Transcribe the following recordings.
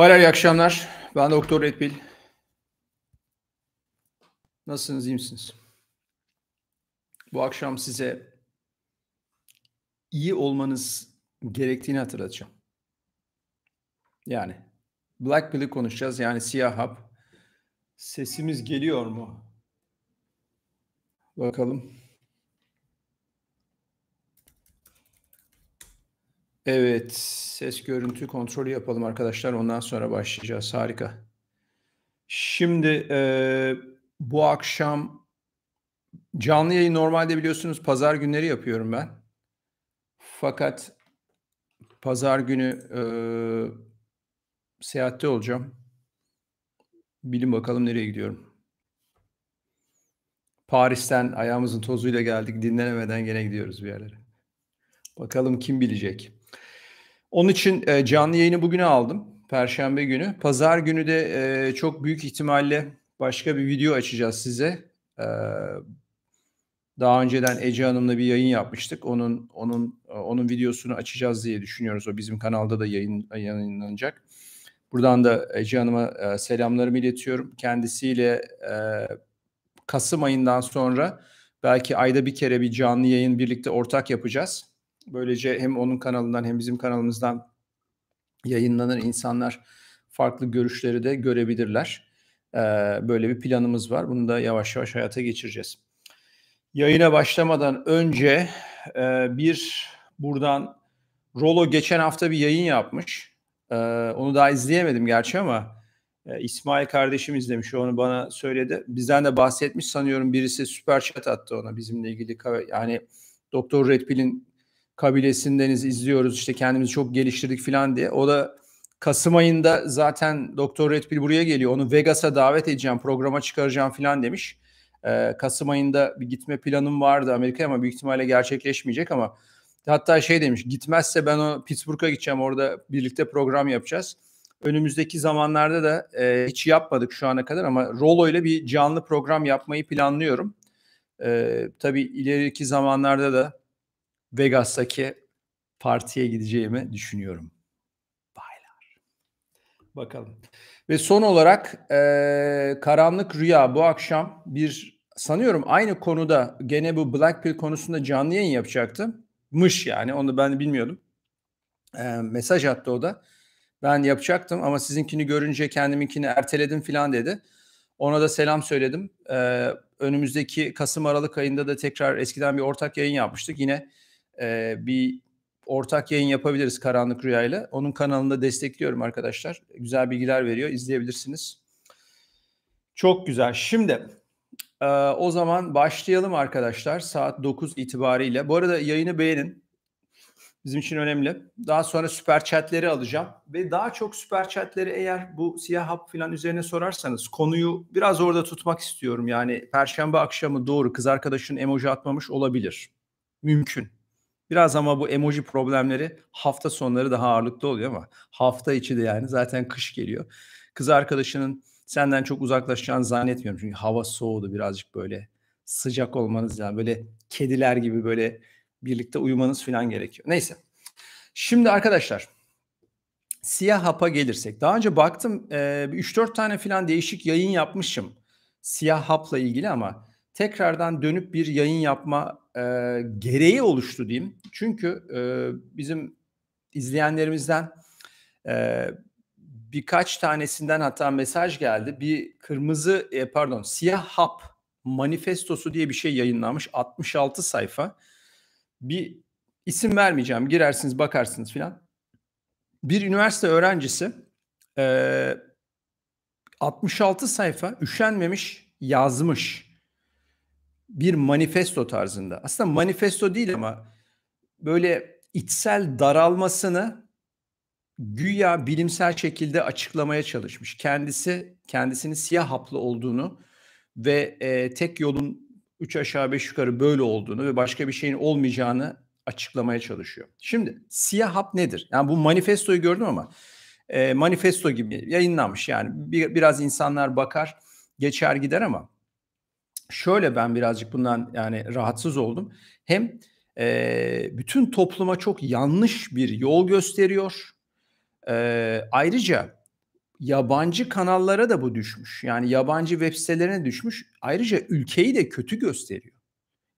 Baylar iyi akşamlar. Ben Doktor Etbil. Nasılsınız, iyi misiniz? Bu akşam size iyi olmanız gerektiğini hatırlatacağım. Yani Black Pill'i konuşacağız. Yani siyah hap. Sesimiz geliyor mu? Bakalım. Evet, ses görüntü kontrolü yapalım arkadaşlar. Ondan sonra başlayacağız. Harika. Şimdi e, bu akşam canlı yayın normalde biliyorsunuz pazar günleri yapıyorum ben. Fakat pazar günü e, seyahatte olacağım. Bilin bakalım nereye gidiyorum. Paris'ten ayağımızın tozuyla geldik. Dinlenemeden gene gidiyoruz bir yerlere. Bakalım kim bilecek. Onun için e, canlı yayını bugüne aldım. Perşembe günü. Pazar günü de e, çok büyük ihtimalle başka bir video açacağız size. E, daha önceden Ece Hanım'la bir yayın yapmıştık. Onun onun e, onun videosunu açacağız diye düşünüyoruz. O bizim kanalda da yayın yayınlanacak. Buradan da Ece Hanım'a e, selamlarımı iletiyorum. Kendisiyle e, Kasım ayından sonra belki ayda bir kere bir canlı yayın birlikte ortak yapacağız. Böylece hem onun kanalından hem bizim kanalımızdan yayınlanır insanlar farklı görüşleri de görebilirler. Ee, böyle bir planımız var. Bunu da yavaş yavaş hayata geçireceğiz. Yayına başlamadan önce e, bir buradan Rolo geçen hafta bir yayın yapmış. E, onu daha izleyemedim gerçi ama e, İsmail kardeşim izlemiş. Onu bana söyledi. Bizden de bahsetmiş sanıyorum. Birisi süper chat attı ona bizimle ilgili. Yani Doktor Redpil'in kabilesindeniz izliyoruz işte kendimizi çok geliştirdik falan diye. O da Kasım ayında zaten Doktor Red Pill buraya geliyor. Onu Vegas'a davet edeceğim, programa çıkaracağım falan demiş. Ee, Kasım ayında bir gitme planım vardı Amerika'ya ama büyük ihtimalle gerçekleşmeyecek ama hatta şey demiş gitmezse ben o Pittsburgh'a gideceğim orada birlikte program yapacağız. Önümüzdeki zamanlarda da e, hiç yapmadık şu ana kadar ama Rolo ile bir canlı program yapmayı planlıyorum. E, tabii ileriki zamanlarda da Vegas'taki partiye gideceğimi düşünüyorum. Baylar. Bakalım. Ve son olarak e, Karanlık Rüya bu akşam bir sanıyorum aynı konuda gene bu Black Pill konusunda canlı yayın yapacaktım. Mış yani onu ben bilmiyordum. E, mesaj attı o da. Ben yapacaktım ama sizinkini görünce kendiminkini erteledim filan dedi. Ona da selam söyledim. E, önümüzdeki Kasım Aralık ayında da tekrar eskiden bir ortak yayın yapmıştık. Yine e, bir ortak yayın yapabiliriz Karanlık Rüya'yla. Onun kanalında destekliyorum arkadaşlar. Güzel bilgiler veriyor. İzleyebilirsiniz. Çok güzel. Şimdi e, o zaman başlayalım arkadaşlar saat 9 itibariyle. Bu arada yayını beğenin. Bizim için önemli. Daha sonra süper chatleri alacağım. Ve daha çok süper chatleri eğer bu siyah hap falan üzerine sorarsanız konuyu biraz orada tutmak istiyorum. Yani perşembe akşamı doğru kız arkadaşın emoji atmamış olabilir. Mümkün. Biraz ama bu emoji problemleri hafta sonları daha ağırlıkta oluyor ama hafta içi de yani zaten kış geliyor. Kız arkadaşının senden çok uzaklaşacağını zannetmiyorum. Çünkü hava soğudu birazcık böyle sıcak olmanız yani böyle kediler gibi böyle birlikte uyumanız falan gerekiyor. Neyse. Şimdi arkadaşlar siyah hapa gelirsek. Daha önce baktım 3-4 tane falan değişik yayın yapmışım. Siyah hapla ilgili ama tekrardan dönüp bir yayın yapma e, gereği oluştu diyeyim. Çünkü e, bizim izleyenlerimizden e, birkaç tanesinden hatta mesaj geldi. Bir kırmızı e, pardon siyah hap manifestosu diye bir şey yayınlanmış 66 sayfa. Bir isim vermeyeceğim girersiniz bakarsınız filan. Bir üniversite öğrencisi e, 66 sayfa üşenmemiş yazmış bir manifesto tarzında. Aslında manifesto değil ama böyle içsel daralmasını güya bilimsel şekilde açıklamaya çalışmış. Kendisi kendisinin siyah haplı olduğunu ve e, tek yolun üç aşağı beş yukarı böyle olduğunu ve başka bir şeyin olmayacağını açıklamaya çalışıyor. Şimdi siyah hap nedir? Yani bu manifestoyu gördüm ama e, manifesto gibi yayınlanmış yani bir, biraz insanlar bakar geçer gider ama şöyle ben birazcık bundan yani rahatsız oldum. Hem e, bütün topluma çok yanlış bir yol gösteriyor. E, ayrıca yabancı kanallara da bu düşmüş. Yani yabancı web sitelerine düşmüş. Ayrıca ülkeyi de kötü gösteriyor.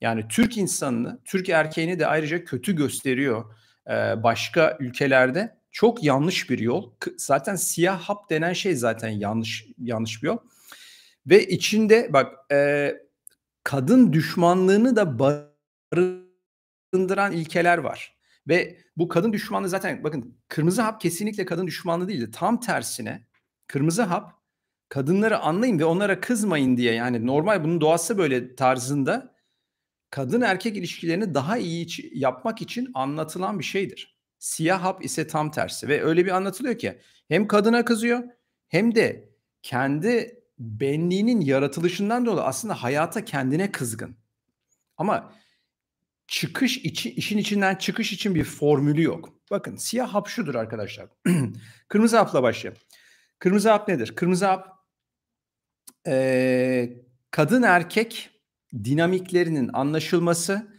Yani Türk insanını, Türk erkeğini de ayrıca kötü gösteriyor e, başka ülkelerde. Çok yanlış bir yol. Zaten siyah hap denen şey zaten yanlış yanlış bir yol. Ve içinde bak e, kadın düşmanlığını da barındıran ilkeler var. Ve bu kadın düşmanlığı zaten bakın kırmızı hap kesinlikle kadın düşmanlığı değildi. Tam tersine kırmızı hap kadınları anlayın ve onlara kızmayın diye yani normal bunun doğası böyle tarzında kadın erkek ilişkilerini daha iyi yapmak için anlatılan bir şeydir. Siyah hap ise tam tersi ve öyle bir anlatılıyor ki hem kadına kızıyor hem de kendi benliğinin yaratılışından dolayı aslında hayata kendine kızgın. Ama çıkış içi, işin içinden çıkış için bir formülü yok. Bakın siyah hap şudur arkadaşlar. Kırmızı hapla başlayalım. Kırmızı hap nedir? Kırmızı hap e, kadın erkek dinamiklerinin anlaşılması,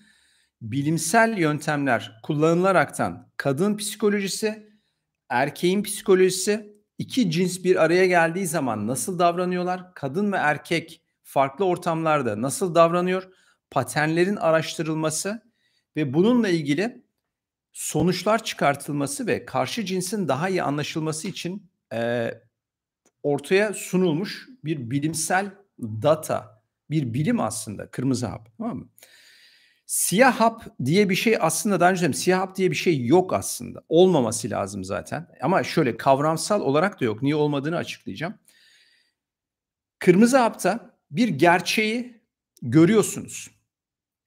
bilimsel yöntemler kullanılaraktan kadın psikolojisi, erkeğin psikolojisi iki cins bir araya geldiği zaman nasıl davranıyorlar? Kadın ve erkek farklı ortamlarda nasıl davranıyor? Paternlerin araştırılması ve bununla ilgili sonuçlar çıkartılması ve karşı cinsin daha iyi anlaşılması için e, ortaya sunulmuş bir bilimsel data, bir bilim aslında kırmızı hap. Tamam mı? Siyah hap diye bir şey aslında daha önce söyledim. Siyah hap diye bir şey yok aslında. Olmaması lazım zaten. Ama şöyle kavramsal olarak da yok. Niye olmadığını açıklayacağım. Kırmızı hapta bir gerçeği görüyorsunuz.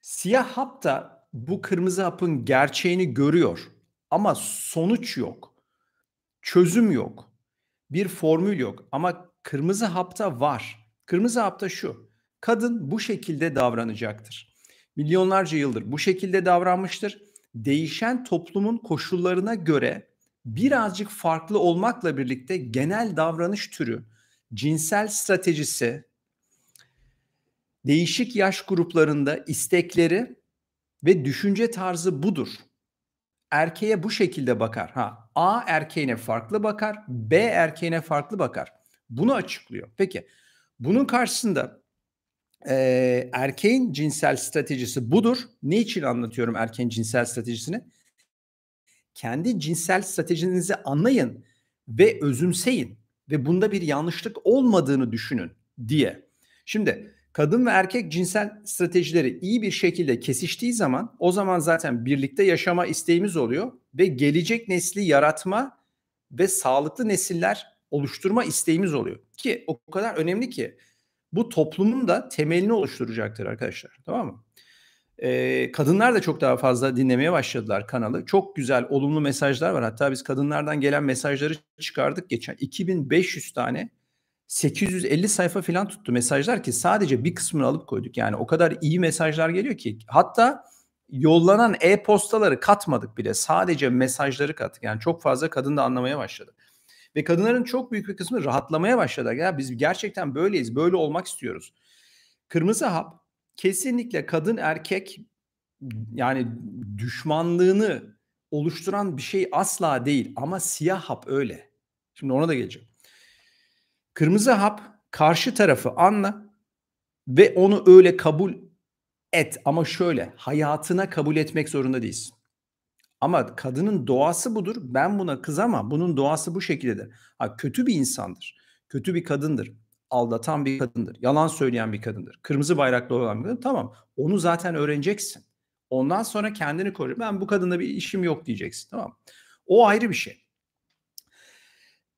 Siyah hap da bu kırmızı hapın gerçeğini görüyor. Ama sonuç yok. Çözüm yok. Bir formül yok. Ama kırmızı hapta var. Kırmızı hapta şu. Kadın bu şekilde davranacaktır milyonlarca yıldır bu şekilde davranmıştır. Değişen toplumun koşullarına göre birazcık farklı olmakla birlikte genel davranış türü, cinsel stratejisi, değişik yaş gruplarında istekleri ve düşünce tarzı budur. Erkeğe bu şekilde bakar. Ha, A erkeğine farklı bakar, B erkeğine farklı bakar. Bunu açıklıyor. Peki bunun karşısında e, erkeğin cinsel stratejisi budur. Ne için anlatıyorum erkeğin cinsel stratejisini? Kendi cinsel stratejinizi anlayın ve özümseyin ve bunda bir yanlışlık olmadığını düşünün diye. Şimdi kadın ve erkek cinsel stratejileri iyi bir şekilde kesiştiği zaman o zaman zaten birlikte yaşama isteğimiz oluyor ve gelecek nesli yaratma ve sağlıklı nesiller oluşturma isteğimiz oluyor. Ki o kadar önemli ki bu toplumun da temelini oluşturacaktır arkadaşlar. Tamam mı? Ee, kadınlar da çok daha fazla dinlemeye başladılar kanalı. Çok güzel olumlu mesajlar var. Hatta biz kadınlardan gelen mesajları çıkardık geçen. 2500 tane 850 sayfa falan tuttu mesajlar ki sadece bir kısmını alıp koyduk. Yani o kadar iyi mesajlar geliyor ki hatta yollanan e-postaları katmadık bile. Sadece mesajları kattık. Yani çok fazla kadın da anlamaya başladı. Ve kadınların çok büyük bir kısmı rahatlamaya başladı. Ya biz gerçekten böyleyiz, böyle olmak istiyoruz. Kırmızı hap kesinlikle kadın erkek yani düşmanlığını oluşturan bir şey asla değil ama siyah hap öyle. Şimdi ona da geleceğim. Kırmızı hap karşı tarafı anla ve onu öyle kabul et ama şöyle hayatına kabul etmek zorunda değilsin. Ama kadının doğası budur. Ben buna kızamam. Bunun doğası bu şekildedir. Ha, kötü bir insandır. Kötü bir kadındır. Aldatan bir kadındır. Yalan söyleyen bir kadındır. Kırmızı bayraklı olan bir kadın. Tamam. Onu zaten öğreneceksin. Ondan sonra kendini koru. Ben bu kadında bir işim yok diyeceksin. Tamam. O ayrı bir şey.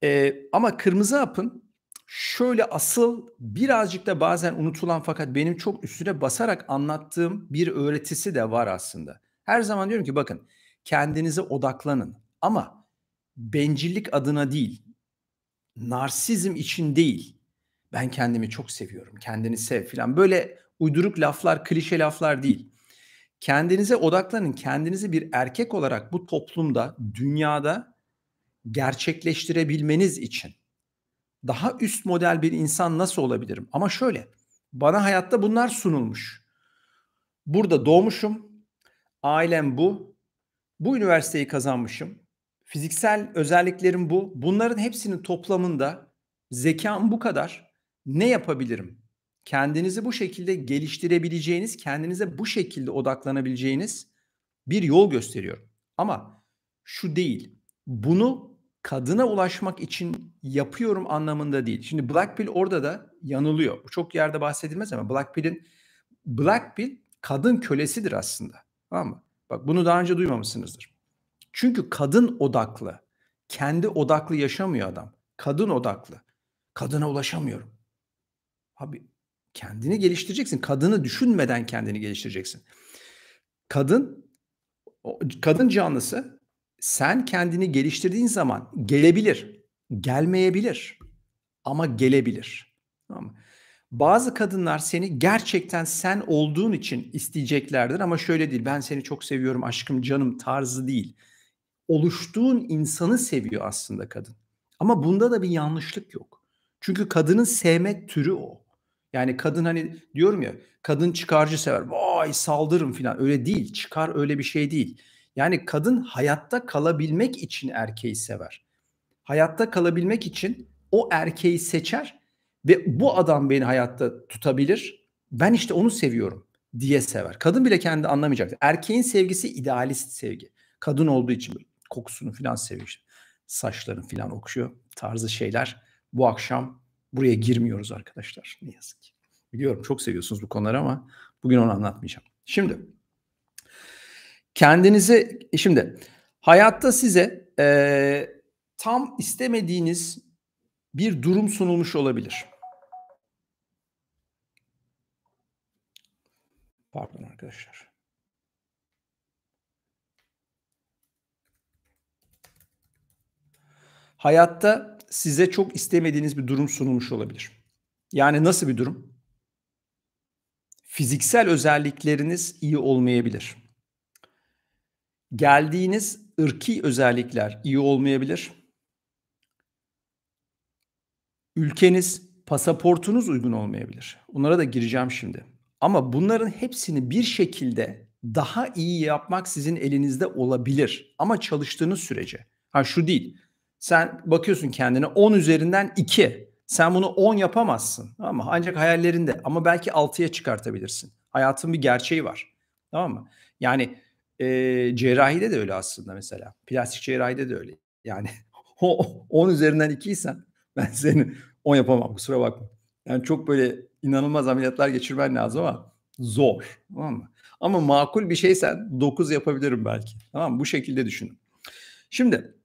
Ee, ama kırmızı apın şöyle asıl birazcık da bazen unutulan fakat benim çok üstüne basarak anlattığım bir öğretisi de var aslında. Her zaman diyorum ki bakın kendinize odaklanın. Ama bencillik adına değil, narsizm için değil. Ben kendimi çok seviyorum, kendini sev filan. Böyle uyduruk laflar, klişe laflar değil. Kendinize odaklanın. Kendinizi bir erkek olarak bu toplumda, dünyada gerçekleştirebilmeniz için daha üst model bir insan nasıl olabilirim? Ama şöyle, bana hayatta bunlar sunulmuş. Burada doğmuşum, ailem bu, bu üniversiteyi kazanmışım. Fiziksel özelliklerim bu. Bunların hepsinin toplamında zekam bu kadar. Ne yapabilirim? Kendinizi bu şekilde geliştirebileceğiniz, kendinize bu şekilde odaklanabileceğiniz bir yol gösteriyor. Ama şu değil. Bunu kadına ulaşmak için yapıyorum anlamında değil. Şimdi Black orada da yanılıyor. Bu çok yerde bahsedilmez ama Black Pill'in kadın kölesidir aslında. Tamam mı? Bak bunu daha önce duymamışsınızdır. Çünkü kadın odaklı. Kendi odaklı yaşamıyor adam. Kadın odaklı. Kadına ulaşamıyorum. Abi kendini geliştireceksin. Kadını düşünmeden kendini geliştireceksin. Kadın kadın canlısı sen kendini geliştirdiğin zaman gelebilir. Gelmeyebilir. Ama gelebilir. Tamam mı? Bazı kadınlar seni gerçekten sen olduğun için isteyeceklerdir ama şöyle değil. Ben seni çok seviyorum aşkım canım tarzı değil. Oluştuğun insanı seviyor aslında kadın. Ama bunda da bir yanlışlık yok. Çünkü kadının sevme türü o. Yani kadın hani diyorum ya kadın çıkarcı sever. Vay saldırım filan. Öyle değil. Çıkar öyle bir şey değil. Yani kadın hayatta kalabilmek için erkeği sever. Hayatta kalabilmek için o erkeği seçer ve bu adam beni hayatta tutabilir. Ben işte onu seviyorum diye sever. Kadın bile kendi anlamayacak. Erkeğin sevgisi idealist sevgi. Kadın olduğu için böyle kokusunu filan seviyor. İşte. Saçların filan okşuyor tarzı şeyler. Bu akşam buraya girmiyoruz arkadaşlar. Ne yazık ki. Biliyorum çok seviyorsunuz bu konuları ama bugün onu anlatmayacağım. Şimdi kendinizi e, şimdi hayatta size e, tam istemediğiniz bir durum sunulmuş olabilir. Pardon arkadaşlar. Hayatta size çok istemediğiniz bir durum sunulmuş olabilir. Yani nasıl bir durum? Fiziksel özellikleriniz iyi olmayabilir. Geldiğiniz ırki özellikler iyi olmayabilir. Ülkeniz, pasaportunuz uygun olmayabilir. Bunlara da gireceğim şimdi. Ama bunların hepsini bir şekilde daha iyi yapmak sizin elinizde olabilir. Ama çalıştığınız sürece. Ha şu değil. Sen bakıyorsun kendine 10 üzerinden 2. Sen bunu 10 yapamazsın. Ama ancak hayallerinde ama belki 6'ya çıkartabilirsin. Hayatın bir gerçeği var. Tamam mı? Yani e, cerrahide de öyle aslında mesela. Plastik cerrahide de öyle. Yani 10 üzerinden 2 isen ben seni 10 yapamam kusura bakma. Yani çok böyle inanılmaz ameliyatlar geçirmen lazım ama zor. Tamam mı? Ama makul bir şeysen 9 yapabilirim belki. Tamam mı? Bu şekilde düşünün. Şimdi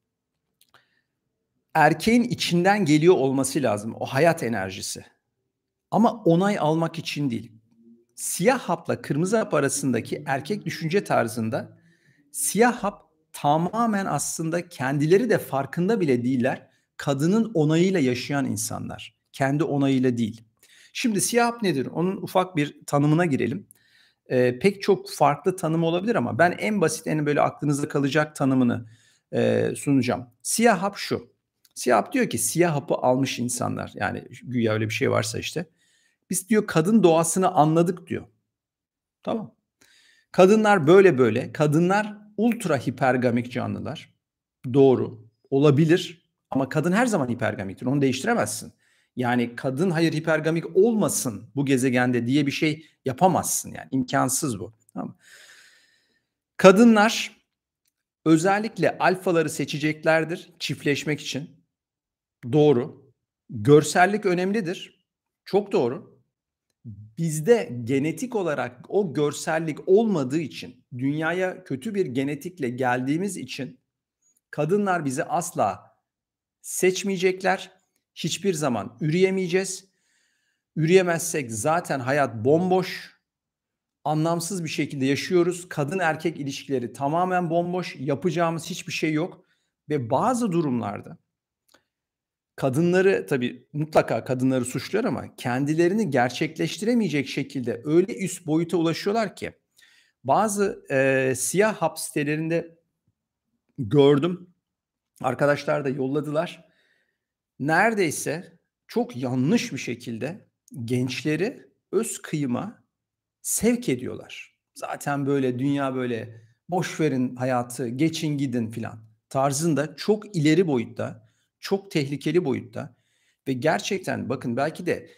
erkeğin içinden geliyor olması lazım o hayat enerjisi. Ama onay almak için değil. Siyah hapla kırmızı hap arasındaki erkek düşünce tarzında siyah hap tamamen aslında kendileri de farkında bile değiller. Kadının onayıyla yaşayan insanlar. Kendi onayıyla değil. Şimdi siyah hap nedir? Onun ufak bir tanımına girelim. E, pek çok farklı tanım olabilir ama ben en basit, en böyle aklınızda kalacak tanımını e, sunacağım. Siyah hap şu. Siyah hap diyor ki siyah hapı almış insanlar. Yani güya öyle bir şey varsa işte. Biz diyor kadın doğasını anladık diyor. Tamam. Kadınlar böyle böyle. Kadınlar ultra hipergamik canlılar. Doğru. Olabilir. Ama kadın her zaman hipergamiktir. Onu değiştiremezsin. Yani kadın hayır hipergamik olmasın bu gezegende diye bir şey yapamazsın yani imkansız bu. Tamam Kadınlar özellikle alfaları seçeceklerdir çiftleşmek için. Doğru. Görsellik önemlidir. Çok doğru. Bizde genetik olarak o görsellik olmadığı için, dünyaya kötü bir genetikle geldiğimiz için kadınlar bizi asla seçmeyecekler hiçbir zaman üreyemeyeceğiz. Üreyemezsek zaten hayat bomboş. Anlamsız bir şekilde yaşıyoruz. Kadın erkek ilişkileri tamamen bomboş. Yapacağımız hiçbir şey yok ve bazı durumlarda kadınları tabi mutlaka kadınları suçluyor ama kendilerini gerçekleştiremeyecek şekilde öyle üst boyuta ulaşıyorlar ki bazı e, siyah hap sitelerinde gördüm. Arkadaşlar da yolladılar neredeyse çok yanlış bir şekilde gençleri öz kıyıma sevk ediyorlar. Zaten böyle dünya böyle boş verin hayatı, geçin gidin filan tarzında çok ileri boyutta, çok tehlikeli boyutta ve gerçekten bakın belki de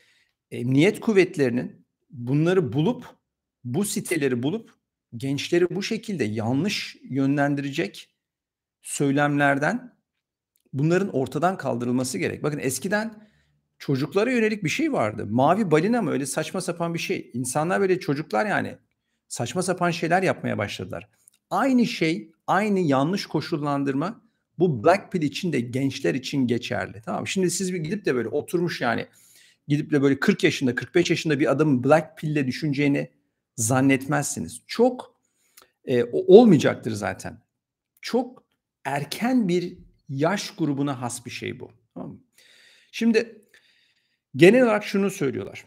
emniyet kuvvetlerinin bunları bulup bu siteleri bulup gençleri bu şekilde yanlış yönlendirecek söylemlerden bunların ortadan kaldırılması gerek. Bakın eskiden çocuklara yönelik bir şey vardı. Mavi balina mı öyle saçma sapan bir şey. İnsanlar böyle çocuklar yani saçma sapan şeyler yapmaya başladılar. Aynı şey, aynı yanlış koşullandırma bu Black Pill için de gençler için geçerli. Tamam Şimdi siz bir gidip de böyle oturmuş yani gidip de böyle 40 yaşında 45 yaşında bir adamın Black Pill'le düşüneceğini zannetmezsiniz. Çok e, olmayacaktır zaten. Çok erken bir yaş grubuna has bir şey bu. Tamam mı? Şimdi genel olarak şunu söylüyorlar.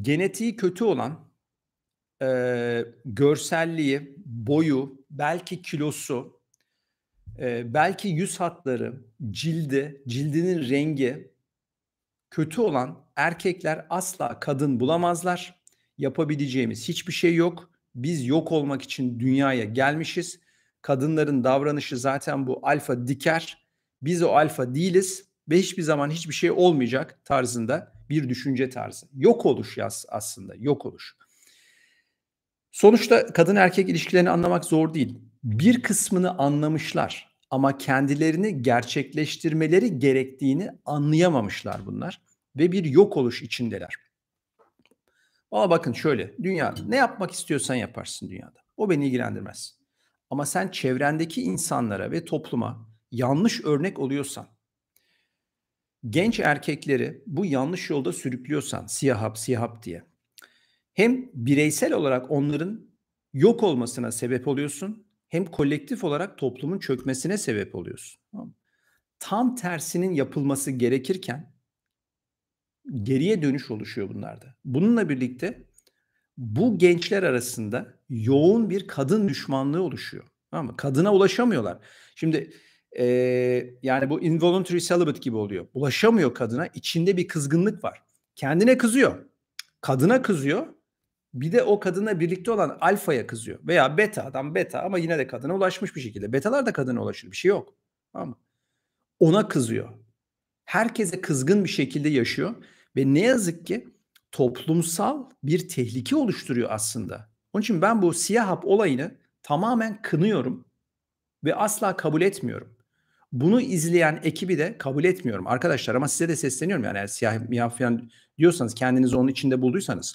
Genetiği kötü olan e, görselliği, boyu, belki kilosu, e, belki yüz hatları, cildi, cildinin rengi kötü olan erkekler asla kadın bulamazlar. Yapabileceğimiz hiçbir şey yok. Biz yok olmak için dünyaya gelmişiz. Kadınların davranışı zaten bu alfa diker biz o alfa değiliz ve hiçbir zaman hiçbir şey olmayacak tarzında bir düşünce tarzı. Yok oluş yaz aslında yok oluş. Sonuçta kadın erkek ilişkilerini anlamak zor değil. Bir kısmını anlamışlar ama kendilerini gerçekleştirmeleri gerektiğini anlayamamışlar bunlar ve bir yok oluş içindeler. Ama bakın şöyle dünya ne yapmak istiyorsan yaparsın dünyada. O beni ilgilendirmez. Ama sen çevrendeki insanlara ve topluma yanlış örnek oluyorsan, genç erkekleri bu yanlış yolda sürüklüyorsan siyahap siyahap diye hem bireysel olarak onların yok olmasına sebep oluyorsun hem kolektif olarak toplumun çökmesine sebep oluyorsun. Tam tersinin yapılması gerekirken geriye dönüş oluşuyor bunlarda. Bununla birlikte bu gençler arasında yoğun bir kadın düşmanlığı oluşuyor. Tamam Kadına ulaşamıyorlar. Şimdi e, yani bu involuntary celibate gibi oluyor. Ulaşamıyor kadına. İçinde bir kızgınlık var. Kendine kızıyor. Kadına kızıyor. Bir de o kadına birlikte olan alfaya kızıyor. Veya beta adam beta ama yine de kadına ulaşmış bir şekilde. Betalar da kadına ulaşır. Bir şey yok. Tamam Ona kızıyor. Herkese kızgın bir şekilde yaşıyor. Ve ne yazık ki toplumsal bir tehlike oluşturuyor aslında. Onun için ben bu siyah hap olayını tamamen kınıyorum ve asla kabul etmiyorum. Bunu izleyen ekibi de kabul etmiyorum arkadaşlar ama size de sesleniyorum yani eğer siyah miyah falan diyorsanız kendinizi onun içinde bulduysanız.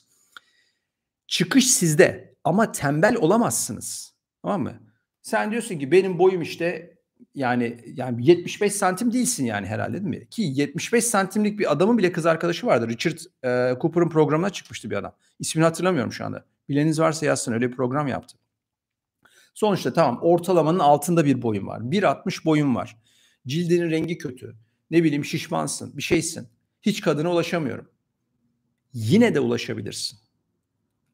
Çıkış sizde ama tembel olamazsınız. Tamam mı? Sen diyorsun ki benim boyum işte yani yani 75 santim değilsin yani herhalde değil mi? Ki 75 santimlik bir adamın bile kız arkadaşı vardı. Richard e, Cooper'ın programına çıkmıştı bir adam. İsmini hatırlamıyorum şu anda. Bileniz varsa yazsın öyle bir program yaptı. Sonuçta tamam ortalamanın altında bir boyun var. 1.60 boyun var. Cildinin rengi kötü. Ne bileyim şişmansın, bir şeysin. Hiç kadına ulaşamıyorum. Yine de ulaşabilirsin.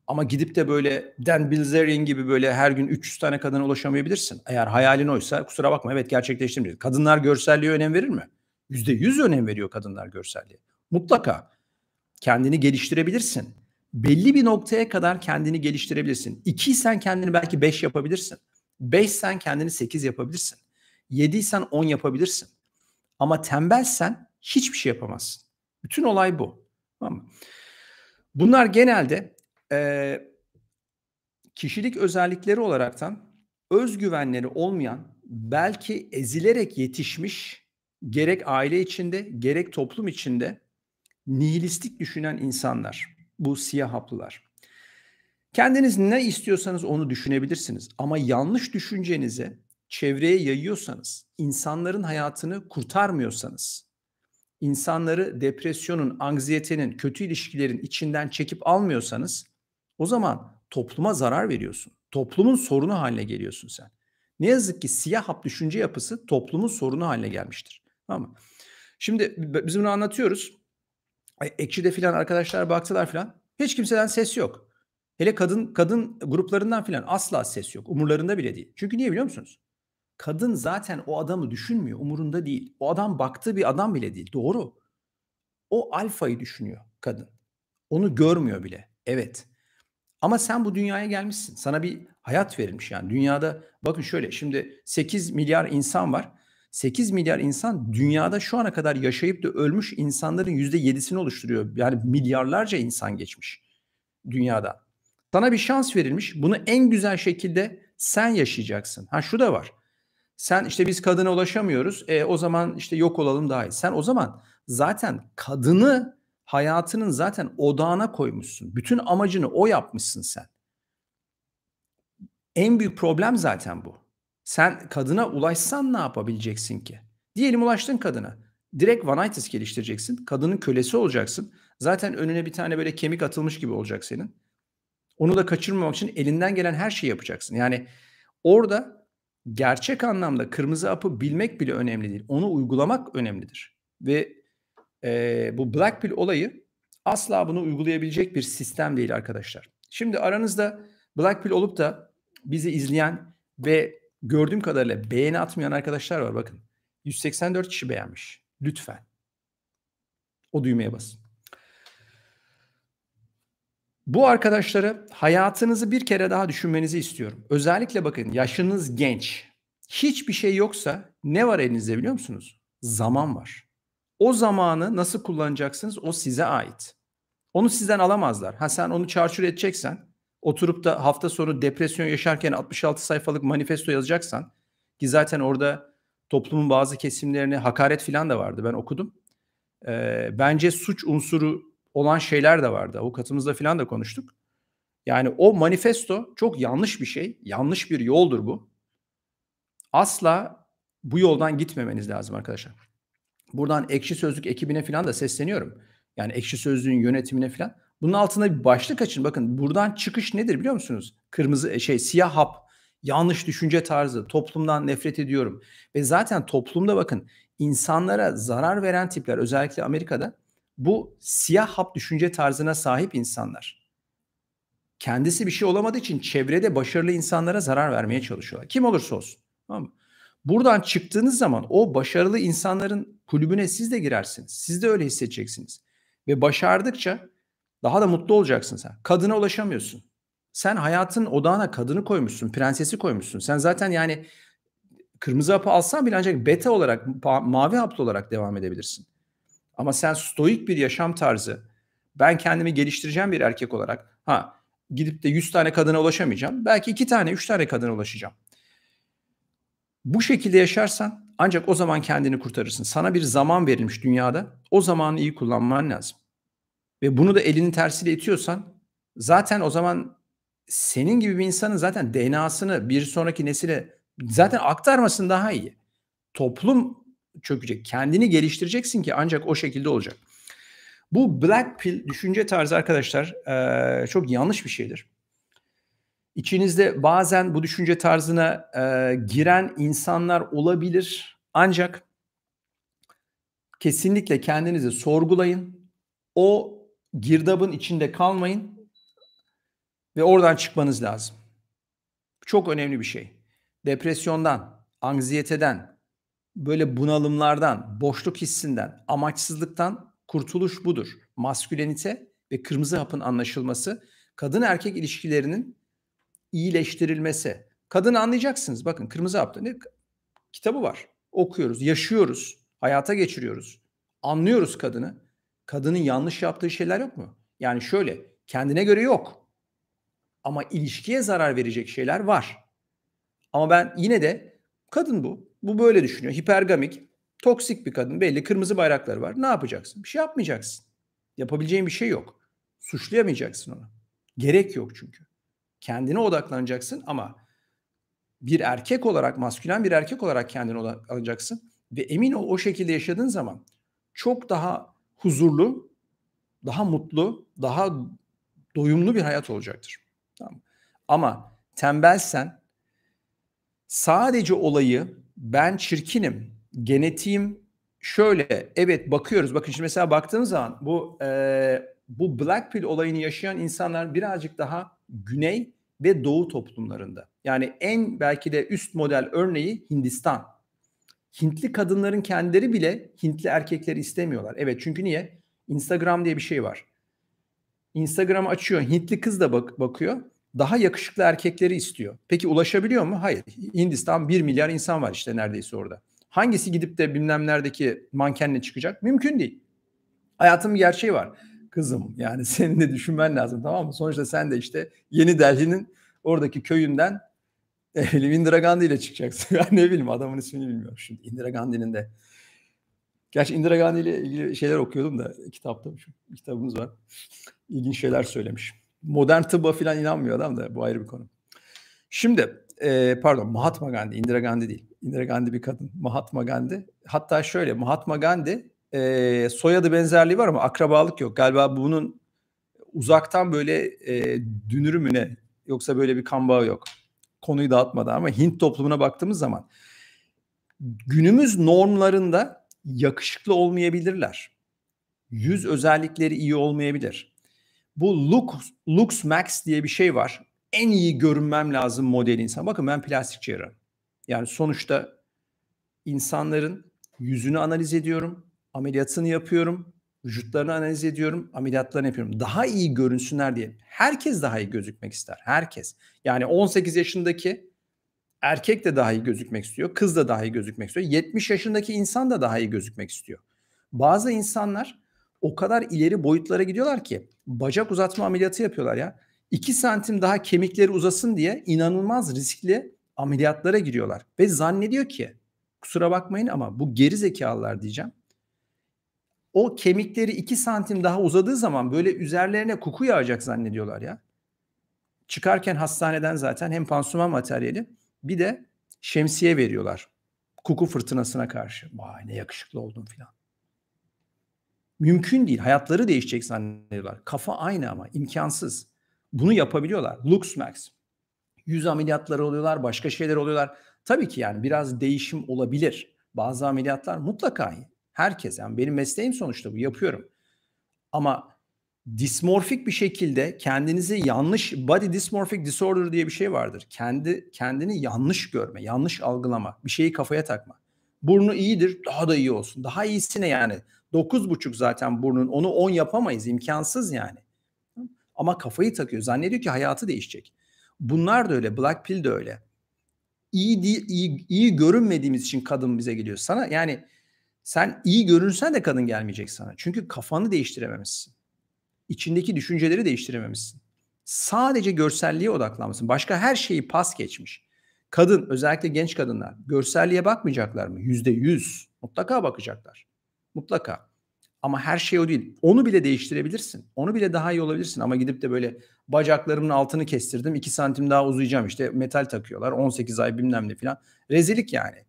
Ama gidip de böyle Dan Bilzerian gibi böyle her gün 300 tane kadına ulaşamayabilirsin. Eğer hayalin oysa kusura bakma evet gerçekleştirmeyecek. Kadınlar görselliğe önem verir mi? %100 önem veriyor kadınlar görselliğe. Mutlaka kendini geliştirebilirsin belli bir noktaya kadar kendini geliştirebilirsin. 2 sen kendini belki 5 yapabilirsin. 5 sen kendini 8 yapabilirsin. 7 sen 10 yapabilirsin. Ama tembelsen hiçbir şey yapamazsın. Bütün olay bu. Tamam mı? Bunlar genelde e, kişilik özellikleri olaraktan özgüvenleri olmayan belki ezilerek yetişmiş gerek aile içinde gerek toplum içinde nihilistik düşünen insanlar bu siyah haplılar. Kendiniz ne istiyorsanız onu düşünebilirsiniz ama yanlış düşüncenize çevreye yayıyorsanız, insanların hayatını kurtarmıyorsanız, insanları depresyonun, anksiyetenin, kötü ilişkilerin içinden çekip almıyorsanız o zaman topluma zarar veriyorsun. Toplumun sorunu haline geliyorsun sen. Ne yazık ki siyah hap düşünce yapısı toplumun sorunu haline gelmiştir. Tamam mı? Şimdi biz bunu anlatıyoruz. Ekşi'de filan arkadaşlar baktılar filan. Hiç kimseden ses yok. Hele kadın kadın gruplarından filan asla ses yok. Umurlarında bile değil. Çünkü niye biliyor musunuz? Kadın zaten o adamı düşünmüyor. Umurunda değil. O adam baktığı bir adam bile değil. Doğru. O alfayı düşünüyor kadın. Onu görmüyor bile. Evet. Ama sen bu dünyaya gelmişsin. Sana bir hayat verilmiş yani. Dünyada bakın şöyle şimdi 8 milyar insan var. 8 milyar insan dünyada şu ana kadar yaşayıp da ölmüş insanların %7'sini oluşturuyor. Yani milyarlarca insan geçmiş dünyada. Sana bir şans verilmiş. Bunu en güzel şekilde sen yaşayacaksın. Ha şu da var. Sen işte biz kadına ulaşamıyoruz. E, o zaman işte yok olalım daha iyi. Sen o zaman zaten kadını hayatının zaten odağına koymuşsun. Bütün amacını o yapmışsın sen. En büyük problem zaten bu. Sen kadına ulaşsan ne yapabileceksin ki? Diyelim ulaştın kadına. Direkt vanitas geliştireceksin. Kadının kölesi olacaksın. Zaten önüne bir tane böyle kemik atılmış gibi olacak senin. Onu da kaçırmamak için elinden gelen her şeyi yapacaksın. Yani orada gerçek anlamda kırmızı apı bilmek bile önemli değil. Onu uygulamak önemlidir. Ve e, bu Black Pill olayı asla bunu uygulayabilecek bir sistem değil arkadaşlar. Şimdi aranızda Black Pill olup da bizi izleyen ve gördüğüm kadarıyla beğeni atmayan arkadaşlar var bakın. 184 kişi beğenmiş. Lütfen. O düğmeye basın. Bu arkadaşları hayatınızı bir kere daha düşünmenizi istiyorum. Özellikle bakın yaşınız genç. Hiçbir şey yoksa ne var elinizde biliyor musunuz? Zaman var. O zamanı nasıl kullanacaksınız o size ait. Onu sizden alamazlar. Ha sen onu çarçur edeceksen oturup da hafta sonu depresyon yaşarken 66 sayfalık manifesto yazacaksan ki zaten orada toplumun bazı kesimlerine hakaret falan da vardı ben okudum. E, bence suç unsuru olan şeyler de vardı. Avukatımızla falan da konuştuk. Yani o manifesto çok yanlış bir şey. Yanlış bir yoldur bu. Asla bu yoldan gitmemeniz lazım arkadaşlar. Buradan Ekşi Sözlük ekibine falan da sesleniyorum. Yani Ekşi Sözlük'ün yönetimine falan. Bunun altında bir başlık açın. Bakın buradan çıkış nedir biliyor musunuz? Kırmızı e, şey siyah hap yanlış düşünce tarzı, toplumdan nefret ediyorum. Ve zaten toplumda bakın insanlara zarar veren tipler özellikle Amerika'da bu siyah hap düşünce tarzına sahip insanlar. Kendisi bir şey olamadığı için çevrede başarılı insanlara zarar vermeye çalışıyorlar. Kim olursa olsun. Tamam mı? Buradan çıktığınız zaman o başarılı insanların kulübüne siz de girersiniz. Siz de öyle hissedeceksiniz. Ve başardıkça daha da mutlu olacaksın sen. Kadına ulaşamıyorsun. Sen hayatın odağına kadını koymuşsun, prensesi koymuşsun. Sen zaten yani kırmızı hapı alsan bile ancak beta olarak, mavi haplı olarak devam edebilirsin. Ama sen stoik bir yaşam tarzı, ben kendimi geliştireceğim bir erkek olarak, ha gidip de 100 tane kadına ulaşamayacağım. Belki 2 tane, 3 tane kadına ulaşacağım. Bu şekilde yaşarsan ancak o zaman kendini kurtarırsın. Sana bir zaman verilmiş dünyada. O zamanı iyi kullanman lazım ve bunu da elinin tersiyle itiyorsan zaten o zaman senin gibi bir insanın zaten DNA'sını bir sonraki nesile zaten aktarmasın daha iyi. Toplum çökecek. Kendini geliştireceksin ki ancak o şekilde olacak. Bu black pill düşünce tarzı arkadaşlar e, çok yanlış bir şeydir. İçinizde bazen bu düşünce tarzına e, giren insanlar olabilir. Ancak kesinlikle kendinizi sorgulayın. O girdabın içinde kalmayın ve oradan çıkmanız lazım. Çok önemli bir şey. Depresyondan, anziyeteden, böyle bunalımlardan, boşluk hissinden, amaçsızlıktan kurtuluş budur. Maskülenite ve kırmızı hapın anlaşılması, kadın erkek ilişkilerinin iyileştirilmesi. Kadını anlayacaksınız. Bakın kırmızı hapta ne kitabı var. Okuyoruz, yaşıyoruz, hayata geçiriyoruz. Anlıyoruz kadını kadının yanlış yaptığı şeyler yok mu? Yani şöyle kendine göre yok. Ama ilişkiye zarar verecek şeyler var. Ama ben yine de kadın bu. Bu böyle düşünüyor. Hipergamik, toksik bir kadın. Belli kırmızı bayrakları var. Ne yapacaksın? Bir şey yapmayacaksın. Yapabileceğin bir şey yok. Suçlayamayacaksın onu. Gerek yok çünkü. Kendine odaklanacaksın ama bir erkek olarak, maskülen bir erkek olarak kendine odaklanacaksın. Ve emin ol o şekilde yaşadığın zaman çok daha huzurlu, daha mutlu, daha doyumlu bir hayat olacaktır. Tamam. Ama tembelsen sadece olayı ben çirkinim, genetiğim şöyle evet bakıyoruz. Bakın şimdi mesela baktığınız zaman bu e, bu Black Pill olayını yaşayan insanlar birazcık daha güney ve doğu toplumlarında. Yani en belki de üst model örneği Hindistan. Hintli kadınların kendileri bile Hintli erkekleri istemiyorlar. Evet çünkü niye? Instagram diye bir şey var. Instagram açıyor. Hintli kız da bak bakıyor. Daha yakışıklı erkekleri istiyor. Peki ulaşabiliyor mu? Hayır. Hindistan 1 milyar insan var işte neredeyse orada. Hangisi gidip de bilmem neredeki mankenle çıkacak? Mümkün değil. Hayatın bir gerçeği var. Kızım yani senin de düşünmen lazım tamam mı? Sonuçta sen de işte Yeni Delhi'nin oradaki köyünden ne Indira Gandhi ile çıkacaksın. Yani ne bileyim adamın ismini bilmiyorum şimdi. Indira Gandhi'nin de. Gerçi Indira Gandhi ile ilgili şeyler okuyordum da kitapta şu şey- kitabımız var. İlginç şeyler söylemiş. Modern tıbba falan inanmıyor adam da bu ayrı bir konu. Şimdi e, pardon Mahatma Gandhi, Indira Gandhi değil. Indira Gandhi bir kadın. Mahatma Gandhi. Hatta şöyle Mahatma Gandhi e, soyadı benzerliği var ama akrabalık yok. Galiba bunun uzaktan böyle e, dünürü mü ne? Yoksa böyle bir kan bağı yok konuyu dağıtmadan ama Hint toplumuna baktığımız zaman günümüz normlarında yakışıklı olmayabilirler. Yüz özellikleri iyi olmayabilir. Bu look, looks max diye bir şey var. En iyi görünmem lazım model insan. Bakın ben plastik cerrahım. Yani sonuçta insanların yüzünü analiz ediyorum, ameliyatını yapıyorum, Vücutlarını analiz ediyorum, ameliyatlarını yapıyorum. Daha iyi görünsünler diye. Herkes daha iyi gözükmek ister. Herkes. Yani 18 yaşındaki erkek de daha iyi gözükmek istiyor. Kız da daha iyi gözükmek istiyor. 70 yaşındaki insan da daha iyi gözükmek istiyor. Bazı insanlar o kadar ileri boyutlara gidiyorlar ki bacak uzatma ameliyatı yapıyorlar ya. 2 santim daha kemikleri uzasın diye inanılmaz riskli ameliyatlara giriyorlar. Ve zannediyor ki kusura bakmayın ama bu geri zekalılar diyeceğim o kemikleri 2 santim daha uzadığı zaman böyle üzerlerine kuku yağacak zannediyorlar ya. Çıkarken hastaneden zaten hem pansuman materyali bir de şemsiye veriyorlar. Kuku fırtınasına karşı. Vay ne yakışıklı oldum filan. Mümkün değil. Hayatları değişecek zannediyorlar. Kafa aynı ama imkansız. Bunu yapabiliyorlar. Luxmax. Yüz ameliyatları oluyorlar, başka şeyler oluyorlar. Tabii ki yani biraz değişim olabilir. Bazı ameliyatlar mutlaka Herkes yani benim mesleğim sonuçta bu yapıyorum. Ama dismorfik bir şekilde kendinizi yanlış body dysmorphic disorder diye bir şey vardır. Kendi kendini yanlış görme, yanlış algılama, bir şeyi kafaya takma. Burnu iyidir, daha da iyi olsun. Daha iyisine yani. dokuz buçuk zaten burnun. Onu on yapamayız. imkansız yani. Ama kafayı takıyor. Zannediyor ki hayatı değişecek. Bunlar da öyle. Black Pill de öyle. İyi, iyi, iyi görünmediğimiz için kadın bize geliyor. Sana yani sen iyi görünsen de kadın gelmeyecek sana. Çünkü kafanı değiştirememişsin. İçindeki düşünceleri değiştirememişsin. Sadece görselliğe odaklanmışsın. Başka her şeyi pas geçmiş. Kadın, özellikle genç kadınlar görselliğe bakmayacaklar mı? Yüzde yüz. Mutlaka bakacaklar. Mutlaka. Ama her şey o değil. Onu bile değiştirebilirsin. Onu bile daha iyi olabilirsin. Ama gidip de böyle bacaklarımın altını kestirdim. iki santim daha uzayacağım işte. Metal takıyorlar. 18 ay bilmem ne falan. Rezilik yani.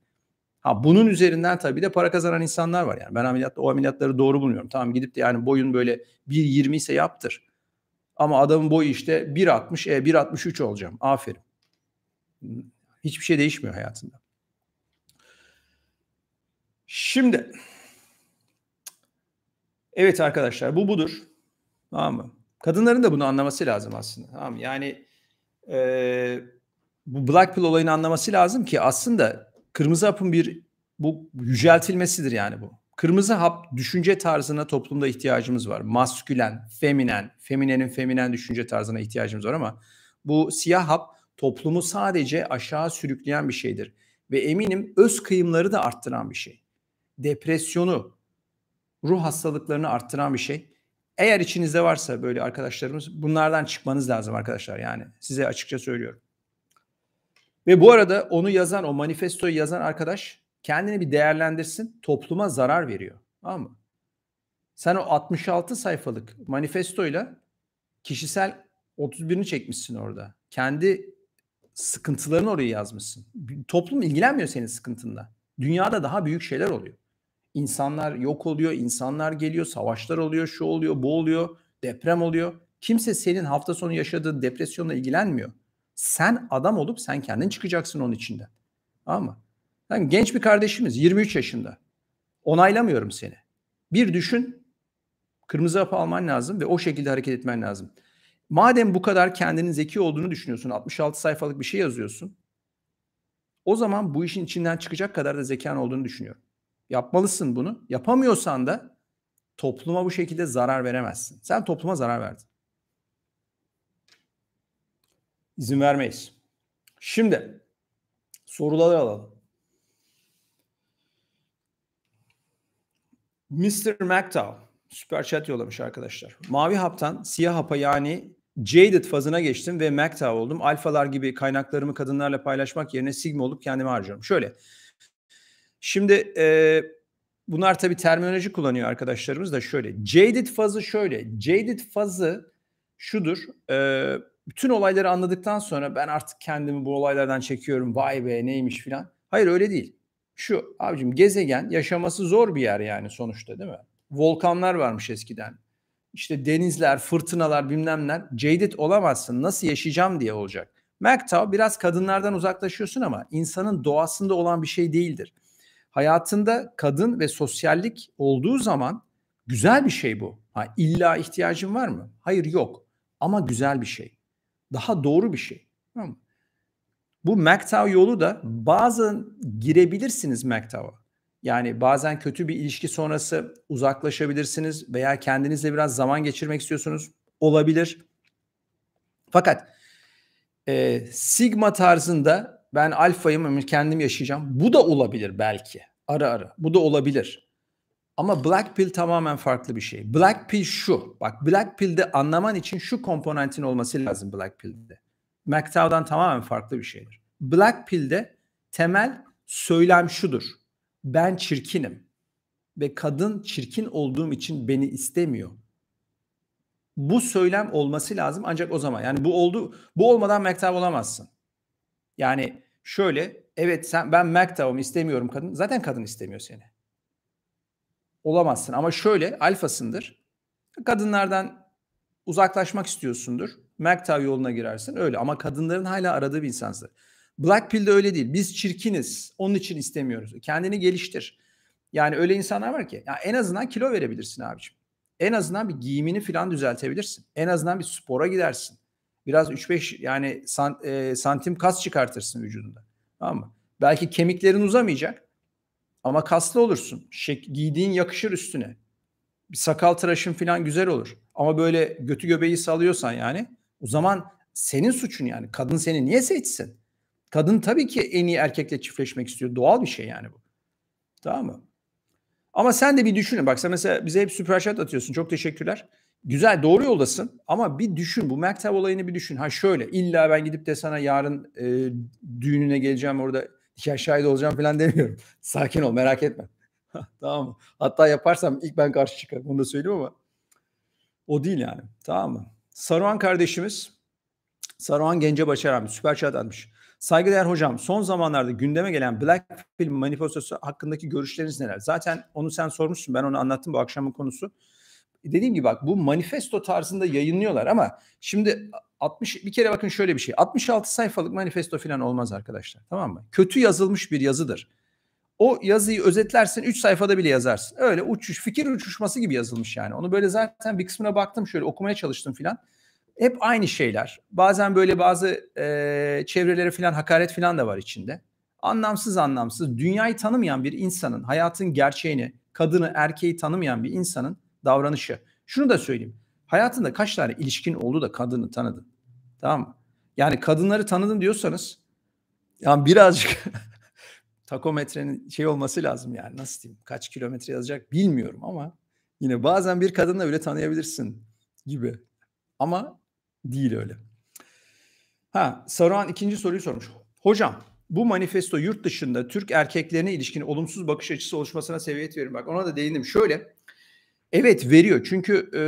Ha bunun üzerinden tabii de para kazanan insanlar var yani. Ben ameliyat o ameliyatları doğru bulmuyorum. Tamam gidip de yani boyun böyle 1.20 ise yaptır. Ama adamın boyu işte 1.60, e 1.63 olacağım. Aferin. Hiçbir şey değişmiyor hayatında. Şimdi Evet arkadaşlar bu budur. Tamam mı? Kadınların da bunu anlaması lazım aslında. Tamam mı? Yani e, bu Black Pill olayını anlaması lazım ki aslında kırmızı hapın bir bu yüceltilmesidir yani bu. Kırmızı hap düşünce tarzına toplumda ihtiyacımız var. Maskülen, feminen, feminenin feminen düşünce tarzına ihtiyacımız var ama bu siyah hap toplumu sadece aşağı sürükleyen bir şeydir. Ve eminim öz kıyımları da arttıran bir şey. Depresyonu, ruh hastalıklarını arttıran bir şey. Eğer içinizde varsa böyle arkadaşlarımız bunlardan çıkmanız lazım arkadaşlar yani size açıkça söylüyorum. Ve bu arada onu yazan, o manifestoyu yazan arkadaş kendini bir değerlendirsin. Topluma zarar veriyor. Tamam mı? Sen o 66 sayfalık manifestoyla kişisel 31'ini çekmişsin orada. Kendi sıkıntılarını oraya yazmışsın. Toplum ilgilenmiyor senin sıkıntında. Dünyada daha büyük şeyler oluyor. İnsanlar yok oluyor, insanlar geliyor, savaşlar oluyor, şu oluyor, bu oluyor, deprem oluyor. Kimse senin hafta sonu yaşadığı depresyonla ilgilenmiyor. Sen adam olup sen kendin çıkacaksın onun içinden. Tamam mı? Yani genç bir kardeşimiz 23 yaşında. Onaylamıyorum seni. Bir düşün. Kırmızı hapı alman lazım ve o şekilde hareket etmen lazım. Madem bu kadar kendinin zeki olduğunu düşünüyorsun, 66 sayfalık bir şey yazıyorsun. O zaman bu işin içinden çıkacak kadar da zekan olduğunu düşünüyorum. Yapmalısın bunu. Yapamıyorsan da topluma bu şekilde zarar veremezsin. Sen topluma zarar verdin. izin vermeyiz. Şimdi soruları alalım. Mr. McDowell süper chat yollamış arkadaşlar. Mavi haptan siyah hapa yani jaded fazına geçtim ve McDowell oldum. Alfalar gibi kaynaklarımı kadınlarla paylaşmak yerine sigma olup kendime harcıyorum. Şöyle. Şimdi e, bunlar tabi terminoloji kullanıyor arkadaşlarımız da şöyle. Jaded fazı şöyle. Jaded fazı şudur. Eee bütün olayları anladıktan sonra ben artık kendimi bu olaylardan çekiyorum vay be neymiş filan. Hayır öyle değil. Şu abicim gezegen yaşaması zor bir yer yani sonuçta değil mi? Volkanlar varmış eskiden. İşte denizler, fırtınalar bilmemler. Ceydit olamazsın nasıl yaşayacağım diye olacak. MGTOW biraz kadınlardan uzaklaşıyorsun ama insanın doğasında olan bir şey değildir. Hayatında kadın ve sosyallik olduğu zaman güzel bir şey bu. Ha, illa ihtiyacın var mı? Hayır yok ama güzel bir şey daha doğru bir şey. Tamam Bu MGTOW yolu da bazen girebilirsiniz MGTOW'a. Yani bazen kötü bir ilişki sonrası uzaklaşabilirsiniz veya kendinizle biraz zaman geçirmek istiyorsunuz. Olabilir. Fakat e, Sigma tarzında ben alfayım kendim yaşayacağım. Bu da olabilir belki. Ara ara. Bu da olabilir. Ama Black Pill tamamen farklı bir şey. Black Pill şu. Bak Black Pill'de anlaman için şu komponentin olması lazım Black Pill'de. McTow'dan tamamen farklı bir şeydir. Black Pill'de temel söylem şudur. Ben çirkinim ve kadın çirkin olduğum için beni istemiyor. Bu söylem olması lazım ancak o zaman. Yani bu oldu bu olmadan McTav olamazsın. Yani şöyle evet sen ben McTav'ım istemiyorum kadın. Zaten kadın istemiyor seni olamazsın. Ama şöyle alfasındır. Kadınlardan uzaklaşmak istiyorsundur. MGTOW yoluna girersin öyle ama kadınların hala aradığı bir insansın. Black de öyle değil. Biz çirkiniz. Onun için istemiyoruz. Kendini geliştir. Yani öyle insanlar var ki ya en azından kilo verebilirsin abiciğim. En azından bir giyimini falan düzeltebilirsin. En azından bir spora gidersin. Biraz 3-5 yani sant, e, santim kas çıkartırsın vücudunda. Tamam mı? Belki kemiklerin uzamayacak ama kaslı olursun. Şek giydiğin yakışır üstüne. Bir sakal tıraşın falan güzel olur. Ama böyle götü göbeği salıyorsan yani o zaman senin suçun yani. Kadın seni niye seçsin? Kadın tabii ki en iyi erkekle çiftleşmek istiyor. Doğal bir şey yani bu. Tamam mı? Ama sen de bir düşünün. Bak sen mesela bize hep süper chat atıyorsun. Çok teşekkürler. Güzel doğru yoldasın ama bir düşün bu mektep olayını bir düşün. Ha şöyle illa ben gidip de sana yarın e, düğününe geleceğim orada ya şahit olacağım falan demiyorum. Sakin ol merak etme. tamam mı? Hatta yaparsam ilk ben karşı çıkarım. Onu da söyleyeyim ama o değil yani. Tamam mı? Saruhan kardeşimiz Saruhan Gencebaşı abi süper chat atmış. Saygıdeğer hocam son zamanlarda gündeme gelen Black Film manifestosu hakkındaki görüşleriniz neler? Zaten onu sen sormuşsun ben onu anlattım bu akşamın konusu dediğim gibi bak bu manifesto tarzında yayınlıyorlar ama şimdi 60 bir kere bakın şöyle bir şey. 66 sayfalık manifesto falan olmaz arkadaşlar. Tamam mı? Kötü yazılmış bir yazıdır. O yazıyı özetlersin 3 sayfada bile yazarsın. Öyle uçuş, fikir uçuşması gibi yazılmış yani. Onu böyle zaten bir kısmına baktım şöyle okumaya çalıştım filan. Hep aynı şeyler. Bazen böyle bazı e, çevrelere filan hakaret filan da var içinde. Anlamsız anlamsız dünyayı tanımayan bir insanın, hayatın gerçeğini, kadını, erkeği tanımayan bir insanın davranışı. Şunu da söyleyeyim. Hayatında kaç tane ilişkin oldu da kadını tanıdın? Tamam mı? Yani kadınları tanıdın diyorsanız yani birazcık takometrenin şey olması lazım yani nasıl diyeyim kaç kilometre yazacak bilmiyorum ama yine bazen bir kadınla bile tanıyabilirsin gibi ama değil öyle. Ha Saruhan ikinci soruyu sormuş. Hocam bu manifesto yurt dışında Türk erkeklerine ilişkin olumsuz bakış açısı oluşmasına seviyet veriyorum. Bak ona da değindim. Şöyle Evet veriyor çünkü e,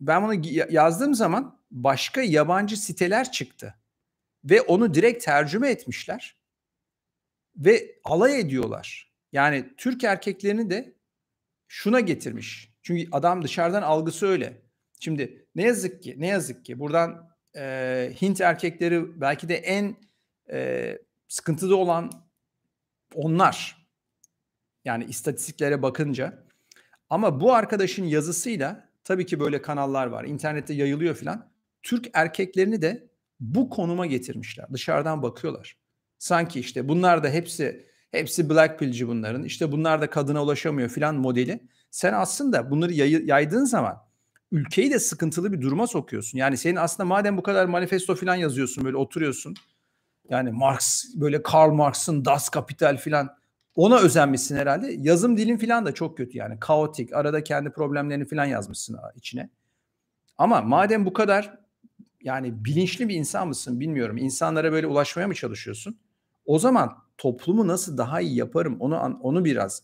ben bunu yazdığım zaman başka yabancı siteler çıktı. Ve onu direkt tercüme etmişler. Ve alay ediyorlar. Yani Türk erkeklerini de şuna getirmiş. Çünkü adam dışarıdan algısı öyle. Şimdi ne yazık ki ne yazık ki buradan e, Hint erkekleri belki de en e, sıkıntıda olan onlar. Yani istatistiklere bakınca ama bu arkadaşın yazısıyla tabii ki böyle kanallar var. İnternette yayılıyor filan. Türk erkeklerini de bu konuma getirmişler. Dışarıdan bakıyorlar. Sanki işte bunlar da hepsi hepsi black pillci bunların. İşte bunlar da kadına ulaşamıyor filan modeli. Sen aslında bunları yay, yaydığın zaman ülkeyi de sıkıntılı bir duruma sokuyorsun. Yani senin aslında madem bu kadar manifesto filan yazıyorsun böyle oturuyorsun. Yani Marx böyle Karl Marx'ın Das Kapital filan ona özenmişsin herhalde. Yazım dilin falan da çok kötü yani. Kaotik. Arada kendi problemlerini falan yazmışsın içine. Ama madem bu kadar yani bilinçli bir insan mısın bilmiyorum. İnsanlara böyle ulaşmaya mı çalışıyorsun? O zaman toplumu nasıl daha iyi yaparım onu onu biraz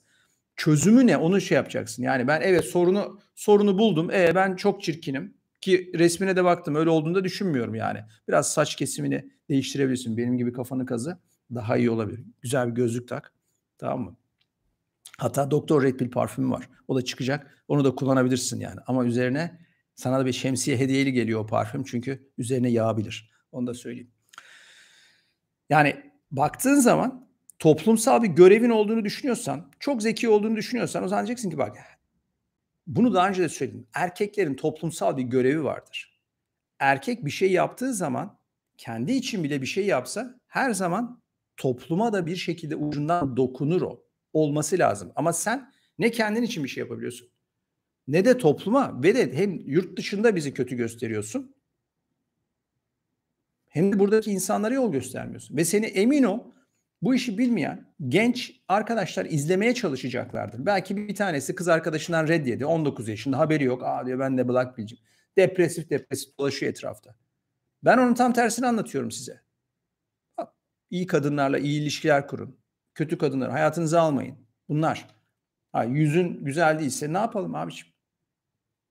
çözümü ne onu şey yapacaksın. Yani ben evet sorunu sorunu buldum. E ben çok çirkinim ki resmine de baktım öyle olduğunu da düşünmüyorum yani. Biraz saç kesimini değiştirebilirsin. Benim gibi kafanı kazı daha iyi olabilir. Güzel bir gözlük tak. Tamam mı? Hatta Doktor Red Pill parfümü var. O da çıkacak. Onu da kullanabilirsin yani. Ama üzerine sana da bir şemsiye hediyeli geliyor o parfüm. Çünkü üzerine yağabilir. Onu da söyleyeyim. Yani baktığın zaman toplumsal bir görevin olduğunu düşünüyorsan, çok zeki olduğunu düşünüyorsan o zaman diyeceksin ki bak bunu daha önce de söyledim. Erkeklerin toplumsal bir görevi vardır. Erkek bir şey yaptığı zaman kendi için bile bir şey yapsa her zaman topluma da bir şekilde ucundan dokunur o. Olması lazım. Ama sen ne kendin için bir şey yapabiliyorsun ne de topluma ve de hem yurt dışında bizi kötü gösteriyorsun hem de buradaki insanlara yol göstermiyorsun. Ve seni emin o, bu işi bilmeyen genç arkadaşlar izlemeye çalışacaklardır. Belki bir tanesi kız arkadaşından red yedi. 19 yaşında haberi yok. Aa diyor ben de Black Bill'cim. Depresif depresif dolaşıyor etrafta. Ben onun tam tersini anlatıyorum size. İyi kadınlarla iyi ilişkiler kurun. Kötü kadınları hayatınıza almayın. Bunlar. Ha, yüzün güzel değilse ne yapalım abiciğim?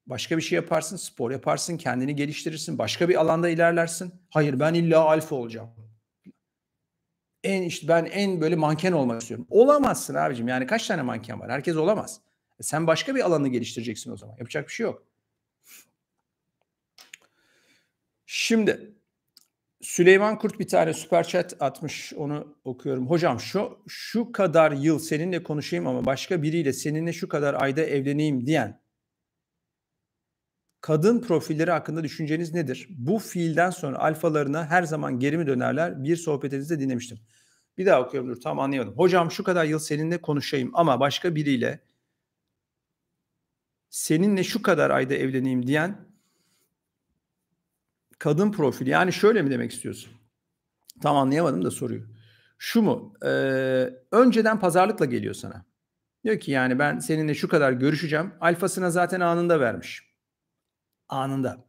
Başka bir şey yaparsın, spor yaparsın, kendini geliştirirsin, başka bir alanda ilerlersin. Hayır ben illa alfa olacağım. En işte ben en böyle manken olmak istiyorum. Olamazsın abicim. Yani kaç tane manken var? Herkes olamaz. E sen başka bir alanı geliştireceksin o zaman. Yapacak bir şey yok. Şimdi Süleyman Kurt bir tane süper chat atmış onu okuyorum. Hocam şu şu kadar yıl seninle konuşayım ama başka biriyle seninle şu kadar ayda evleneyim diyen kadın profilleri hakkında düşünceniz nedir? Bu fiilden sonra alfalarına her zaman geri mi dönerler? Bir sohbetinizde dinlemiştim. Bir daha okuyorum dur tam anlayamadım. Hocam şu kadar yıl seninle konuşayım ama başka biriyle seninle şu kadar ayda evleneyim diyen kadın profili yani şöyle mi demek istiyorsun? Tam anlayamadım da soruyu. Şu mu? E, önceden pazarlıkla geliyor sana. Diyor ki yani ben seninle şu kadar görüşeceğim. Alfasına zaten anında vermiş. Anında.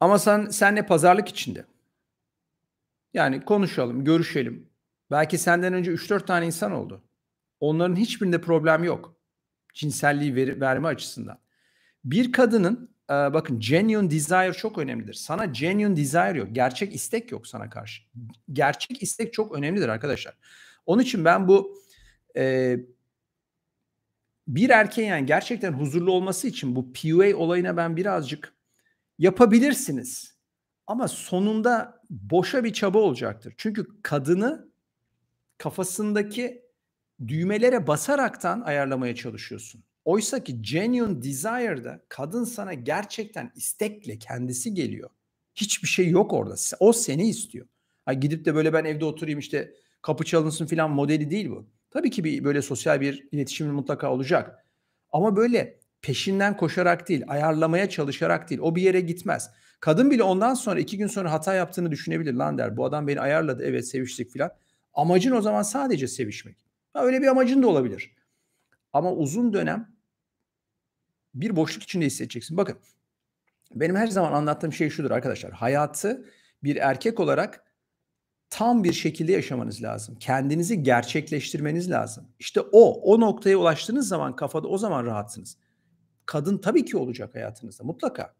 Ama sen senle pazarlık içinde. Yani konuşalım, görüşelim. Belki senden önce 3-4 tane insan oldu. Onların hiçbirinde problem yok. Cinselliği ver, verme açısından. Bir kadının ee, bakın genuine desire çok önemlidir. Sana genuine desire yok. Gerçek istek yok sana karşı. Gerçek istek çok önemlidir arkadaşlar. Onun için ben bu e, bir erkeğin yani gerçekten huzurlu olması için bu PUA olayına ben birazcık yapabilirsiniz. Ama sonunda boşa bir çaba olacaktır. Çünkü kadını kafasındaki düğmelere basaraktan ayarlamaya çalışıyorsun. Oysa ki genuine desire'da kadın sana gerçekten istekle kendisi geliyor. Hiçbir şey yok orada. O seni istiyor. Ha gidip de böyle ben evde oturayım işte kapı çalınsın filan modeli değil bu. Tabii ki bir böyle sosyal bir iletişim mutlaka olacak. Ama böyle peşinden koşarak değil, ayarlamaya çalışarak değil. O bir yere gitmez. Kadın bile ondan sonra iki gün sonra hata yaptığını düşünebilir lan der. Bu adam beni ayarladı evet seviştik filan. Amacın o zaman sadece sevişmek. Ha, öyle bir amacın da olabilir. Ama uzun dönem bir boşluk içinde hissedeceksin. Bakın benim her zaman anlattığım şey şudur arkadaşlar. Hayatı bir erkek olarak tam bir şekilde yaşamanız lazım. Kendinizi gerçekleştirmeniz lazım. İşte o, o noktaya ulaştığınız zaman kafada o zaman rahatsınız. Kadın tabii ki olacak hayatınızda mutlaka.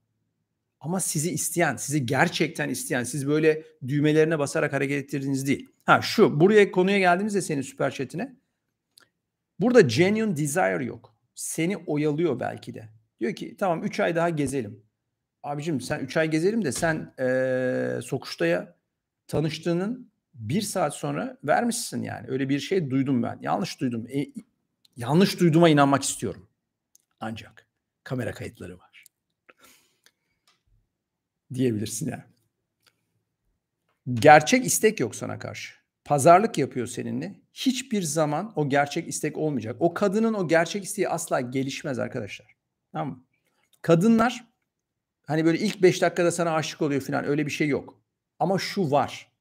Ama sizi isteyen, sizi gerçekten isteyen, siz böyle düğmelerine basarak hareket ettirdiğiniz değil. Ha şu, buraya konuya geldiğimizde senin süper chatine Burada genuine desire yok. Seni oyalıyor belki de. Diyor ki tamam 3 ay daha gezelim. Abicim sen 3 ay gezelim de sen ee, ya tanıştığının bir saat sonra vermişsin yani. Öyle bir şey duydum ben. Yanlış duydum. E, yanlış duyduğuma inanmak istiyorum. Ancak kamera kayıtları var. Diyebilirsin yani. Gerçek istek yok sana karşı pazarlık yapıyor seninle. Hiçbir zaman o gerçek istek olmayacak. O kadının o gerçek isteği asla gelişmez arkadaşlar. Tamam mı? Kadınlar hani böyle ilk 5 dakikada sana aşık oluyor falan öyle bir şey yok. Ama şu var.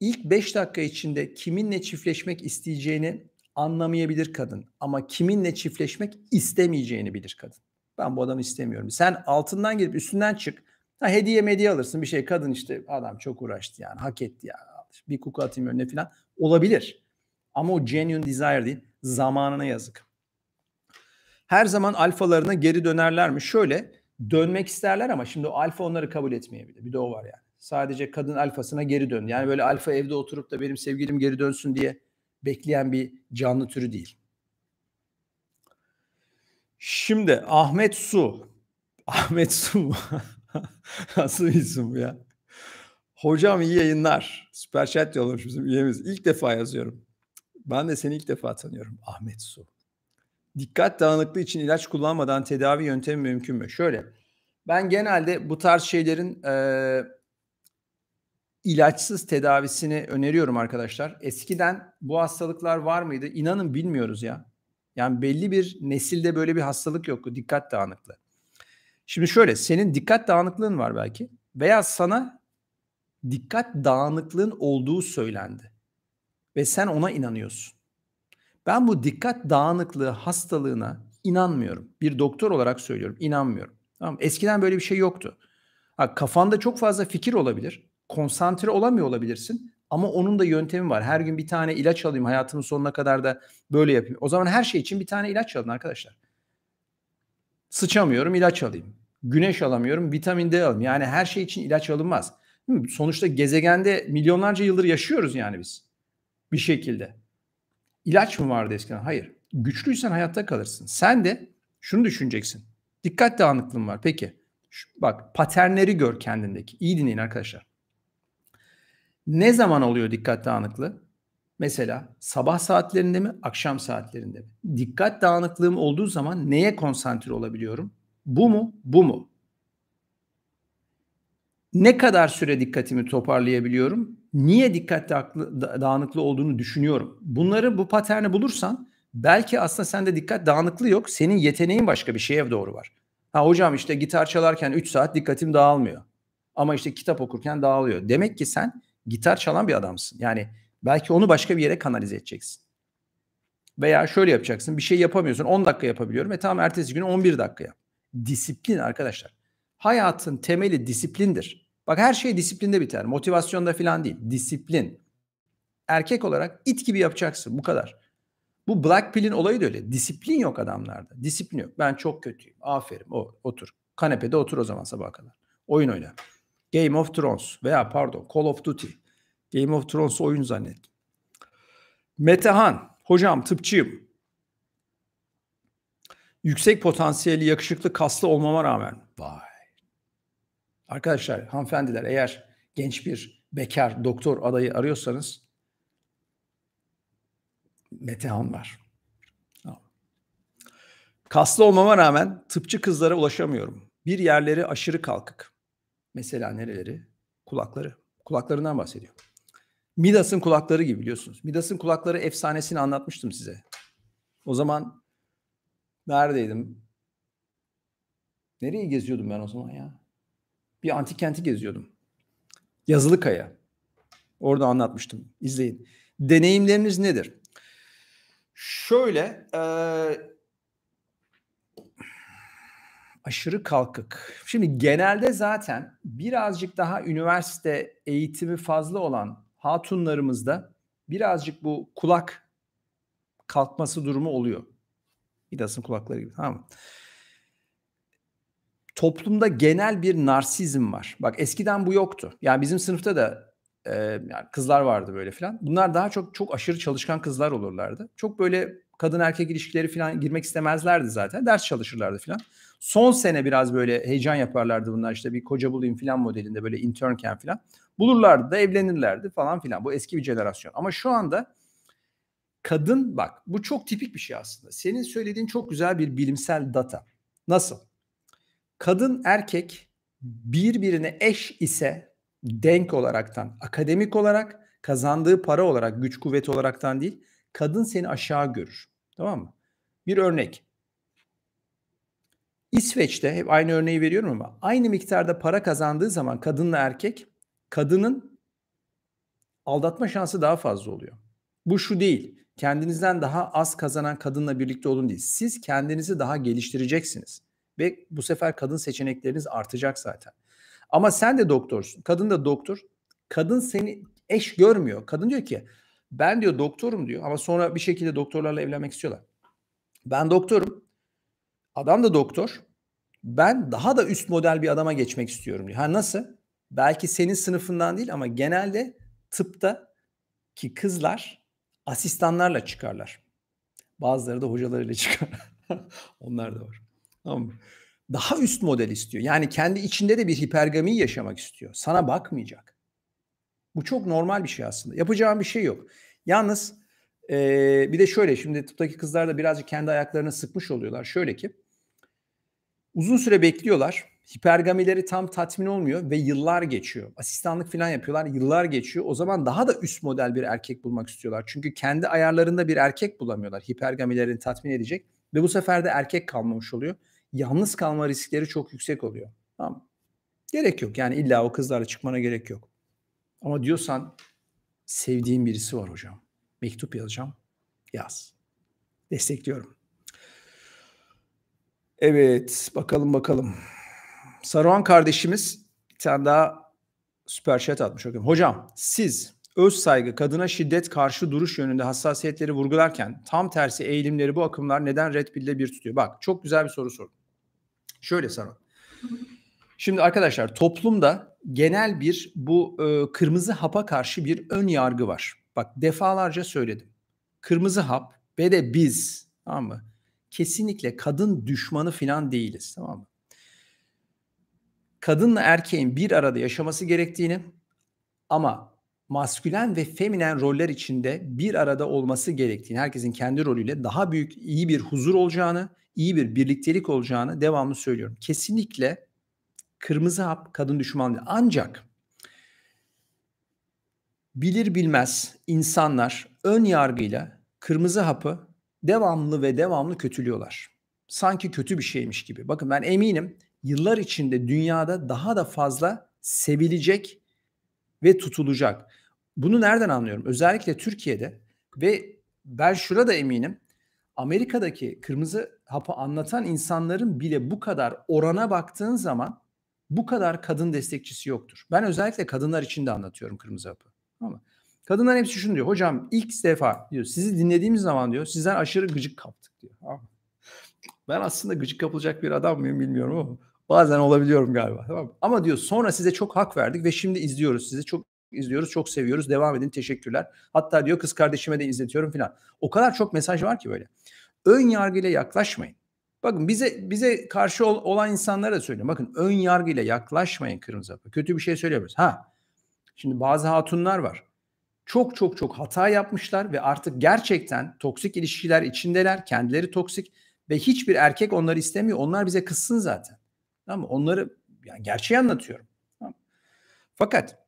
İlk 5 dakika içinde kiminle çiftleşmek isteyeceğini anlamayabilir kadın. Ama kiminle çiftleşmek istemeyeceğini bilir kadın. Ben bu adamı istemiyorum. Sen altından girip üstünden çık. Ha, hediye medya alırsın bir şey. Kadın işte adam çok uğraştı yani hak etti ya. Yani bir kuku atayım önüne falan olabilir. Ama o genuine desire değil. Zamanına yazık. Her zaman alfalarına geri dönerler mi? Şöyle dönmek isterler ama şimdi o alfa onları kabul etmeyebilir. Bir de o var yani. Sadece kadın alfasına geri dön. Yani böyle alfa evde oturup da benim sevgilim geri dönsün diye bekleyen bir canlı türü değil. Şimdi Ahmet Su. Ahmet Su Nasıl isim ya? Hocam iyi yayınlar. Süper chat yollamış bizim üyemiz. İlk defa yazıyorum. Ben de seni ilk defa tanıyorum. Ahmet Su. Dikkat dağınıklığı için ilaç kullanmadan tedavi yöntemi mümkün mü? Şöyle. Ben genelde bu tarz şeylerin e, ilaçsız tedavisini öneriyorum arkadaşlar. Eskiden bu hastalıklar var mıydı? İnanın bilmiyoruz ya. Yani belli bir nesilde böyle bir hastalık yok. Dikkat dağınıklığı. Şimdi şöyle senin dikkat dağınıklığın var belki veya sana dikkat dağınıklığın olduğu söylendi. Ve sen ona inanıyorsun. Ben bu dikkat dağınıklığı hastalığına inanmıyorum. Bir doktor olarak söylüyorum, inanmıyorum. Tamam Eskiden böyle bir şey yoktu. Ha, kafanda çok fazla fikir olabilir. Konsantre olamıyor olabilirsin. Ama onun da yöntemi var. Her gün bir tane ilaç alayım hayatımın sonuna kadar da böyle yapayım. O zaman her şey için bir tane ilaç alın arkadaşlar. Sıçamıyorum ilaç alayım. Güneş alamıyorum vitamin D alayım. Yani her şey için ilaç alınmaz. Sonuçta gezegende milyonlarca yıldır yaşıyoruz yani biz. Bir şekilde. İlaç mı vardı eskiden? Hayır. Güçlüysen hayatta kalırsın. Sen de şunu düşüneceksin. Dikkat dağınıklığın var. Peki. Şu, bak paternleri gör kendindeki. İyi dinleyin arkadaşlar. Ne zaman oluyor dikkat dağınıklığı? Mesela sabah saatlerinde mi, akşam saatlerinde mi? Dikkat dağınıklığım olduğu zaman neye konsantre olabiliyorum? Bu mu, bu mu? ne kadar süre dikkatimi toparlayabiliyorum? Niye dikkat dağınıklığı olduğunu düşünüyorum. Bunları bu paterni bulursan belki aslında sende dikkat dağınıklığı yok. Senin yeteneğin başka bir şeye doğru var. Ha hocam işte gitar çalarken 3 saat dikkatim dağılmıyor. Ama işte kitap okurken dağılıyor. Demek ki sen gitar çalan bir adamsın. Yani belki onu başka bir yere kanalize edeceksin. Veya şöyle yapacaksın. Bir şey yapamıyorsun. 10 dakika yapabiliyorum. E tamam ertesi gün 11 dakika yap. Disiplin arkadaşlar. Hayatın temeli disiplindir. Bak her şey disiplinde biter. Motivasyonda falan değil. Disiplin. Erkek olarak it gibi yapacaksın. Bu kadar. Bu Black Pill'in olayı da öyle. Disiplin yok adamlarda. Disiplin yok. Ben çok kötüyüm. Aferin. O, otur. Kanepede otur o zaman sabaha kadar. Oyun oyna. Game of Thrones veya pardon Call of Duty. Game of Thrones oyun zannet. Metehan. Hocam tıpçıyım. Yüksek potansiyeli yakışıklı kaslı olmama rağmen. Vay. Arkadaşlar, hanımefendiler eğer genç bir bekar doktor adayı arıyorsanız Metehan var. Kaslı olmama rağmen tıpçı kızlara ulaşamıyorum. Bir yerleri aşırı kalkık. Mesela nereleri? Kulakları. Kulaklarından bahsediyor. Midas'ın kulakları gibi biliyorsunuz. Midas'ın kulakları efsanesini anlatmıştım size. O zaman neredeydim? Nereye geziyordum ben o zaman ya? bir antik kenti geziyordum. Yazılıkaya. Orada anlatmıştım. İzleyin. Deneyimleriniz nedir? Şöyle e, aşırı kalkık. Şimdi genelde zaten birazcık daha üniversite eğitimi fazla olan hatunlarımızda birazcık bu kulak kalkması durumu oluyor. İdas'ın kulakları gibi tamam mı? toplumda genel bir narsizm var. Bak eskiden bu yoktu. Yani bizim sınıfta da e, yani kızlar vardı böyle filan. Bunlar daha çok çok aşırı çalışkan kızlar olurlardı. Çok böyle kadın erkek ilişkileri filan girmek istemezlerdi zaten. Ders çalışırlardı filan. Son sene biraz böyle heyecan yaparlardı bunlar işte bir koca bulayım filan modelinde böyle internken filan. Bulurlardı da evlenirlerdi falan filan. Bu eski bir jenerasyon. Ama şu anda kadın bak bu çok tipik bir şey aslında. Senin söylediğin çok güzel bir bilimsel data. Nasıl? kadın erkek birbirine eş ise denk olaraktan, akademik olarak, kazandığı para olarak, güç kuvvet olaraktan değil, kadın seni aşağı görür. Tamam mı? Bir örnek. İsveç'te hep aynı örneği veriyorum ama aynı miktarda para kazandığı zaman kadınla erkek kadının aldatma şansı daha fazla oluyor. Bu şu değil. Kendinizden daha az kazanan kadınla birlikte olun değil. Siz kendinizi daha geliştireceksiniz. Ve bu sefer kadın seçenekleriniz artacak zaten. Ama sen de doktorsun. Kadın da doktor. Kadın seni eş görmüyor. Kadın diyor ki ben diyor doktorum diyor ama sonra bir şekilde doktorlarla evlenmek istiyorlar. Ben doktorum. Adam da doktor. Ben daha da üst model bir adama geçmek istiyorum diyor. Ha nasıl? Belki senin sınıfından değil ama genelde tıpta ki kızlar asistanlarla çıkarlar. Bazıları da hocalarıyla çıkar. Onlar da var. Tamam Daha üst model istiyor. Yani kendi içinde de bir hipergami yaşamak istiyor. Sana bakmayacak. Bu çok normal bir şey aslında. Yapacağın bir şey yok. Yalnız ee, bir de şöyle şimdi tıptaki kızlar da birazcık kendi ayaklarına sıkmış oluyorlar. Şöyle ki uzun süre bekliyorlar. Hipergamileri tam tatmin olmuyor ve yıllar geçiyor. Asistanlık falan yapıyorlar. Yıllar geçiyor. O zaman daha da üst model bir erkek bulmak istiyorlar. Çünkü kendi ayarlarında bir erkek bulamıyorlar. Hipergamilerini tatmin edecek. Ve bu sefer de erkek kalmamış oluyor yalnız kalma riskleri çok yüksek oluyor. Tamam Gerek yok yani illa o kızlarla çıkmana gerek yok. Ama diyorsan sevdiğim birisi var hocam. Mektup yazacağım. Yaz. Destekliyorum. Evet bakalım bakalım. Saruhan kardeşimiz bir tane daha süper chat atmış. Hocam siz öz saygı, kadına şiddet karşı duruş yönünde hassasiyetleri vurgularken tam tersi eğilimleri bu akımlar neden Red Pill'de bir tutuyor? Bak çok güzel bir soru sordun. Şöyle sana. Şimdi arkadaşlar toplumda genel bir bu e, kırmızı hapa karşı bir ön yargı var. Bak defalarca söyledim. Kırmızı hap ve de biz tamam mı? Kesinlikle kadın düşmanı filan değiliz tamam mı? Kadınla erkeğin bir arada yaşaması gerektiğini ama maskülen ve feminen roller içinde bir arada olması gerektiğini, herkesin kendi rolüyle daha büyük iyi bir huzur olacağını, iyi bir birliktelik olacağını devamlı söylüyorum. Kesinlikle kırmızı hap kadın düşmanlığı. Ancak bilir bilmez insanlar ön yargıyla kırmızı hapı devamlı ve devamlı kötülüyorlar. Sanki kötü bir şeymiş gibi. Bakın ben eminim yıllar içinde dünyada daha da fazla sevilecek ve tutulacak. Bunu nereden anlıyorum? Özellikle Türkiye'de ve ben şuna da eminim. Amerika'daki kırmızı hapı anlatan insanların bile bu kadar orana baktığın zaman bu kadar kadın destekçisi yoktur. Ben özellikle kadınlar için de anlatıyorum kırmızı hapı. Ama kadınlar hepsi şunu diyor. Hocam ilk defa diyor sizi dinlediğimiz zaman diyor sizden aşırı gıcık kaptık diyor. Ben aslında gıcık kapılacak bir adam mıyım bilmiyorum ama bazen olabiliyorum galiba. Ama diyor sonra size çok hak verdik ve şimdi izliyoruz sizi. Çok izliyoruz, çok seviyoruz. Devam edin, teşekkürler. Hatta diyor kız kardeşime de izletiyorum filan. O kadar çok mesaj var ki böyle. Ön yargıyla yaklaşmayın. Bakın bize bize karşı ol, olan insanlara da söylüyorum. Bakın ön yargıyla yaklaşmayın kırmızı hapı. Kötü bir şey söylemiyoruz. Ha. Şimdi bazı hatunlar var. Çok çok çok hata yapmışlar ve artık gerçekten toksik ilişkiler içindeler. Kendileri toksik ve hiçbir erkek onları istemiyor. Onlar bize kızsın zaten. Tamam mı? Onları yani gerçeği anlatıyorum. Tamam. Fakat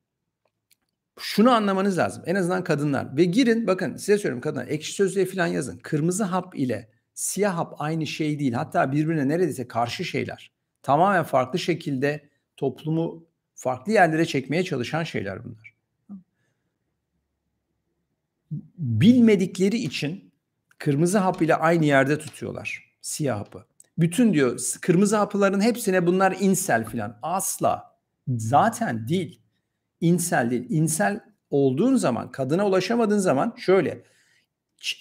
şunu anlamanız lazım. En azından kadınlar. Ve girin bakın size söylüyorum kadınlar. Ekşi sözlüğe falan yazın. Kırmızı hap ile siyah hap aynı şey değil. Hatta birbirine neredeyse karşı şeyler. Tamamen farklı şekilde toplumu farklı yerlere çekmeye çalışan şeyler bunlar. Bilmedikleri için kırmızı hap ile aynı yerde tutuyorlar siyah hapı. Bütün diyor kırmızı hapların hepsine bunlar insel filan. Asla. Zaten değil insel değil. İnsel olduğun zaman, kadına ulaşamadığın zaman şöyle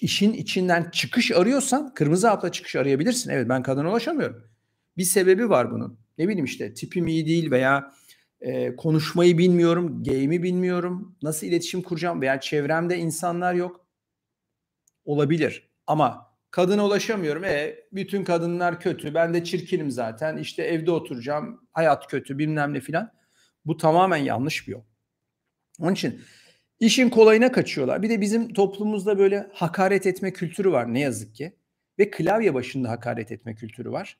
işin içinden çıkış arıyorsan kırmızı hapla çıkış arayabilirsin. Evet ben kadına ulaşamıyorum. Bir sebebi var bunun. Ne bileyim işte tipim iyi değil veya e, konuşmayı bilmiyorum, game'i bilmiyorum, nasıl iletişim kuracağım veya çevremde insanlar yok. Olabilir ama kadına ulaşamıyorum. E bütün kadınlar kötü, ben de çirkinim zaten, İşte evde oturacağım, hayat kötü bilmem ne filan. Bu tamamen yanlış bir yol. Onun için işin kolayına kaçıyorlar. Bir de bizim toplumumuzda böyle hakaret etme kültürü var ne yazık ki. Ve klavye başında hakaret etme kültürü var.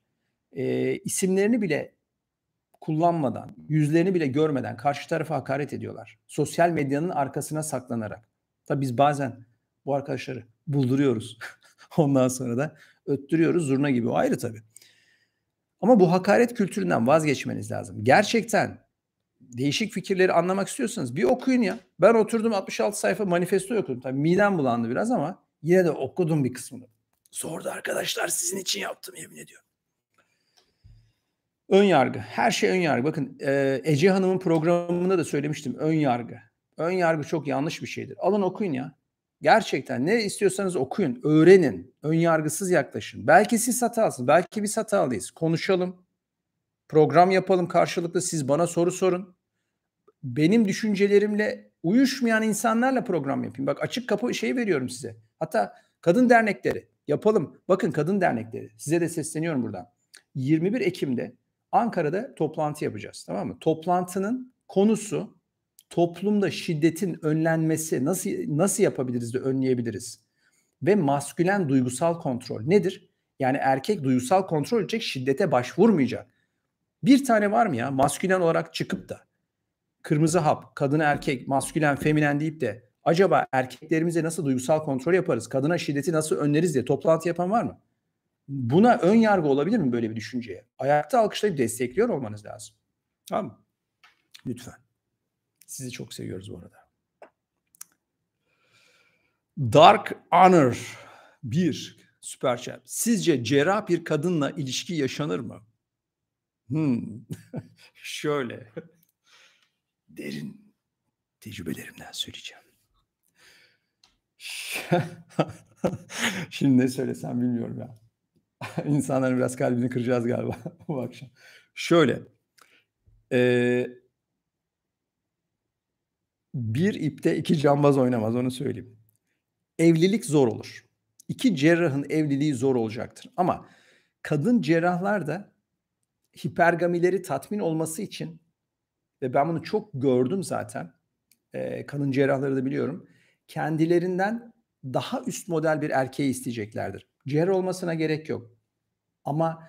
E, isimlerini bile kullanmadan, yüzlerini bile görmeden karşı tarafa hakaret ediyorlar. Sosyal medyanın arkasına saklanarak. Tabi biz bazen bu arkadaşları bulduruyoruz. Ondan sonra da öttürüyoruz zurna gibi. O ayrı tabii. Ama bu hakaret kültüründen vazgeçmeniz lazım. Gerçekten değişik fikirleri anlamak istiyorsanız bir okuyun ya. Ben oturdum 66 sayfa manifesto okudum. Tabii midem bulandı biraz ama yine de okudum bir kısmını. Sordu arkadaşlar sizin için yaptım yemin ediyorum. Ön yargı. Her şey ön yargı. Bakın e, Ece Hanım'ın programında da söylemiştim ön yargı. Ön yargı çok yanlış bir şeydir. Alın okuyun ya. Gerçekten ne istiyorsanız okuyun, öğrenin, ön yargısız yaklaşın. Belki siz hatasınız, belki biz hatalıyız. Konuşalım, program yapalım karşılıklı. Siz bana soru sorun benim düşüncelerimle uyuşmayan insanlarla program yapayım. Bak açık kapı şey veriyorum size. Hatta kadın dernekleri yapalım. Bakın kadın dernekleri size de sesleniyorum buradan. 21 Ekim'de Ankara'da toplantı yapacağız tamam mı? Toplantının konusu toplumda şiddetin önlenmesi nasıl nasıl yapabiliriz de önleyebiliriz? Ve maskülen duygusal kontrol nedir? Yani erkek duygusal kontrol edecek şiddete başvurmayacak. Bir tane var mı ya maskülen olarak çıkıp da kırmızı hap, kadın erkek, maskülen, feminen deyip de acaba erkeklerimize nasıl duygusal kontrol yaparız, kadına şiddeti nasıl önleriz diye toplantı yapan var mı? Buna ön yargı olabilir mi böyle bir düşünceye? Ayakta alkışlayıp destekliyor olmanız lazım. Tamam mı? Lütfen. Sizi çok seviyoruz bu arada. Dark Honor bir süper chat. Sizce cerrah bir kadınla ilişki yaşanır mı? Hmm. Şöyle derin tecrübelerimden söyleyeceğim. Şimdi ne söylesem bilmiyorum ya. İnsanların biraz kalbini kıracağız galiba bu akşam. Şöyle. E, bir ipte iki cambaz oynamaz onu söyleyeyim. Evlilik zor olur. İki cerrahın evliliği zor olacaktır. Ama kadın cerrahlar da hipergamileri tatmin olması için ve ben bunu çok gördüm zaten. E, kadın cerrahları da biliyorum. Kendilerinden daha üst model bir erkeği isteyeceklerdir. Cerrah olmasına gerek yok. Ama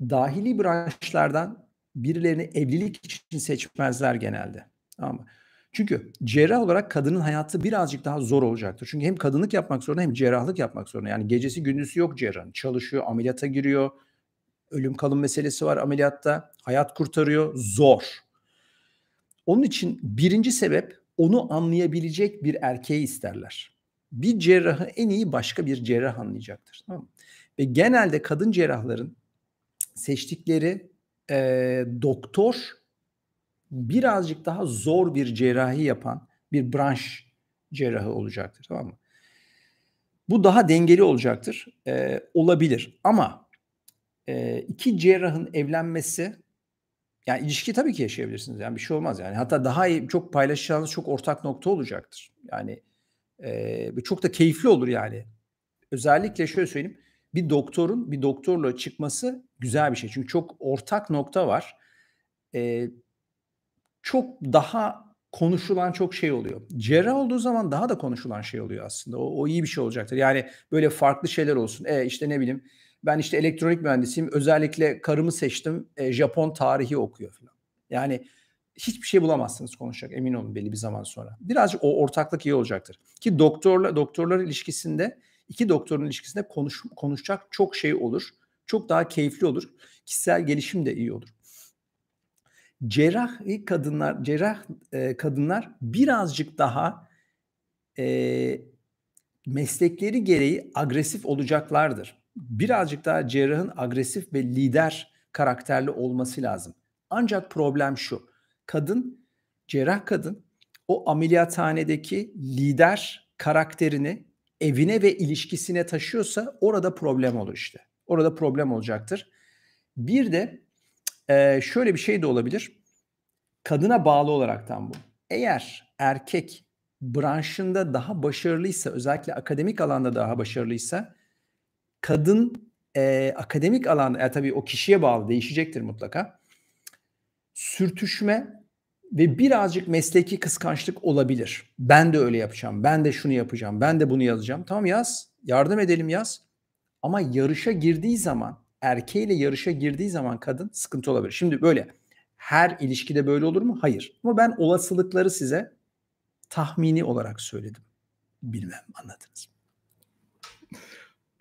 dahili branşlardan birilerini evlilik için seçmezler genelde. Tamam mı? Çünkü cerrah olarak kadının hayatı birazcık daha zor olacaktır. Çünkü hem kadınlık yapmak zorunda hem cerrahlık yapmak zorunda. Yani gecesi gündüzü yok cerrahın. Çalışıyor, ameliyata giriyor. Ölüm kalım meselesi var ameliyatta. Hayat kurtarıyor. Zor. Onun için birinci sebep onu anlayabilecek bir erkeği isterler. Bir cerrahı en iyi başka bir cerrah anlayacaktır. Tamam mı? Ve genelde kadın cerrahların seçtikleri e, doktor birazcık daha zor bir cerrahi yapan bir branş cerrahı olacaktır. Tamam mı? Bu daha dengeli olacaktır. E, olabilir ama e, iki cerrahın evlenmesi yani ilişki tabii ki yaşayabilirsiniz. Yani bir şey olmaz yani. Hatta daha iyi, çok paylaşacağınız çok ortak nokta olacaktır. Yani e, çok da keyifli olur yani. Özellikle şöyle söyleyeyim. Bir doktorun bir doktorla çıkması güzel bir şey. Çünkü çok ortak nokta var. E, çok daha konuşulan çok şey oluyor. Cerrah olduğu zaman daha da konuşulan şey oluyor aslında. O, o iyi bir şey olacaktır. Yani böyle farklı şeyler olsun. E işte ne bileyim ben işte elektronik mühendisiyim. Özellikle karımı seçtim. E, Japon tarihi okuyor falan. Yani hiçbir şey bulamazsınız konuşacak emin olun belli bir zaman sonra. Birazcık o ortaklık iyi olacaktır. Ki doktorla doktorlar ilişkisinde iki doktorun ilişkisinde konuş, konuşacak çok şey olur. Çok daha keyifli olur. Kişisel gelişim de iyi olur. Cerrahi kadınlar, cerrah e, kadınlar birazcık daha e, meslekleri gereği agresif olacaklardır birazcık daha cerrahın agresif ve lider karakterli olması lazım. Ancak problem şu. Kadın, cerrah kadın o ameliyathanedeki lider karakterini evine ve ilişkisine taşıyorsa orada problem olur işte. Orada problem olacaktır. Bir de e, şöyle bir şey de olabilir. Kadına bağlı olaraktan bu. Eğer erkek branşında daha başarılıysa, özellikle akademik alanda daha başarılıysa kadın e, akademik alan, e, tabii o kişiye bağlı değişecektir mutlaka. Sürtüşme ve birazcık mesleki kıskançlık olabilir. Ben de öyle yapacağım, ben de şunu yapacağım, ben de bunu yazacağım. Tamam yaz, yardım edelim yaz. Ama yarışa girdiği zaman, erkeğiyle yarışa girdiği zaman kadın sıkıntı olabilir. Şimdi böyle her ilişkide böyle olur mu? Hayır. Ama ben olasılıkları size tahmini olarak söyledim. Bilmem anladınız mı?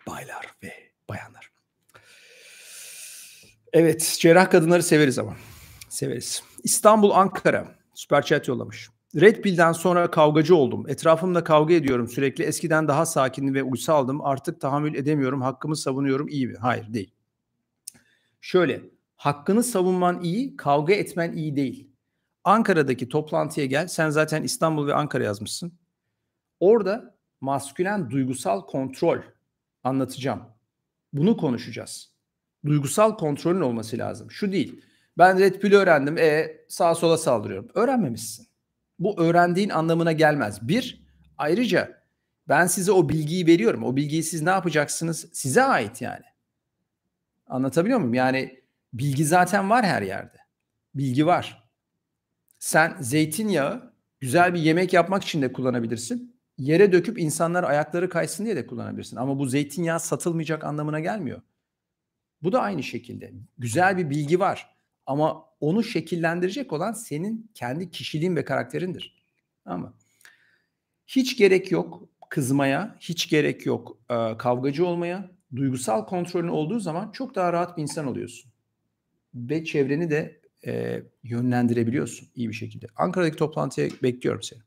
baylar ve bayanlar. Evet cerrah kadınları severiz ama. Severiz. İstanbul Ankara süper chat yollamış. Red Pill'den sonra kavgacı oldum. Etrafımda kavga ediyorum sürekli. Eskiden daha sakin ve uysaldım. Artık tahammül edemiyorum. Hakkımı savunuyorum. İyi mi? Hayır değil. Şöyle hakkını savunman iyi, kavga etmen iyi değil. Ankara'daki toplantıya gel. Sen zaten İstanbul ve Ankara yazmışsın. Orada maskülen duygusal kontrol anlatacağım. Bunu konuşacağız. Duygusal kontrolün olması lazım. Şu değil. Ben red pill'i öğrendim. E sağa sola saldırıyorum. Öğrenmemişsin. Bu öğrendiğin anlamına gelmez. Bir, ayrıca ben size o bilgiyi veriyorum. O bilgiyi siz ne yapacaksınız? Size ait yani. Anlatabiliyor muyum? Yani bilgi zaten var her yerde. Bilgi var. Sen zeytinyağı güzel bir yemek yapmak için de kullanabilirsin yere döküp insanlar ayakları kaysın diye de kullanabilirsin. Ama bu zeytinyağı satılmayacak anlamına gelmiyor. Bu da aynı şekilde. Güzel bir bilgi var ama onu şekillendirecek olan senin kendi kişiliğin ve karakterindir. Ama hiç gerek yok kızmaya, hiç gerek yok e, kavgacı olmaya. Duygusal kontrolün olduğu zaman çok daha rahat bir insan oluyorsun. Ve çevreni de e, yönlendirebiliyorsun iyi bir şekilde. Ankara'daki toplantıya bekliyorum seni.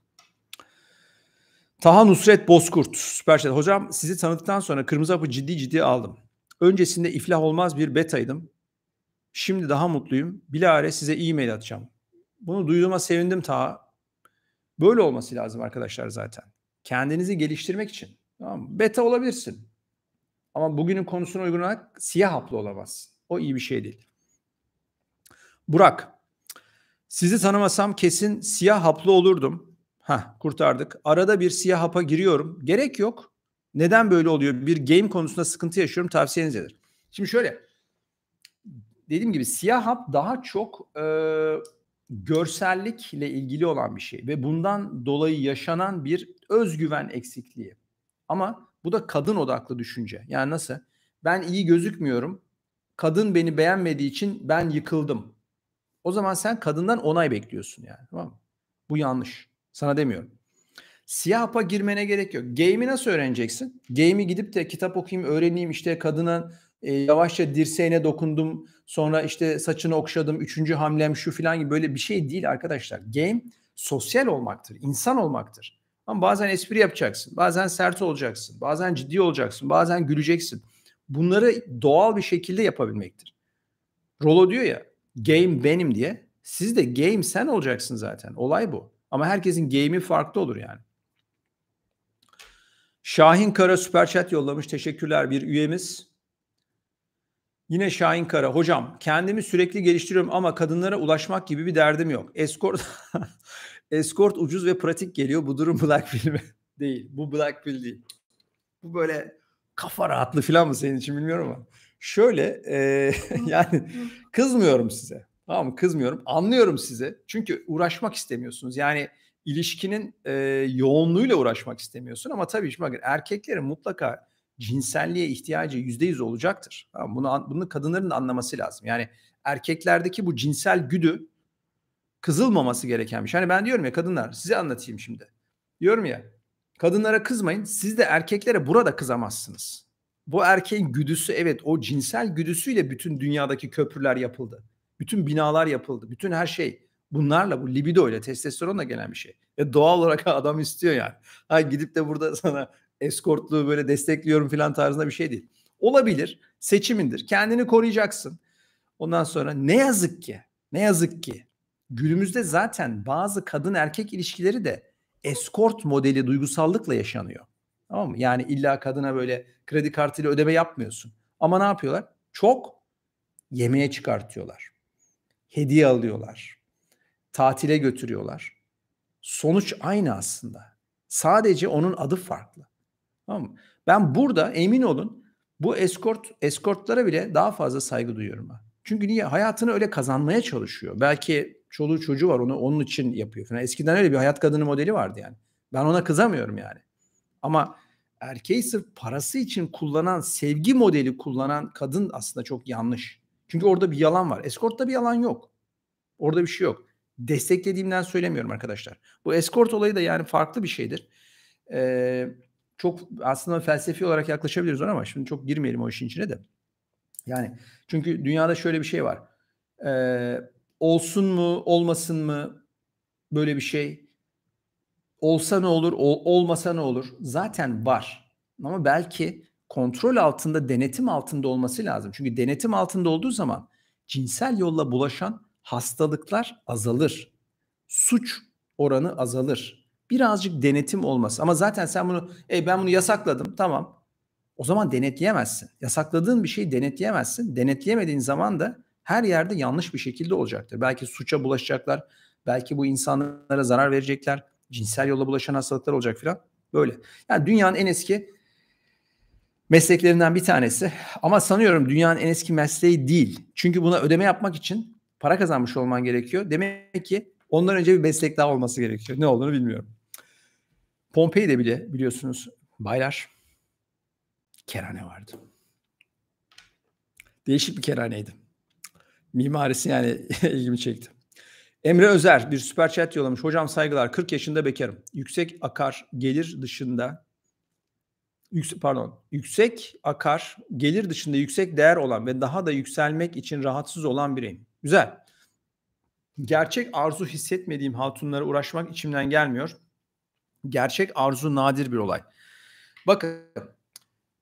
Taha Nusret Bozkurt Süper şey. Hocam sizi tanıdıktan sonra Kırmızı Hap'ı ciddi ciddi aldım. Öncesinde iflah olmaz bir betaydım. Şimdi daha mutluyum. Bilare size e-mail atacağım. Bunu duyduğuma sevindim Taha. Böyle olması lazım arkadaşlar zaten. Kendinizi geliştirmek için. Tamam mı? Beta olabilirsin. Ama bugünün konusuna uygun olarak siyah haplı olamazsın. O iyi bir şey değil. Burak. Sizi tanımasam kesin siyah haplı olurdum. Ha kurtardık. Arada bir siyah hapa giriyorum. Gerek yok. Neden böyle oluyor? Bir game konusunda sıkıntı yaşıyorum. Tavsiyeniz nedir? Şimdi şöyle. Dediğim gibi siyah hap daha çok e, görsellikle ilgili olan bir şey. Ve bundan dolayı yaşanan bir özgüven eksikliği. Ama bu da kadın odaklı düşünce. Yani nasıl? Ben iyi gözükmüyorum. Kadın beni beğenmediği için ben yıkıldım. O zaman sen kadından onay bekliyorsun yani. Tamam mı? Bu yanlış. Sana demiyorum. Siyah hapa girmene gerek yok. Game'i nasıl öğreneceksin? Game'i gidip de kitap okuyayım, öğreneyim İşte kadına e, yavaşça dirseğine dokundum. Sonra işte saçını okşadım. Üçüncü hamlem şu filan gibi böyle bir şey değil arkadaşlar. Game sosyal olmaktır. insan olmaktır. Ama bazen espri yapacaksın. Bazen sert olacaksın. Bazen ciddi olacaksın. Bazen güleceksin. Bunları doğal bir şekilde yapabilmektir. Rolo diyor ya game benim diye. Siz de game sen olacaksın zaten. Olay bu. Ama herkesin game'i farklı olur yani. Şahin Kara süper chat yollamış. Teşekkürler bir üyemiz. Yine Şahin Kara. Hocam kendimi sürekli geliştiriyorum ama kadınlara ulaşmak gibi bir derdim yok. Escort, escort ucuz ve pratik geliyor. Bu durum Blackpill filmi değil. Bu Blackpill değil. Bu böyle kafa rahatlı falan mı senin için bilmiyorum ama. Şöyle e, yani kızmıyorum size. Tamam mı? Kızmıyorum. Anlıyorum size. Çünkü uğraşmak istemiyorsunuz. Yani ilişkinin e, yoğunluğuyla uğraşmak istemiyorsun ama tabii işte bakın erkeklerin mutlaka cinselliğe ihtiyacı yüzde yüz olacaktır. Tamam, bunu, bunu kadınların da anlaması lazım. Yani erkeklerdeki bu cinsel güdü kızılmaması gereken bir şey. Hani ben diyorum ya kadınlar size anlatayım şimdi. Diyorum ya kadınlara kızmayın siz de erkeklere burada kızamazsınız. Bu erkeğin güdüsü evet o cinsel güdüsüyle bütün dünyadaki köprüler yapıldı. Bütün binalar yapıldı. Bütün her şey bunlarla bu libido ile testosteronla gelen bir şey. Ve doğal olarak adam istiyor yani. Ha gidip de burada sana eskortlu böyle destekliyorum filan tarzında bir şey değil. Olabilir. Seçimindir. Kendini koruyacaksın. Ondan sonra ne yazık ki ne yazık ki günümüzde zaten bazı kadın erkek ilişkileri de eskort modeli duygusallıkla yaşanıyor. Tamam mı? Yani illa kadına böyle kredi kartıyla ödeme yapmıyorsun. Ama ne yapıyorlar? Çok yemeğe çıkartıyorlar hediye alıyorlar. Tatile götürüyorlar. Sonuç aynı aslında. Sadece onun adı farklı. Tamam mı? Ben burada emin olun bu escort escortlara bile daha fazla saygı duyuyorum ben. Çünkü niye hayatını öyle kazanmaya çalışıyor. Belki çoluğu çocuğu var onu onun için yapıyor falan. Eskiden öyle bir hayat kadını modeli vardı yani. Ben ona kızamıyorum yani. Ama erkeği sırf parası için kullanan, sevgi modeli kullanan kadın aslında çok yanlış. Çünkü orada bir yalan var. Escort'ta bir yalan yok. Orada bir şey yok. Desteklediğimden söylemiyorum arkadaşlar. Bu escort olayı da yani farklı bir şeydir. Ee, çok aslında felsefi olarak yaklaşabiliriz ona ama şimdi çok girmeyelim o işin içine de. Yani çünkü dünyada şöyle bir şey var. Ee, olsun mu olmasın mı böyle bir şey? Olsa ne olur ol, olmasa ne olur? Zaten var. Ama belki kontrol altında, denetim altında olması lazım. Çünkü denetim altında olduğu zaman cinsel yolla bulaşan hastalıklar azalır. Suç oranı azalır. Birazcık denetim olması. Ama zaten sen bunu, e ben bunu yasakladım tamam. O zaman denetleyemezsin. Yasakladığın bir şeyi denetleyemezsin. Denetleyemediğin zaman da her yerde yanlış bir şekilde olacaktır. Belki suça bulaşacaklar. Belki bu insanlara zarar verecekler. Cinsel yolla bulaşan hastalıklar olacak filan. Böyle. Yani dünyanın en eski mesleklerinden bir tanesi. Ama sanıyorum dünyanın en eski mesleği değil. Çünkü buna ödeme yapmak için para kazanmış olman gerekiyor. Demek ki ondan önce bir meslek daha olması gerekiyor. Ne olduğunu bilmiyorum. Pompei'de bile biliyorsunuz baylar kerane vardı. Değişik bir keraneydi. Mimarisi yani ilgimi çekti. Emre Özer bir süper chat yollamış. Hocam saygılar 40 yaşında bekarım. Yüksek akar gelir dışında yüksek, pardon yüksek akar gelir dışında yüksek değer olan ve daha da yükselmek için rahatsız olan bireyim. Güzel. Gerçek arzu hissetmediğim hatunlara uğraşmak içimden gelmiyor. Gerçek arzu nadir bir olay. Bakın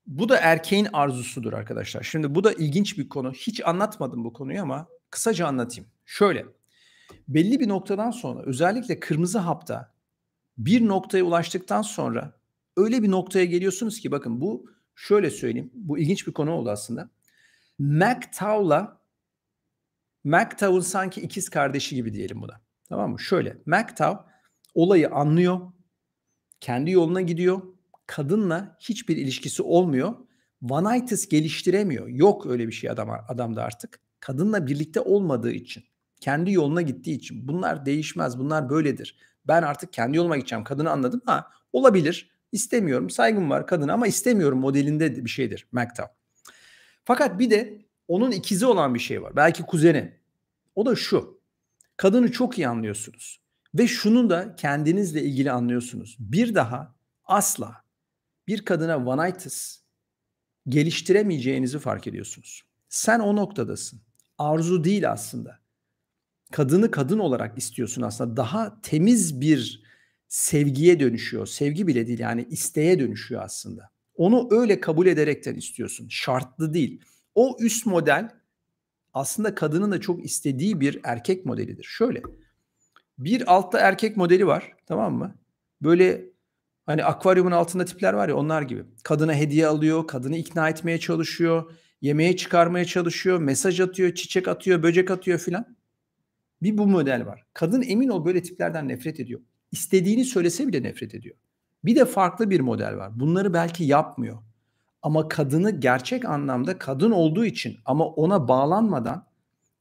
bu da erkeğin arzusudur arkadaşlar. Şimdi bu da ilginç bir konu. Hiç anlatmadım bu konuyu ama kısaca anlatayım. Şöyle belli bir noktadan sonra özellikle kırmızı hapta bir noktaya ulaştıktan sonra öyle bir noktaya geliyorsunuz ki bakın bu şöyle söyleyeyim. Bu ilginç bir konu oldu aslında. McTow'la McTow'un sanki ikiz kardeşi gibi diyelim buna. Tamam mı? Şöyle McTow olayı anlıyor. Kendi yoluna gidiyor. Kadınla hiçbir ilişkisi olmuyor. Vanitas geliştiremiyor. Yok öyle bir şey adam adamda artık. Kadınla birlikte olmadığı için, kendi yoluna gittiği için. Bunlar değişmez, bunlar böyledir. Ben artık kendi yoluma gideceğim. Kadını anladım. Ha, olabilir. İstemiyorum saygım var kadın ama istemiyorum modelinde bir şeydir MGTOW. Fakat bir de onun ikizi olan bir şey var. Belki kuzeni. O da şu. Kadını çok iyi anlıyorsunuz. Ve şunu da kendinizle ilgili anlıyorsunuz. Bir daha asla bir kadına vanitas geliştiremeyeceğinizi fark ediyorsunuz. Sen o noktadasın. Arzu değil aslında. Kadını kadın olarak istiyorsun aslında. Daha temiz bir sevgiye dönüşüyor. Sevgi bile değil yani isteğe dönüşüyor aslında. Onu öyle kabul ederekten istiyorsun. Şartlı değil. O üst model aslında kadının da çok istediği bir erkek modelidir. Şöyle bir altta erkek modeli var tamam mı? Böyle hani akvaryumun altında tipler var ya onlar gibi. Kadına hediye alıyor, kadını ikna etmeye çalışıyor, yemeğe çıkarmaya çalışıyor, mesaj atıyor, çiçek atıyor, böcek atıyor filan. Bir bu model var. Kadın emin ol böyle tiplerden nefret ediyor istediğini söylese bile nefret ediyor. Bir de farklı bir model var. Bunları belki yapmıyor. Ama kadını gerçek anlamda kadın olduğu için ama ona bağlanmadan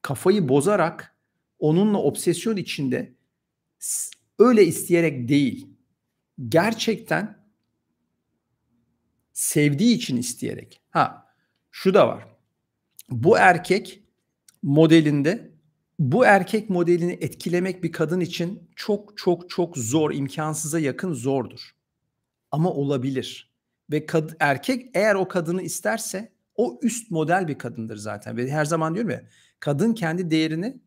kafayı bozarak onunla obsesyon içinde öyle isteyerek değil. Gerçekten sevdiği için isteyerek. Ha şu da var. Bu erkek modelinde bu erkek modelini etkilemek bir kadın için çok çok çok zor, imkansıza yakın zordur. Ama olabilir. Ve kad- erkek eğer o kadını isterse o üst model bir kadındır zaten. Ve her zaman diyorum ya kadın kendi değerini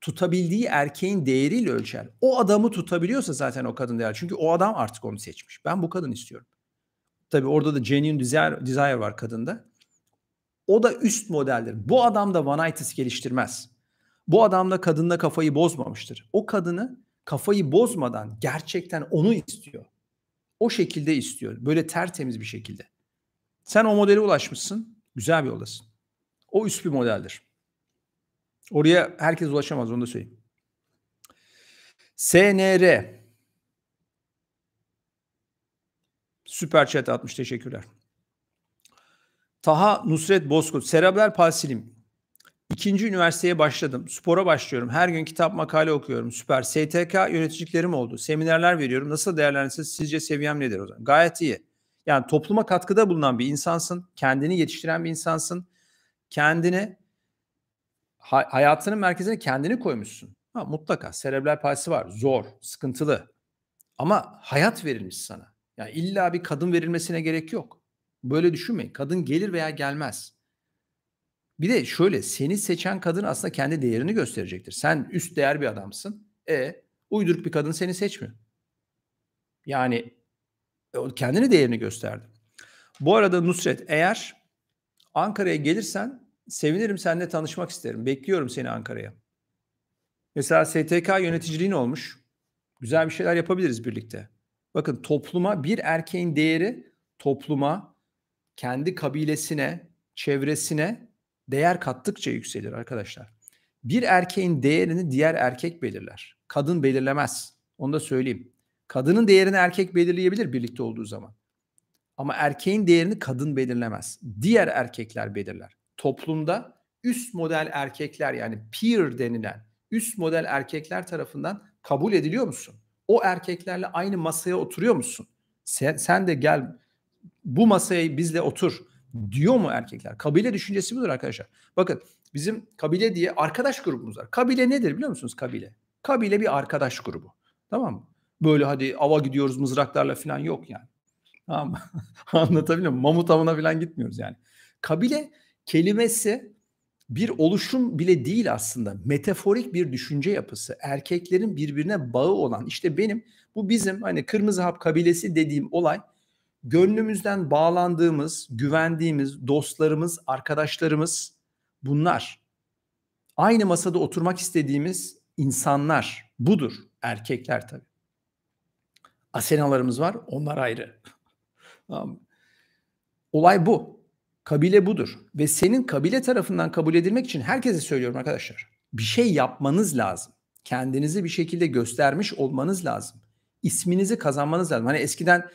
tutabildiği erkeğin değeriyle ölçer. O adamı tutabiliyorsa zaten o kadın değer. Çünkü o adam artık onu seçmiş. Ben bu kadın istiyorum. Tabii orada da genuine desire, desire var kadında. O da üst modeldir. Bu adam da vanitis geliştirmez. Bu adam da kadınla kafayı bozmamıştır. O kadını kafayı bozmadan gerçekten onu istiyor. O şekilde istiyor. Böyle tertemiz bir şekilde. Sen o modele ulaşmışsın. Güzel bir yoldasın. O üst bir modeldir. Oraya herkes ulaşamaz onu da söyleyeyim. SNR Süper chat atmış teşekkürler. Taha Nusret Bozkurt, Serabler palsilim. İkinci üniversiteye başladım. Spora başlıyorum. Her gün kitap makale okuyorum. Süper. STK yöneticiliklerim oldu. Seminerler veriyorum. Nasıl değerlendirirsiniz? Sizce seviyem nedir o zaman? Gayet iyi. Yani topluma katkıda bulunan bir insansın. Kendini yetiştiren bir insansın. Kendini hayatının merkezine kendini koymuşsun. Ha, mutlaka serebral palsi var. Zor, sıkıntılı. Ama hayat verilmiş sana. Yani illa bir kadın verilmesine gerek yok. Böyle düşünmeyin. Kadın gelir veya gelmez. Bir de şöyle seni seçen kadın aslında kendi değerini gösterecektir. Sen üst değer bir adamsın. E uyduruk bir kadın seni seçmiyor. Yani e, kendini değerini gösterdi. Bu arada Nusret eğer Ankara'ya gelirsen sevinirim seninle tanışmak isterim. Bekliyorum seni Ankara'ya. Mesela STK yöneticiliğin olmuş. Güzel bir şeyler yapabiliriz birlikte. Bakın topluma bir erkeğin değeri topluma kendi kabilesine, çevresine değer kattıkça yükselir arkadaşlar. Bir erkeğin değerini diğer erkek belirler. Kadın belirlemez. Onu da söyleyeyim. Kadının değerini erkek belirleyebilir birlikte olduğu zaman. Ama erkeğin değerini kadın belirlemez. Diğer erkekler belirler. Toplumda üst model erkekler yani peer denilen üst model erkekler tarafından kabul ediliyor musun? O erkeklerle aynı masaya oturuyor musun? Sen, sen de gel bu masaya bizle otur diyor mu erkekler? Kabile düşüncesi budur arkadaşlar. Bakın bizim kabile diye arkadaş grubumuz var. Kabile nedir biliyor musunuz kabile? Kabile bir arkadaş grubu. Tamam mı? Böyle hadi ava gidiyoruz mızraklarla falan yok yani. Tamam mı? Anlatabiliyor muyum? Mamut avına falan gitmiyoruz yani. Kabile kelimesi bir oluşum bile değil aslında. Metaforik bir düşünce yapısı. Erkeklerin birbirine bağı olan İşte benim bu bizim hani kırmızı hap kabilesi dediğim olay gönlümüzden bağlandığımız, güvendiğimiz dostlarımız, arkadaşlarımız bunlar. Aynı masada oturmak istediğimiz insanlar budur. Erkekler tabii. Asenalarımız var, onlar ayrı. Olay bu. Kabile budur. Ve senin kabile tarafından kabul edilmek için herkese söylüyorum arkadaşlar. Bir şey yapmanız lazım. Kendinizi bir şekilde göstermiş olmanız lazım. İsminizi kazanmanız lazım. Hani eskiden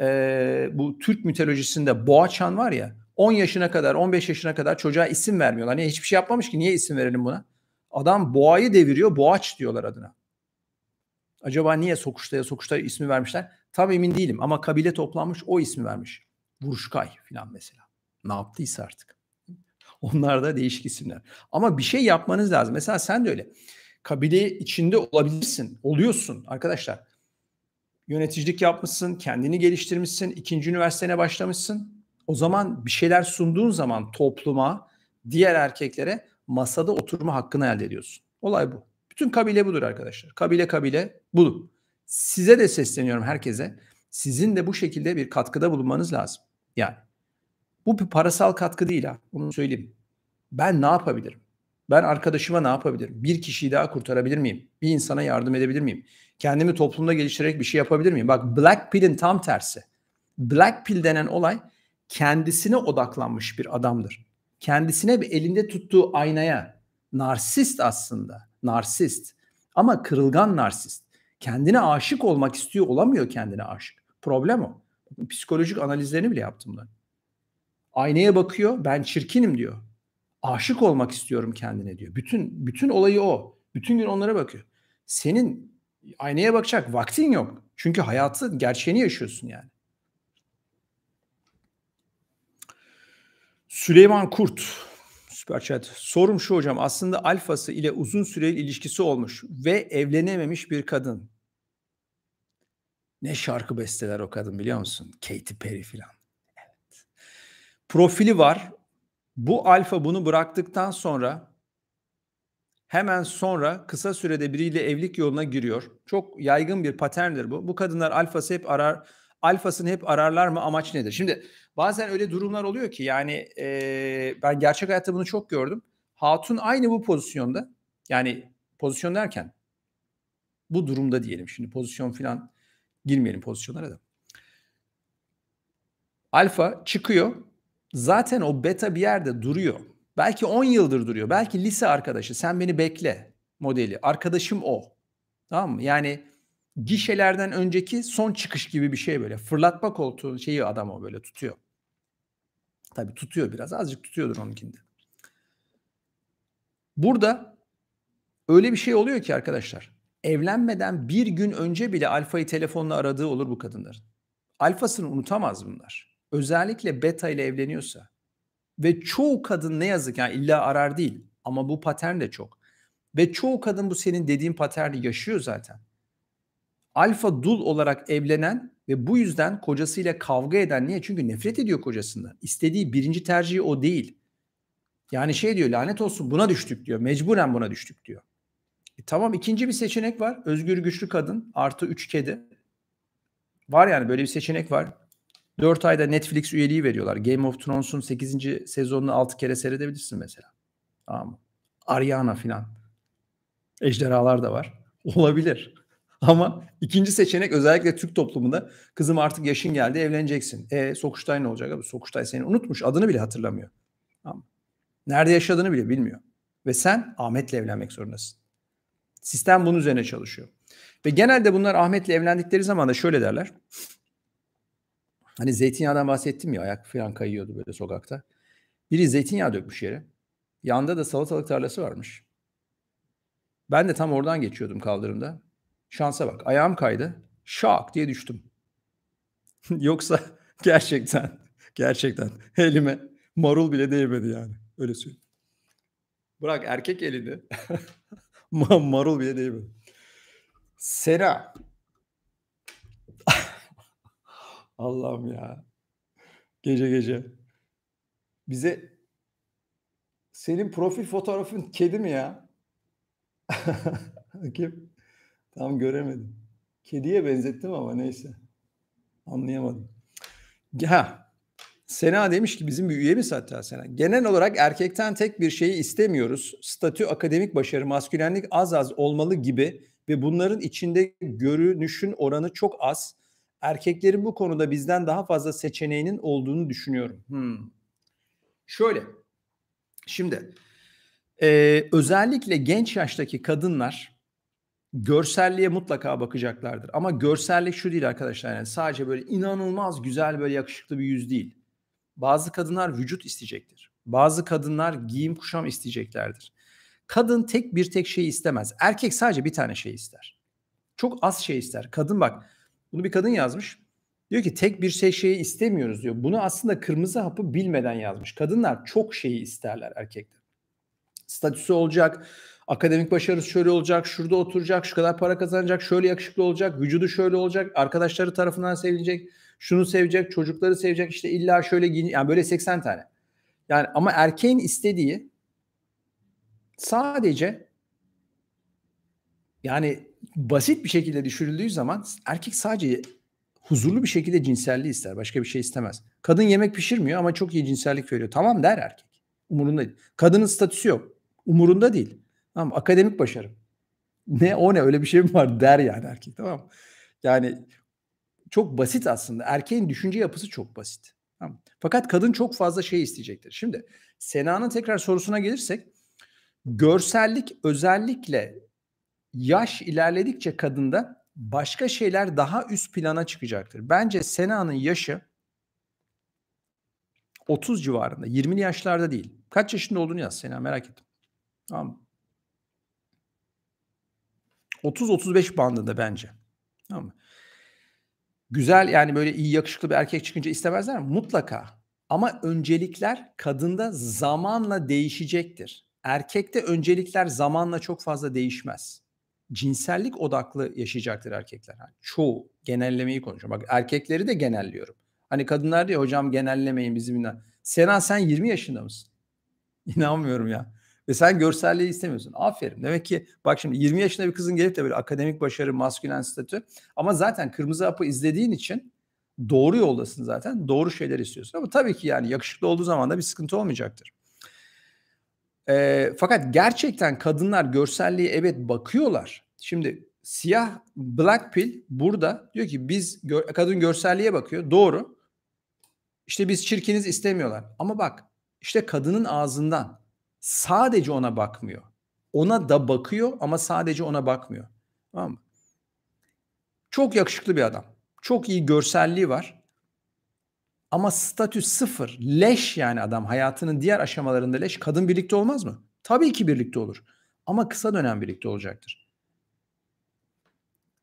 e, bu Türk mitolojisinde Boğaçan var ya 10 yaşına kadar 15 yaşına kadar çocuğa isim vermiyorlar. Hani hiçbir şey yapmamış ki niye isim verelim buna? Adam boğayı deviriyor boğaç diyorlar adına. Acaba niye Sokuşta'ya Sokuşta ismi vermişler? Tam emin değilim ama kabile toplanmış o ismi vermiş. Vuruşkay filan mesela. Ne yaptıysa artık. Onlar da değişik isimler. Ama bir şey yapmanız lazım. Mesela sen de öyle. Kabile içinde olabilirsin. Oluyorsun arkadaşlar yöneticilik yapmışsın, kendini geliştirmişsin, ikinci üniversitene başlamışsın. O zaman bir şeyler sunduğun zaman topluma, diğer erkeklere masada oturma hakkını elde ediyorsun. Olay bu. Bütün kabile budur arkadaşlar. Kabile kabile budur. Size de sesleniyorum herkese. Sizin de bu şekilde bir katkıda bulunmanız lazım. Yani bu bir parasal katkı değil ha. Bunu söyleyeyim. Ben ne yapabilirim? Ben arkadaşıma ne yapabilirim? Bir kişiyi daha kurtarabilir miyim? Bir insana yardım edebilir miyim? Kendimi toplumda geliştirerek bir şey yapabilir miyim? Bak Black Pill'in tam tersi. Black Pill denen olay kendisine odaklanmış bir adamdır. Kendisine bir elinde tuttuğu aynaya. Narsist aslında. Narsist. Ama kırılgan narsist. Kendine aşık olmak istiyor olamıyor kendine aşık. Problem o. Psikolojik analizlerini bile yaptım ben. Aynaya bakıyor ben çirkinim diyor aşık olmak istiyorum kendine diyor. Bütün bütün olayı o. Bütün gün onlara bakıyor. Senin aynaya bakacak vaktin yok. Çünkü hayatı gerçeğini yaşıyorsun yani. Süleyman Kurt Süper chat. Sorum şu hocam. Aslında alfası ile uzun süreli ilişkisi olmuş ve evlenememiş bir kadın. Ne şarkı besteler o kadın biliyor musun? Katy Perry falan. Evet. Profili var bu alfa bunu bıraktıktan sonra hemen sonra kısa sürede biriyle evlilik yoluna giriyor. Çok yaygın bir paterndir bu. Bu kadınlar alfası hep arar, alfasını hep ararlar mı amaç nedir? Şimdi bazen öyle durumlar oluyor ki yani e, ben gerçek hayatta bunu çok gördüm. Hatun aynı bu pozisyonda yani pozisyon derken bu durumda diyelim şimdi pozisyon filan girmeyelim pozisyonlara da. Alfa çıkıyor zaten o beta bir yerde duruyor. Belki 10 yıldır duruyor. Belki lise arkadaşı sen beni bekle modeli. Arkadaşım o. Tamam mı? Yani gişelerden önceki son çıkış gibi bir şey böyle. Fırlatma koltuğu şeyi adam o böyle tutuyor. Tabii tutuyor biraz. Azıcık tutuyordur onunkinde. Burada öyle bir şey oluyor ki arkadaşlar. Evlenmeden bir gün önce bile alfayı telefonla aradığı olur bu kadınların. Alfasını unutamaz bunlar özellikle beta ile evleniyorsa ve çoğu kadın ne yazık yani illa arar değil ama bu patern de çok. Ve çoğu kadın bu senin dediğin paterni yaşıyor zaten. Alfa dul olarak evlenen ve bu yüzden kocasıyla kavga eden niye? Çünkü nefret ediyor kocasından. İstediği birinci tercihi o değil. Yani şey diyor lanet olsun buna düştük diyor. Mecburen buna düştük diyor. E tamam ikinci bir seçenek var. Özgür güçlü kadın artı üç kedi. Var yani böyle bir seçenek var. 4 ayda Netflix üyeliği veriyorlar. Game of Thrones'un 8. sezonunu 6 kere seyredebilirsin mesela. Tamam mı? Ariana filan. Ejderhalar da var. Olabilir. Ama ikinci seçenek özellikle Türk toplumunda kızım artık yaşın geldi evleneceksin. E Sokuştay ne olacak abi? Sokuştay seni unutmuş. Adını bile hatırlamıyor. Tamam. Nerede yaşadığını bile bilmiyor. Ve sen Ahmet'le evlenmek zorundasın. Sistem bunun üzerine çalışıyor. Ve genelde bunlar Ahmet'le evlendikleri zaman da şöyle derler. Hani zeytinyağından bahsettim ya ayak falan kayıyordu böyle sokakta. Biri zeytinyağı dökmüş yere. Yanda da salatalık tarlası varmış. Ben de tam oradan geçiyordum kaldırımda. Şansa bak ayağım kaydı. Şak diye düştüm. Yoksa gerçekten gerçekten elime marul bile değmedi yani. Öyle söyleyeyim. Bırak erkek elini. marul bile değmedi. Sera Allah'ım ya. Gece gece. Bize senin profil fotoğrafın kedi mi ya? Kim? Tam göremedim. Kediye benzettim ama neyse. Anlayamadım. Ha. Sena demiş ki bizim bir üyemiz hatta Sena. Genel olarak erkekten tek bir şeyi istemiyoruz. Statü, akademik başarı, maskülenlik az az olmalı gibi ve bunların içinde görünüşün oranı çok az erkeklerin bu konuda bizden daha fazla seçeneğinin olduğunu düşünüyorum. Hmm. Şöyle, şimdi e, özellikle genç yaştaki kadınlar görselliğe mutlaka bakacaklardır. Ama görsellik şu değil arkadaşlar yani sadece böyle inanılmaz güzel böyle yakışıklı bir yüz değil. Bazı kadınlar vücut isteyecektir. Bazı kadınlar giyim kuşam isteyeceklerdir. Kadın tek bir tek şey istemez. Erkek sadece bir tane şey ister. Çok az şey ister. Kadın bak bunu bir kadın yazmış. Diyor ki tek bir şey şeyi istemiyoruz diyor. Bunu aslında kırmızı hapı bilmeden yazmış. Kadınlar çok şeyi isterler erkekler. Statüsü olacak, akademik başarısı şöyle olacak, şurada oturacak, şu kadar para kazanacak, şöyle yakışıklı olacak, vücudu şöyle olacak, arkadaşları tarafından sevilecek, şunu sevecek, çocukları sevecek, işte illa şöyle giyin, yani böyle 80 tane. Yani ama erkeğin istediği sadece yani basit bir şekilde düşürüldüğü zaman erkek sadece huzurlu bir şekilde cinselliği ister. Başka bir şey istemez. Kadın yemek pişirmiyor ama çok iyi cinsellik veriyor. Tamam der erkek. Umurunda değil. Kadının statüsü yok. Umurunda değil. Tamam akademik başarı. Ne o ne öyle bir şey mi var der yani erkek tamam Yani çok basit aslında. Erkeğin düşünce yapısı çok basit. Tamam. Fakat kadın çok fazla şey isteyecektir. Şimdi Sena'nın tekrar sorusuna gelirsek görsellik özellikle yaş ilerledikçe kadında başka şeyler daha üst plana çıkacaktır. Bence Sena'nın yaşı 30 civarında, 20'li yaşlarda değil. Kaç yaşında olduğunu yaz Sena merak ettim. Tamam 30-35 bandında bence. Tamam mı? Güzel yani böyle iyi yakışıklı bir erkek çıkınca istemezler mi? Mutlaka. Ama öncelikler kadında zamanla değişecektir. Erkekte öncelikler zamanla çok fazla değişmez cinsellik odaklı yaşayacaktır erkekler. Yani çoğu genellemeyi konuşuyorum. Bak erkekleri de genelliyorum. Hani kadınlar diyor hocam genellemeyin bizimle. Sena sen 20 yaşında mısın? İnanmıyorum ya. Ve sen görselliği istemiyorsun. Aferin. Demek ki bak şimdi 20 yaşında bir kızın gelip de böyle akademik başarı, maskülen statü ama zaten kırmızı apı izlediğin için doğru yoldasın zaten. Doğru şeyler istiyorsun. Ama tabii ki yani yakışıklı olduğu zaman da bir sıkıntı olmayacaktır. E, fakat gerçekten kadınlar görselliğe evet bakıyorlar. Şimdi siyah black pill burada diyor ki biz gör, kadın görselliğe bakıyor. Doğru. İşte biz çirkiniz istemiyorlar. Ama bak işte kadının ağzından sadece ona bakmıyor. Ona da bakıyor ama sadece ona bakmıyor. Tamam mı? Çok yakışıklı bir adam. Çok iyi görselliği var. Ama statü sıfır, leş yani adam hayatının diğer aşamalarında leş. Kadın birlikte olmaz mı? Tabii ki birlikte olur. Ama kısa dönem birlikte olacaktır.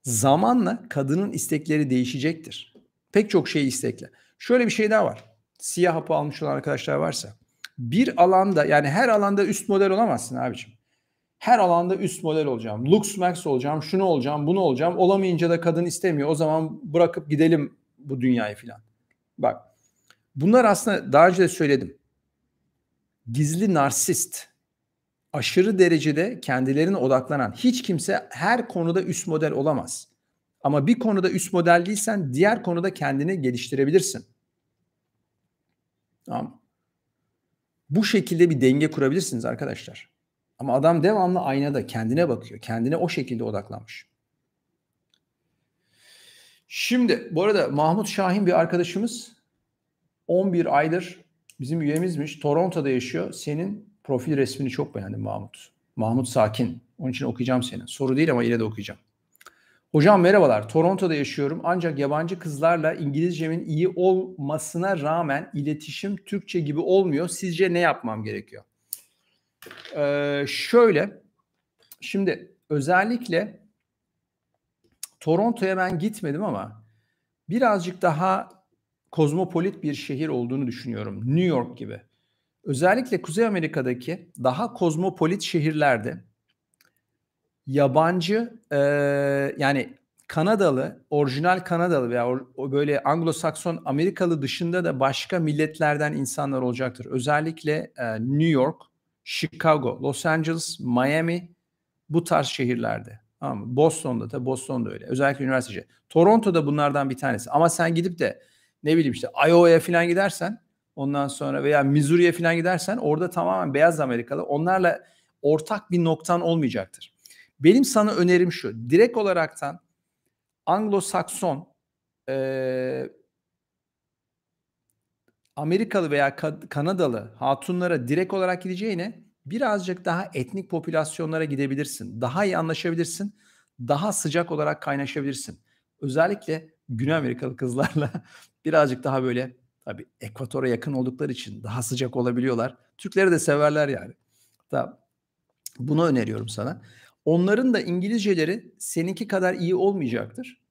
Zamanla kadının istekleri değişecektir. Pek çok şeyi istekle. Şöyle bir şey daha var. Siyah hapı almış olan arkadaşlar varsa. Bir alanda yani her alanda üst model olamazsın abiciğim her alanda üst model olacağım. Lux Max olacağım, şunu olacağım, bunu olacağım. Olamayınca da kadın istemiyor. O zaman bırakıp gidelim bu dünyayı filan. Bak Bunlar aslında daha önce de söyledim. Gizli narsist, aşırı derecede kendilerine odaklanan hiç kimse her konuda üst model olamaz. Ama bir konuda üst model değilsen diğer konuda kendini geliştirebilirsin. Tamam. Bu şekilde bir denge kurabilirsiniz arkadaşlar. Ama adam devamlı aynada kendine bakıyor. Kendine o şekilde odaklanmış. Şimdi bu arada Mahmut Şahin bir arkadaşımız 11 aydır bizim üyemizmiş. Toronto'da yaşıyor. Senin profil resmini çok beğendim Mahmut. Mahmut Sakin. Onun için okuyacağım seni. Soru değil ama yine de okuyacağım. Hocam merhabalar. Toronto'da yaşıyorum ancak yabancı kızlarla İngilizcemin iyi olmasına rağmen iletişim Türkçe gibi olmuyor. Sizce ne yapmam gerekiyor? Ee, şöyle. Şimdi özellikle Toronto'ya ben gitmedim ama birazcık daha kozmopolit bir şehir olduğunu düşünüyorum. New York gibi. Özellikle Kuzey Amerika'daki daha kozmopolit şehirlerde yabancı e, yani Kanadalı, orijinal Kanadalı veya or, böyle Anglo-Sakson Amerikalı dışında da başka milletlerden insanlar olacaktır. Özellikle e, New York, Chicago, Los Angeles, Miami bu tarz şehirlerde. Tamam mı? Boston'da da Boston'da öyle. Özellikle Toronto da bunlardan bir tanesi. Ama sen gidip de ne bileyim işte Iowa'ya falan gidersen ondan sonra veya Missouri'ye falan gidersen orada tamamen beyaz Amerikalı onlarla ortak bir noktan olmayacaktır. Benim sana önerim şu. Direkt olaraktan Anglo-Sakson e, Amerikalı veya Kanadalı hatunlara direkt olarak gideceğine birazcık daha etnik popülasyonlara gidebilirsin. Daha iyi anlaşabilirsin. Daha sıcak olarak kaynaşabilirsin. Özellikle Güney Amerikalı kızlarla Birazcık daha böyle tabii ekvatora yakın oldukları için daha sıcak olabiliyorlar. Türkleri de severler yani. Hatta bunu öneriyorum sana. Onların da İngilizceleri seninki kadar iyi olmayacaktır.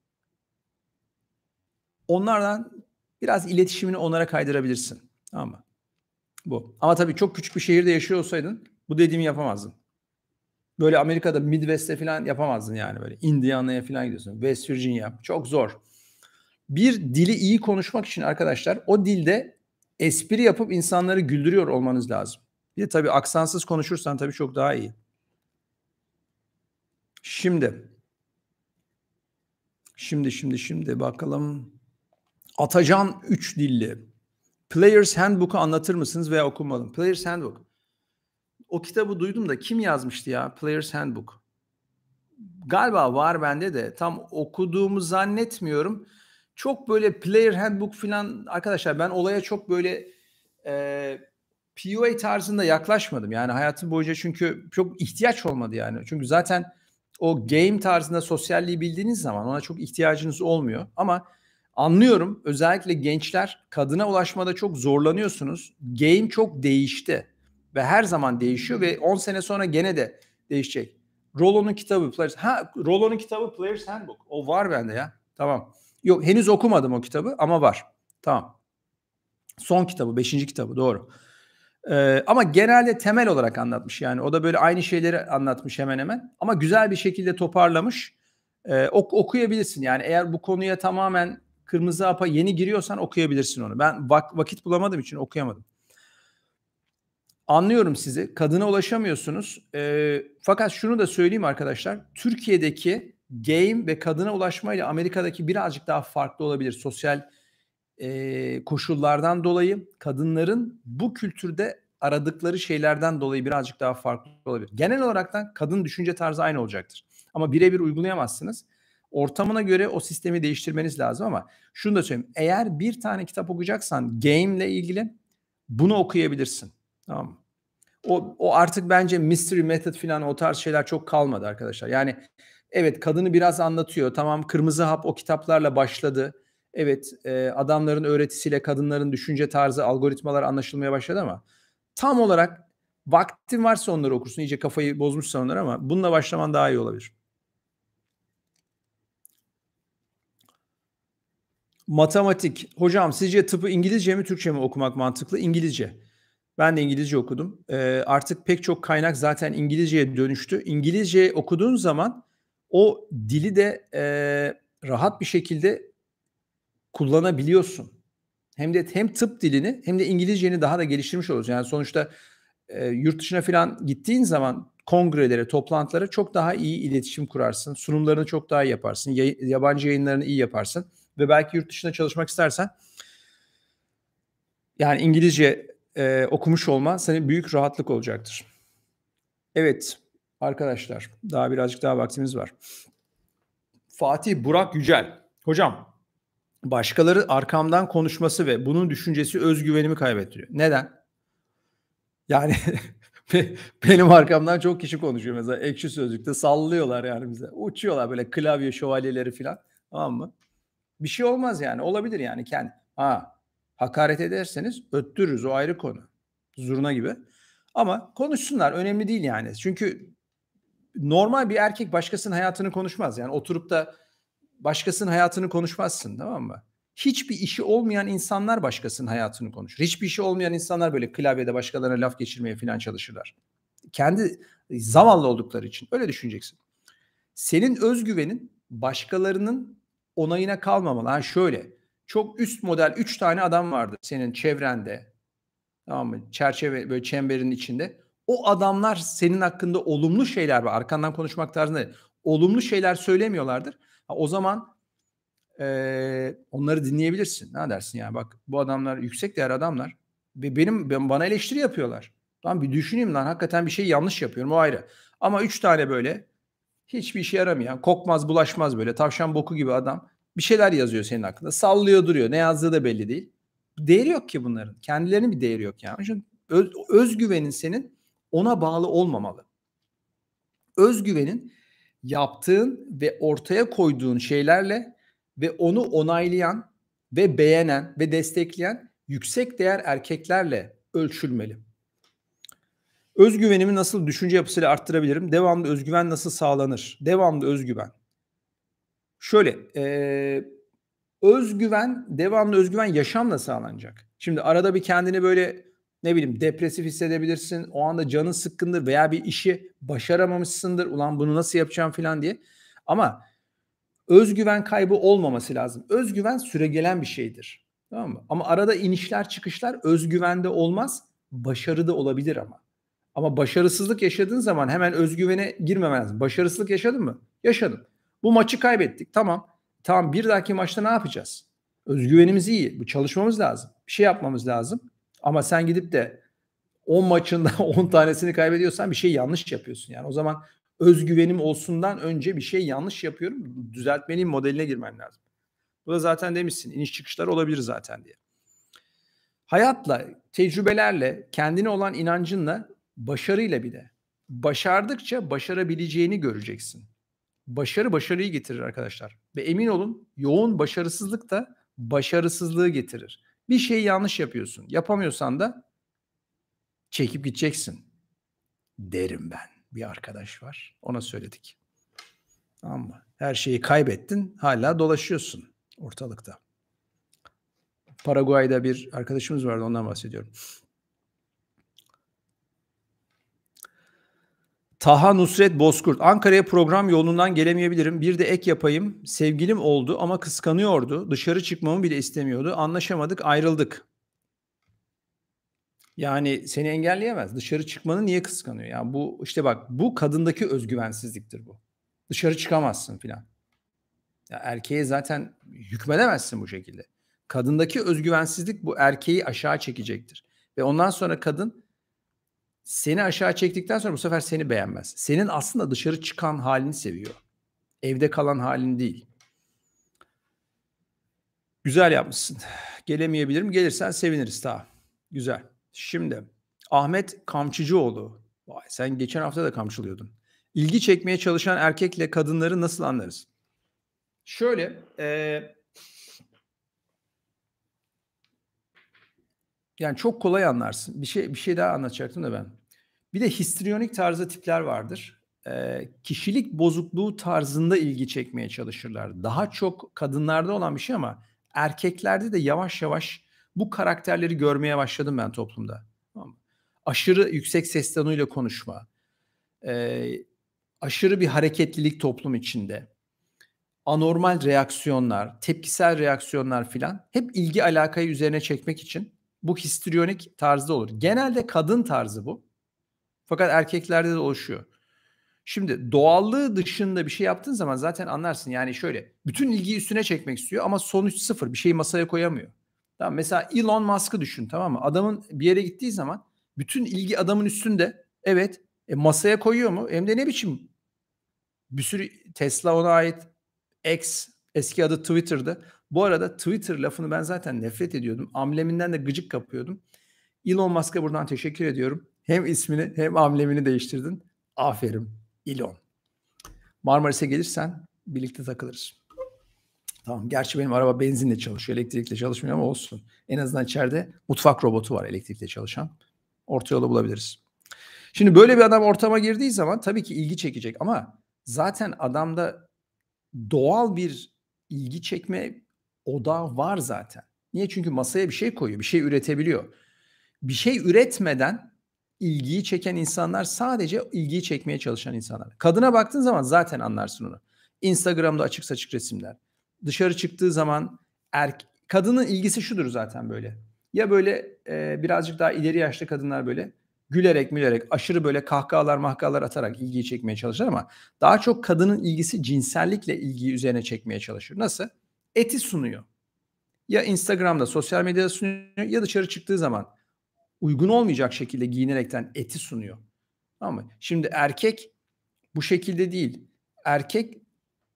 Onlardan biraz iletişimini onlara kaydırabilirsin. Tamam mı? Bu. Ama tabii çok küçük bir şehirde yaşıyor olsaydın bu dediğimi yapamazdın. Böyle Amerika'da Midwest'e falan yapamazdın yani böyle. Indiana'ya falan gidiyorsun. West Virginia. Çok zor bir dili iyi konuşmak için arkadaşlar o dilde espri yapıp insanları güldürüyor olmanız lazım. Bir de tabii aksansız konuşursan tabii çok daha iyi. Şimdi şimdi şimdi şimdi bakalım Atacan 3 dilli Players Handbook'u anlatır mısınız veya okumadım? Players Handbook. O kitabı duydum da kim yazmıştı ya? Players Handbook. Galiba var bende de. Tam okuduğumu zannetmiyorum. Çok böyle player handbook falan arkadaşlar ben olaya çok böyle e, PUA tarzında yaklaşmadım. Yani hayatım boyunca çünkü çok ihtiyaç olmadı yani. Çünkü zaten o game tarzında sosyalliği bildiğiniz zaman ona çok ihtiyacınız olmuyor. Ama anlıyorum özellikle gençler kadına ulaşmada çok zorlanıyorsunuz. Game çok değişti ve her zaman değişiyor ve 10 sene sonra gene de değişecek. Rolo'nun kitabı Players ha Rolo'nun kitabı Players Handbook. O var bende ya. Tamam. Yok henüz okumadım o kitabı ama var. Tamam. Son kitabı, beşinci kitabı doğru. Ee, ama genelde temel olarak anlatmış yani. O da böyle aynı şeyleri anlatmış hemen hemen. Ama güzel bir şekilde toparlamış. Ee, ok okuyabilirsin yani eğer bu konuya tamamen kırmızı apa yeni giriyorsan okuyabilirsin onu. Ben vak vakit bulamadığım için okuyamadım. Anlıyorum sizi. Kadına ulaşamıyorsunuz. Ee, fakat şunu da söyleyeyim arkadaşlar. Türkiye'deki game ve kadına ulaşmayla Amerika'daki birazcık daha farklı olabilir. Sosyal e, koşullardan dolayı kadınların bu kültürde aradıkları şeylerden dolayı birazcık daha farklı olabilir. Genel olarak da kadın düşünce tarzı aynı olacaktır. Ama birebir uygulayamazsınız. Ortamına göre o sistemi değiştirmeniz lazım ama şunu da söyleyeyim. Eğer bir tane kitap okuyacaksan game ile ilgili bunu okuyabilirsin. Tamam mı? O, o artık bence mystery method falan o tarz şeyler çok kalmadı arkadaşlar. Yani evet kadını biraz anlatıyor. Tamam Kırmızı Hap o kitaplarla başladı. Evet e, adamların öğretisiyle kadınların düşünce tarzı, algoritmalar anlaşılmaya başladı ama tam olarak vaktin varsa onları okursun. İyice kafayı bozmuşsan onları ama bununla başlaman daha iyi olabilir. Matematik. Hocam sizce tıpı İngilizce mi Türkçe mi okumak mantıklı? İngilizce. Ben de İngilizce okudum. Ee, artık pek çok kaynak zaten İngilizceye dönüştü. İngilizce okuduğun zaman o dili de e, rahat bir şekilde kullanabiliyorsun. Hem de hem tıp dilini hem de İngilizceni daha da geliştirmiş oluyorsun. Yani sonuçta e, yurt dışına falan gittiğin zaman kongrelere, toplantılara çok daha iyi iletişim kurarsın. Sunumlarını çok daha iyi yaparsın. Yay, yabancı yayınlarını iyi yaparsın. Ve belki yurt dışına çalışmak istersen yani İngilizce e, okumuş olma sana büyük rahatlık olacaktır. Evet, Arkadaşlar daha birazcık daha vaktimiz var. Fatih Burak Yücel. Hocam başkaları arkamdan konuşması ve bunun düşüncesi özgüvenimi kaybettiriyor. Neden? Yani benim arkamdan çok kişi konuşuyor mesela ekşi sözlükte sallıyorlar yani bize. Uçuyorlar böyle klavye şövalyeleri falan. Tamam mı? Bir şey olmaz yani. Olabilir yani kendi. Ha hakaret ederseniz öttürürüz o ayrı konu. Zurna gibi. Ama konuşsunlar önemli değil yani. Çünkü normal bir erkek başkasının hayatını konuşmaz. Yani oturup da başkasının hayatını konuşmazsın tamam mı? Hiçbir işi olmayan insanlar başkasının hayatını konuşur. Hiçbir işi olmayan insanlar böyle klavyede başkalarına laf geçirmeye falan çalışırlar. Kendi zavallı oldukları için öyle düşüneceksin. Senin özgüvenin başkalarının onayına kalmamalı. Ha yani şöyle çok üst model 3 tane adam vardı senin çevrende. Tamam mı? Çerçeve böyle çemberin içinde o adamlar senin hakkında olumlu şeyler ve arkandan konuşmak tarzında olumlu şeyler söylemiyorlardır. Ha, o zaman e, onları dinleyebilirsin. Ne dersin yani bak bu adamlar yüksek değer adamlar. Ve benim ben, bana eleştiri yapıyorlar. Lan bir düşüneyim lan hakikaten bir şey yanlış yapıyorum o ayrı. Ama üç tane böyle hiçbir işe yaramayan kokmaz bulaşmaz böyle tavşan boku gibi adam bir şeyler yazıyor senin hakkında. Sallıyor duruyor ne yazdığı da belli değil. Değeri yok ki bunların. Kendilerinin bir değeri yok yani. Çünkü öz, özgüvenin senin ona bağlı olmamalı. Özgüvenin yaptığın ve ortaya koyduğun şeylerle ve onu onaylayan ve beğenen ve destekleyen yüksek değer erkeklerle ölçülmeli. Özgüvenimi nasıl düşünce yapısıyla arttırabilirim? Devamlı özgüven nasıl sağlanır? Devamlı özgüven. Şöyle, ee, özgüven, devamlı özgüven yaşamla sağlanacak. Şimdi arada bir kendini böyle ne bileyim depresif hissedebilirsin. O anda canın sıkkındır veya bir işi başaramamışsındır. Ulan bunu nasıl yapacağım falan diye. Ama özgüven kaybı olmaması lazım. Özgüven süregelen bir şeydir. Tamam mı? Ama arada inişler çıkışlar özgüvende olmaz. Başarıda olabilir ama. Ama başarısızlık yaşadığın zaman hemen özgüvene girmemen lazım. Başarısızlık yaşadın mı? Yaşadım. Bu maçı kaybettik. Tamam. Tamam bir dahaki maçta ne yapacağız? Özgüvenimiz iyi. Bu çalışmamız lazım. Bir şey yapmamız lazım. Ama sen gidip de 10 maçında 10 tanesini kaybediyorsan bir şey yanlış yapıyorsun. Yani o zaman özgüvenim olsundan önce bir şey yanlış yapıyorum. Düzeltmeliyim modeline girmen lazım. Bu da zaten demişsin iniş çıkışlar olabilir zaten diye. Hayatla, tecrübelerle, kendine olan inancınla, başarıyla bir de. Başardıkça başarabileceğini göreceksin. Başarı başarıyı getirir arkadaşlar. Ve emin olun yoğun başarısızlık da başarısızlığı getirir. Bir şey yanlış yapıyorsun. Yapamıyorsan da çekip gideceksin derim ben. Bir arkadaş var. Ona söyledik. Ama Her şeyi kaybettin. Hala dolaşıyorsun ortalıkta. Paraguay'da bir arkadaşımız vardı ondan bahsediyorum. Taha Nusret Bozkurt. Ankara'ya program yolundan gelemeyebilirim. Bir de ek yapayım. Sevgilim oldu ama kıskanıyordu. Dışarı çıkmamı bile istemiyordu. Anlaşamadık, ayrıldık. Yani seni engelleyemez. Dışarı çıkmanı niye kıskanıyor? Ya yani bu işte bak bu kadındaki özgüvensizliktir bu. Dışarı çıkamazsın filan. Ya erkeğe zaten hükmedemezsin bu şekilde. Kadındaki özgüvensizlik bu erkeği aşağı çekecektir. Ve ondan sonra kadın seni aşağı çektikten sonra bu sefer seni beğenmez. Senin aslında dışarı çıkan halini seviyor. Evde kalan halin değil. Güzel yapmışsın. Gelemeyebilirim. Gelirsen seviniriz daha. Güzel. Şimdi Ahmet Kamçıcıoğlu. Vay sen geçen hafta da kamçılıyordun. İlgi çekmeye çalışan erkekle kadınları nasıl anlarız? Şöyle e, yani çok kolay anlarsın. Bir şey bir şey daha anlatacaktım da ben. Bir de histriyonik tarzda tipler vardır. E, kişilik bozukluğu tarzında ilgi çekmeye çalışırlar. Daha çok kadınlarda olan bir şey ama erkeklerde de yavaş yavaş bu karakterleri görmeye başladım ben toplumda. Aşırı yüksek ses tonuyla konuşma, e, aşırı bir hareketlilik toplum içinde, anormal reaksiyonlar, tepkisel reaksiyonlar filan hep ilgi alakayı üzerine çekmek için bu histrionik tarzda olur. Genelde kadın tarzı bu. Fakat erkeklerde de oluşuyor. Şimdi doğallığı dışında bir şey yaptığın zaman zaten anlarsın. Yani şöyle bütün ilgiyi üstüne çekmek istiyor ama sonuç sıfır. Bir şeyi masaya koyamıyor. Tamam mesela Elon Musk'ı düşün tamam mı? Adamın bir yere gittiği zaman bütün ilgi adamın üstünde. Evet e, masaya koyuyor mu? Hem de ne biçim bir sürü Tesla ona ait X eski adı Twitter'dı. Bu arada Twitter lafını ben zaten nefret ediyordum. amleminden de gıcık kapıyordum. Elon Musk'a buradan teşekkür ediyorum. Hem ismini hem amblemini değiştirdin. Aferin Elon. Marmaris'e gelirsen birlikte takılırız. Tamam gerçi benim araba benzinle çalışıyor. Elektrikle çalışmıyor ama olsun. En azından içeride mutfak robotu var elektrikle çalışan. Orta yolu bulabiliriz. Şimdi böyle bir adam ortama girdiği zaman tabii ki ilgi çekecek ama zaten adamda doğal bir ilgi çekme oda var zaten. Niye? Çünkü masaya bir şey koyuyor, bir şey üretebiliyor. Bir şey üretmeden ilgiyi çeken insanlar sadece ilgiyi çekmeye çalışan insanlar. Kadına baktığın zaman zaten anlarsın onu. Instagram'da açık saçık resimler. Dışarı çıktığı zaman erk kadının ilgisi şudur zaten böyle. Ya böyle e, birazcık daha ileri yaşlı kadınlar böyle gülerek mülerek aşırı böyle kahkahalar mahkahalar atarak ilgiyi çekmeye çalışır ama daha çok kadının ilgisi cinsellikle ilgiyi üzerine çekmeye çalışır. Nasıl? eti sunuyor. Ya Instagram'da, sosyal medyada sunuyor ya dışarı çıktığı zaman uygun olmayacak şekilde giyinerekten eti sunuyor. Tamam mı? Şimdi erkek bu şekilde değil. Erkek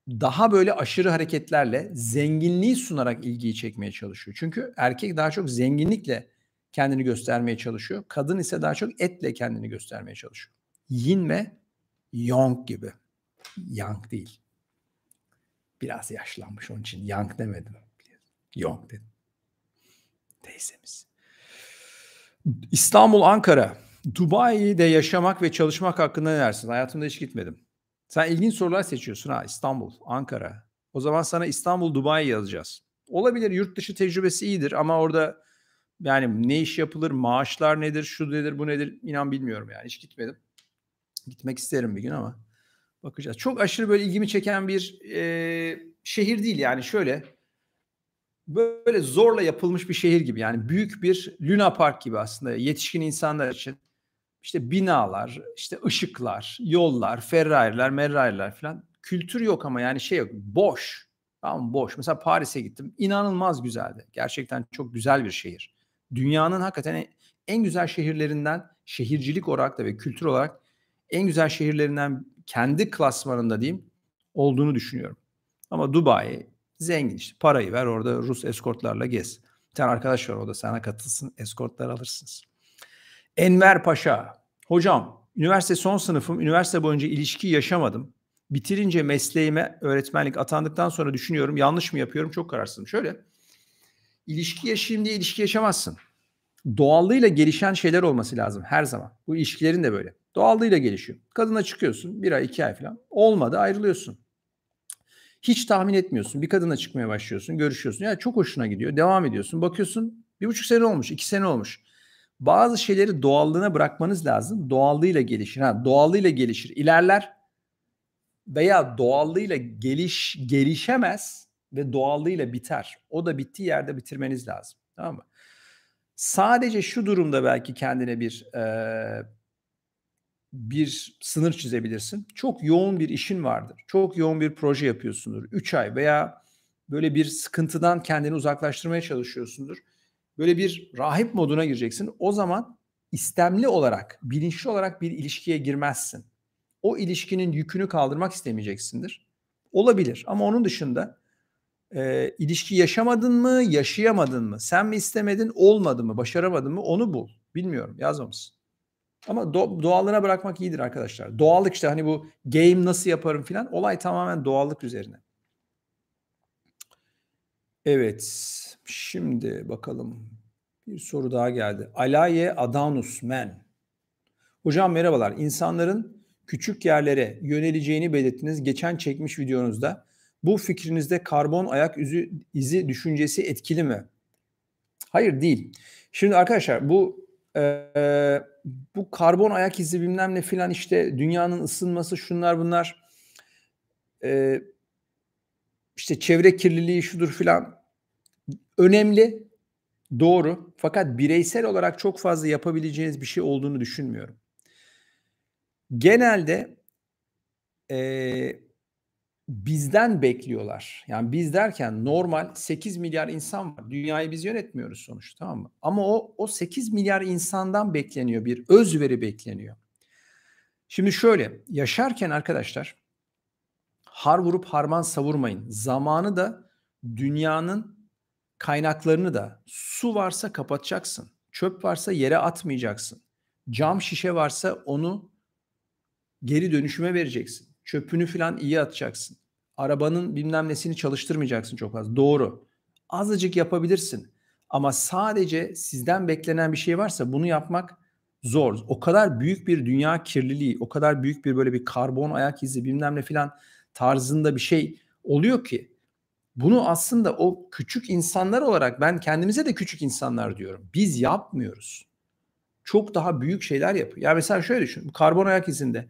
daha böyle aşırı hareketlerle zenginliği sunarak ilgiyi çekmeye çalışıyor. Çünkü erkek daha çok zenginlikle kendini göstermeye çalışıyor. Kadın ise daha çok etle kendini göstermeye çalışıyor. Yin ve yang gibi. Yang değil. Biraz yaşlanmış onun için Young demedim. Young dedim. Teyzemiz. İstanbul, Ankara. Dubai'de yaşamak ve çalışmak hakkında ne dersin? Hayatımda hiç gitmedim. Sen ilginç sorular seçiyorsun ha. İstanbul, Ankara. O zaman sana İstanbul, Dubai yazacağız. Olabilir yurt dışı tecrübesi iyidir ama orada yani ne iş yapılır, maaşlar nedir, şu nedir, bu nedir inan bilmiyorum yani hiç gitmedim. Gitmek isterim bir gün ama Bakacağız. Çok aşırı böyle ilgimi çeken bir e, şehir değil yani şöyle böyle zorla yapılmış bir şehir gibi yani büyük bir Luna Park gibi aslında yetişkin insanlar için işte binalar, işte ışıklar, yollar, Ferrari'ler, Merrari'ler falan kültür yok ama yani şey yok boş. Tamam boş. Mesela Paris'e gittim. inanılmaz güzeldi. Gerçekten çok güzel bir şehir. Dünyanın hakikaten en güzel şehirlerinden şehircilik olarak da ve kültür olarak en güzel şehirlerinden kendi klasmanında diyeyim olduğunu düşünüyorum. Ama Dubai zengin işte parayı ver orada Rus eskortlarla gez. Bir tane arkadaş var o da sana katılsın eskortlar alırsınız. Enver Paşa hocam üniversite son sınıfım üniversite boyunca ilişki yaşamadım. Bitirince mesleğime öğretmenlik atandıktan sonra düşünüyorum yanlış mı yapıyorum çok kararsızım. Şöyle ilişki yaşayayım diye ilişki yaşamazsın doğallığıyla gelişen şeyler olması lazım her zaman. Bu ilişkilerin de böyle. Doğallığıyla gelişiyor. Kadına çıkıyorsun bir ay iki ay falan. Olmadı ayrılıyorsun. Hiç tahmin etmiyorsun. Bir kadına çıkmaya başlıyorsun. Görüşüyorsun. Ya çok hoşuna gidiyor. Devam ediyorsun. Bakıyorsun bir buçuk sene olmuş. iki sene olmuş. Bazı şeyleri doğallığına bırakmanız lazım. Doğallığıyla gelişir. Ha, doğallığıyla gelişir. İlerler veya doğallığıyla geliş gelişemez ve doğallığıyla biter. O da bittiği yerde bitirmeniz lazım. Tamam mı? sadece şu durumda belki kendine bir e, bir sınır çizebilirsin. Çok yoğun bir işin vardır. Çok yoğun bir proje yapıyorsundur. 3 ay veya böyle bir sıkıntıdan kendini uzaklaştırmaya çalışıyorsundur. Böyle bir rahip moduna gireceksin. O zaman istemli olarak, bilinçli olarak bir ilişkiye girmezsin. O ilişkinin yükünü kaldırmak istemeyeceksindir. Olabilir ama onun dışında e, ilişki yaşamadın mı, yaşayamadın mı? Sen mi istemedin, olmadı mı, başaramadın mı? Onu bul. Bilmiyorum, yazmamışsın. Ama do- doğallığına bırakmak iyidir arkadaşlar. Doğallık işte hani bu game nasıl yaparım filan olay tamamen doğallık üzerine. Evet. Şimdi bakalım. Bir soru daha geldi. Alaye Adanus Men. Hocam merhabalar. İnsanların küçük yerlere yöneleceğini belirttiniz. Geçen çekmiş videonuzda bu fikrinizde karbon ayak izi, izi düşüncesi etkili mi? Hayır değil. Şimdi arkadaşlar bu e, bu karbon ayak izi bilmem ne filan işte dünyanın ısınması şunlar bunlar e, işte çevre kirliliği şudur filan önemli doğru fakat bireysel olarak çok fazla yapabileceğiniz bir şey olduğunu düşünmüyorum. Genelde e, bizden bekliyorlar. Yani biz derken normal 8 milyar insan var. Dünyayı biz yönetmiyoruz sonuçta tamam mı? Ama o, o 8 milyar insandan bekleniyor bir özveri bekleniyor. Şimdi şöyle yaşarken arkadaşlar har vurup harman savurmayın. Zamanı da dünyanın kaynaklarını da su varsa kapatacaksın. Çöp varsa yere atmayacaksın. Cam şişe varsa onu geri dönüşüme vereceksin çöpünü falan iyi atacaksın. Arabanın bilmem nesini çalıştırmayacaksın çok az. Doğru. Azıcık yapabilirsin. Ama sadece sizden beklenen bir şey varsa bunu yapmak zor. O kadar büyük bir dünya kirliliği, o kadar büyük bir böyle bir karbon ayak izi bilmem ne filan tarzında bir şey oluyor ki bunu aslında o küçük insanlar olarak ben kendimize de küçük insanlar diyorum. Biz yapmıyoruz. Çok daha büyük şeyler yapıyor. Ya mesela şöyle düşün. Karbon ayak izinde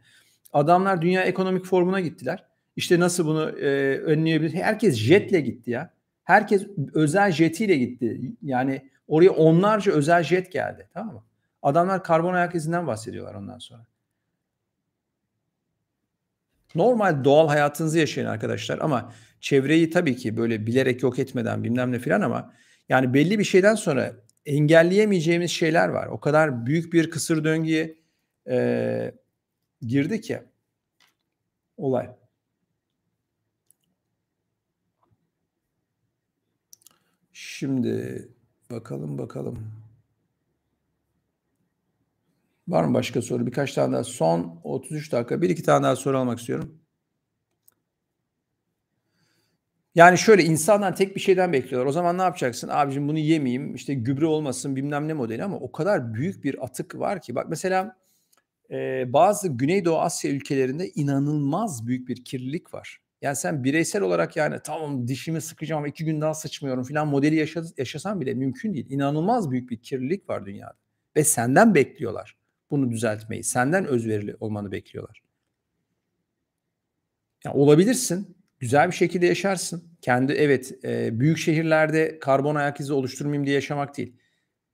Adamlar dünya ekonomik formuna gittiler. İşte nasıl bunu e, önleyebilir? Herkes jetle gitti ya. Herkes özel jetiyle gitti. Yani oraya onlarca özel jet geldi. Tamam mı? Adamlar karbon ayak izinden bahsediyorlar ondan sonra. Normal doğal hayatınızı yaşayın arkadaşlar ama çevreyi tabii ki böyle bilerek yok etmeden bilmem ne filan ama yani belli bir şeyden sonra engelleyemeyeceğimiz şeyler var. O kadar büyük bir kısır döngüye e, girdi ki olay. Şimdi bakalım bakalım. Var mı başka soru? Birkaç tane daha. Son 33 dakika. Bir iki tane daha soru almak istiyorum. Yani şöyle insandan tek bir şeyden bekliyorlar. O zaman ne yapacaksın? Abicim bunu yemeyeyim. İşte gübre olmasın bilmem ne modeli ama o kadar büyük bir atık var ki. Bak mesela bazı Güneydoğu Asya ülkelerinde inanılmaz büyük bir kirlilik var. Yani sen bireysel olarak yani tamam dişimi sıkacağım iki gün daha sıçmıyorum filan modeli yaşa, yaşasan bile mümkün değil. İnanılmaz büyük bir kirlilik var dünyada. Ve senden bekliyorlar bunu düzeltmeyi. Senden özverili olmanı bekliyorlar. Yani olabilirsin. Güzel bir şekilde yaşarsın. Kendi evet büyük şehirlerde karbon ayak izi oluşturmayayım diye yaşamak değil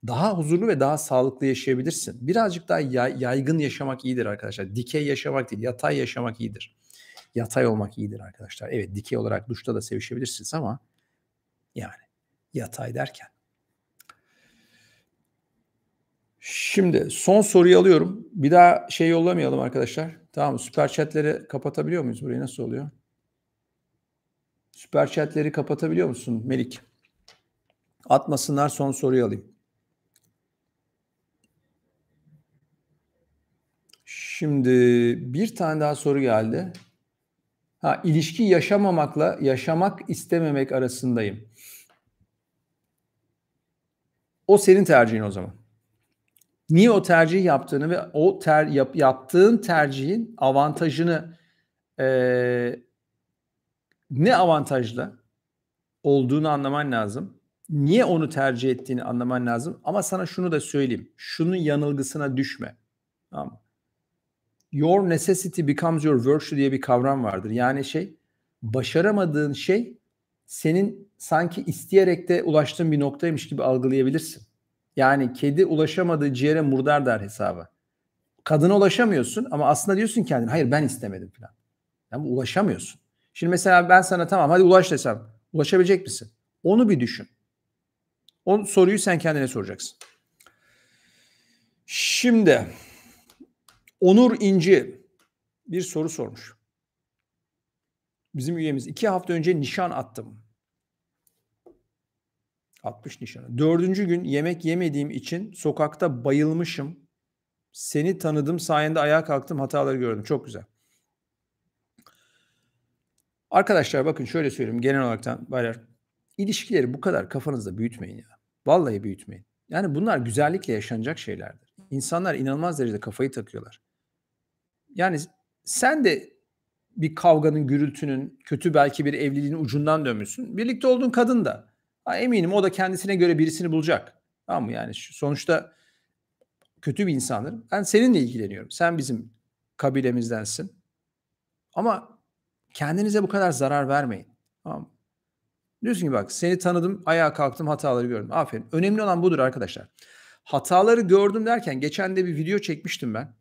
daha huzurlu ve daha sağlıklı yaşayabilirsin. Birazcık daha yay, yaygın yaşamak iyidir arkadaşlar. Dikey yaşamak değil, yatay yaşamak iyidir. Yatay olmak iyidir arkadaşlar. Evet dikey olarak duşta da sevişebilirsiniz ama yani yatay derken. Şimdi son soruyu alıyorum. Bir daha şey yollamayalım arkadaşlar. Tamam süper chatleri kapatabiliyor muyuz? Burayı nasıl oluyor? Süper chatleri kapatabiliyor musun Melik? Atmasınlar son soruyu alayım. Şimdi bir tane daha soru geldi. Ha, ilişki yaşamamakla yaşamak istememek arasındayım. O senin tercihin o zaman. Niye o tercih yaptığını ve o ter, yap, yaptığın tercihin avantajını e, ne avantajla olduğunu anlaman lazım. Niye onu tercih ettiğini anlaman lazım. Ama sana şunu da söyleyeyim. Şunun yanılgısına düşme. Tamam mı? your necessity becomes your virtue diye bir kavram vardır. Yani şey başaramadığın şey senin sanki isteyerek de ulaştığın bir noktaymış gibi algılayabilirsin. Yani kedi ulaşamadığı ciğere murdar der hesabı. Kadına ulaşamıyorsun ama aslında diyorsun kendine hayır ben istemedim falan. Yani ulaşamıyorsun. Şimdi mesela ben sana tamam hadi ulaş desem ulaşabilecek misin? Onu bir düşün. O soruyu sen kendine soracaksın. Şimdi Onur İnci bir soru sormuş. Bizim üyemiz. iki hafta önce nişan attım. 60 nişanı. Dördüncü gün yemek yemediğim için sokakta bayılmışım. Seni tanıdım sayende ayağa kalktım hataları gördüm. Çok güzel. Arkadaşlar bakın şöyle söyleyeyim genel olarak baylar. İlişkileri bu kadar kafanızda büyütmeyin ya. Vallahi büyütmeyin. Yani bunlar güzellikle yaşanacak şeylerdir. İnsanlar inanılmaz derecede kafayı takıyorlar yani sen de bir kavganın, gürültünün, kötü belki bir evliliğin ucundan dönmüşsün. Birlikte olduğun kadın da eminim o da kendisine göre birisini bulacak. Tamam mı? Yani sonuçta kötü bir insandır. Ben seninle ilgileniyorum. Sen bizim kabilemizdensin. Ama kendinize bu kadar zarar vermeyin. Tamam mı? Diyorsun ki bak seni tanıdım, ayağa kalktım, hataları gördüm. Aferin. Önemli olan budur arkadaşlar. Hataları gördüm derken geçen de bir video çekmiştim ben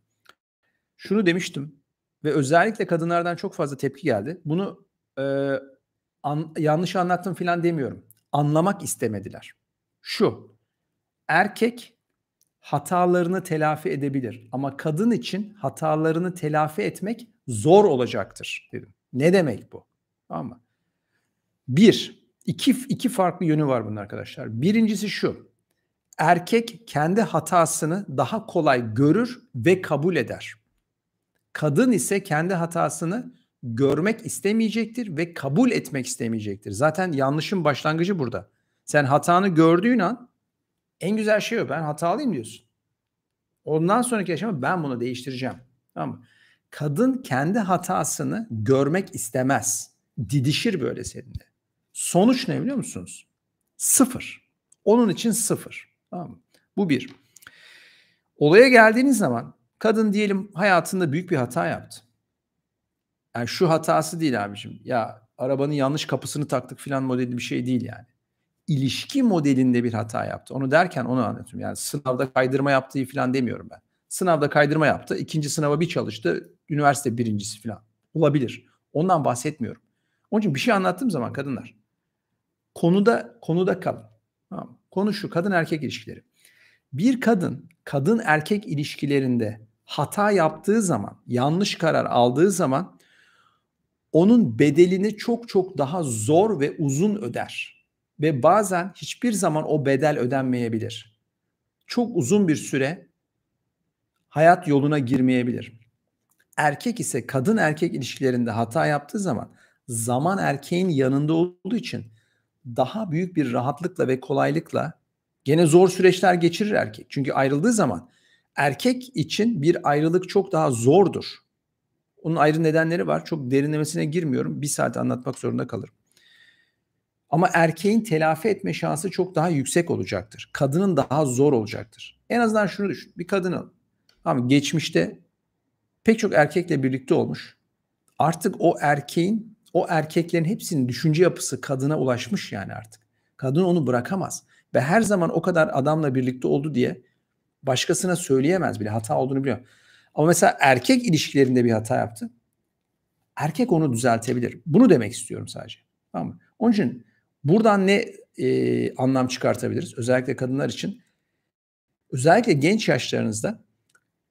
şunu demiştim ve özellikle kadınlardan çok fazla tepki geldi. Bunu e, an, yanlış anlattım falan demiyorum. Anlamak istemediler. Şu, erkek hatalarını telafi edebilir ama kadın için hatalarını telafi etmek zor olacaktır dedim. Ne demek bu? Tamam mı? Bir, iki, iki farklı yönü var bunun arkadaşlar. Birincisi şu, erkek kendi hatasını daha kolay görür ve kabul eder. Kadın ise kendi hatasını görmek istemeyecektir ve kabul etmek istemeyecektir. Zaten yanlışın başlangıcı burada. Sen hatanı gördüğün an en güzel şey o. Ben hatalıyım diyorsun. Ondan sonraki aşama ben bunu değiştireceğim. Tamam mı? Kadın kendi hatasını görmek istemez. Didişir böyle seninle. Sonuç ne biliyor musunuz? Sıfır. Onun için sıfır. Tamam mı? Bu bir. Olaya geldiğiniz zaman Kadın diyelim hayatında büyük bir hata yaptı. Yani şu hatası değil abicim. Ya arabanın yanlış kapısını taktık filan modeli bir şey değil yani. İlişki modelinde bir hata yaptı. Onu derken onu anlatıyorum. Yani sınavda kaydırma yaptığı filan demiyorum ben. Sınavda kaydırma yaptı. İkinci sınava bir çalıştı. Üniversite birincisi filan. Olabilir. Ondan bahsetmiyorum. Onun için bir şey anlattığım zaman kadınlar. Konuda konuda kalın. Tamam. Konu şu kadın erkek ilişkileri. Bir kadın kadın erkek ilişkilerinde hata yaptığı zaman, yanlış karar aldığı zaman onun bedelini çok çok daha zor ve uzun öder. Ve bazen hiçbir zaman o bedel ödenmeyebilir. Çok uzun bir süre hayat yoluna girmeyebilir. Erkek ise kadın erkek ilişkilerinde hata yaptığı zaman zaman erkeğin yanında olduğu için daha büyük bir rahatlıkla ve kolaylıkla gene zor süreçler geçirir erkek. Çünkü ayrıldığı zaman erkek için bir ayrılık çok daha zordur. Onun ayrı nedenleri var. Çok derinlemesine girmiyorum. Bir saat anlatmak zorunda kalırım. Ama erkeğin telafi etme şansı çok daha yüksek olacaktır. Kadının daha zor olacaktır. En azından şunu düşün. Bir kadın al. Ama geçmişte pek çok erkekle birlikte olmuş. Artık o erkeğin, o erkeklerin hepsinin düşünce yapısı kadına ulaşmış yani artık. Kadın onu bırakamaz. Ve her zaman o kadar adamla birlikte oldu diye Başkasına söyleyemez bile hata olduğunu biliyor. Ama mesela erkek ilişkilerinde bir hata yaptı. Erkek onu düzeltebilir. Bunu demek istiyorum sadece. Tamam mı? Onun için buradan ne e, anlam çıkartabiliriz? Özellikle kadınlar için. Özellikle genç yaşlarınızda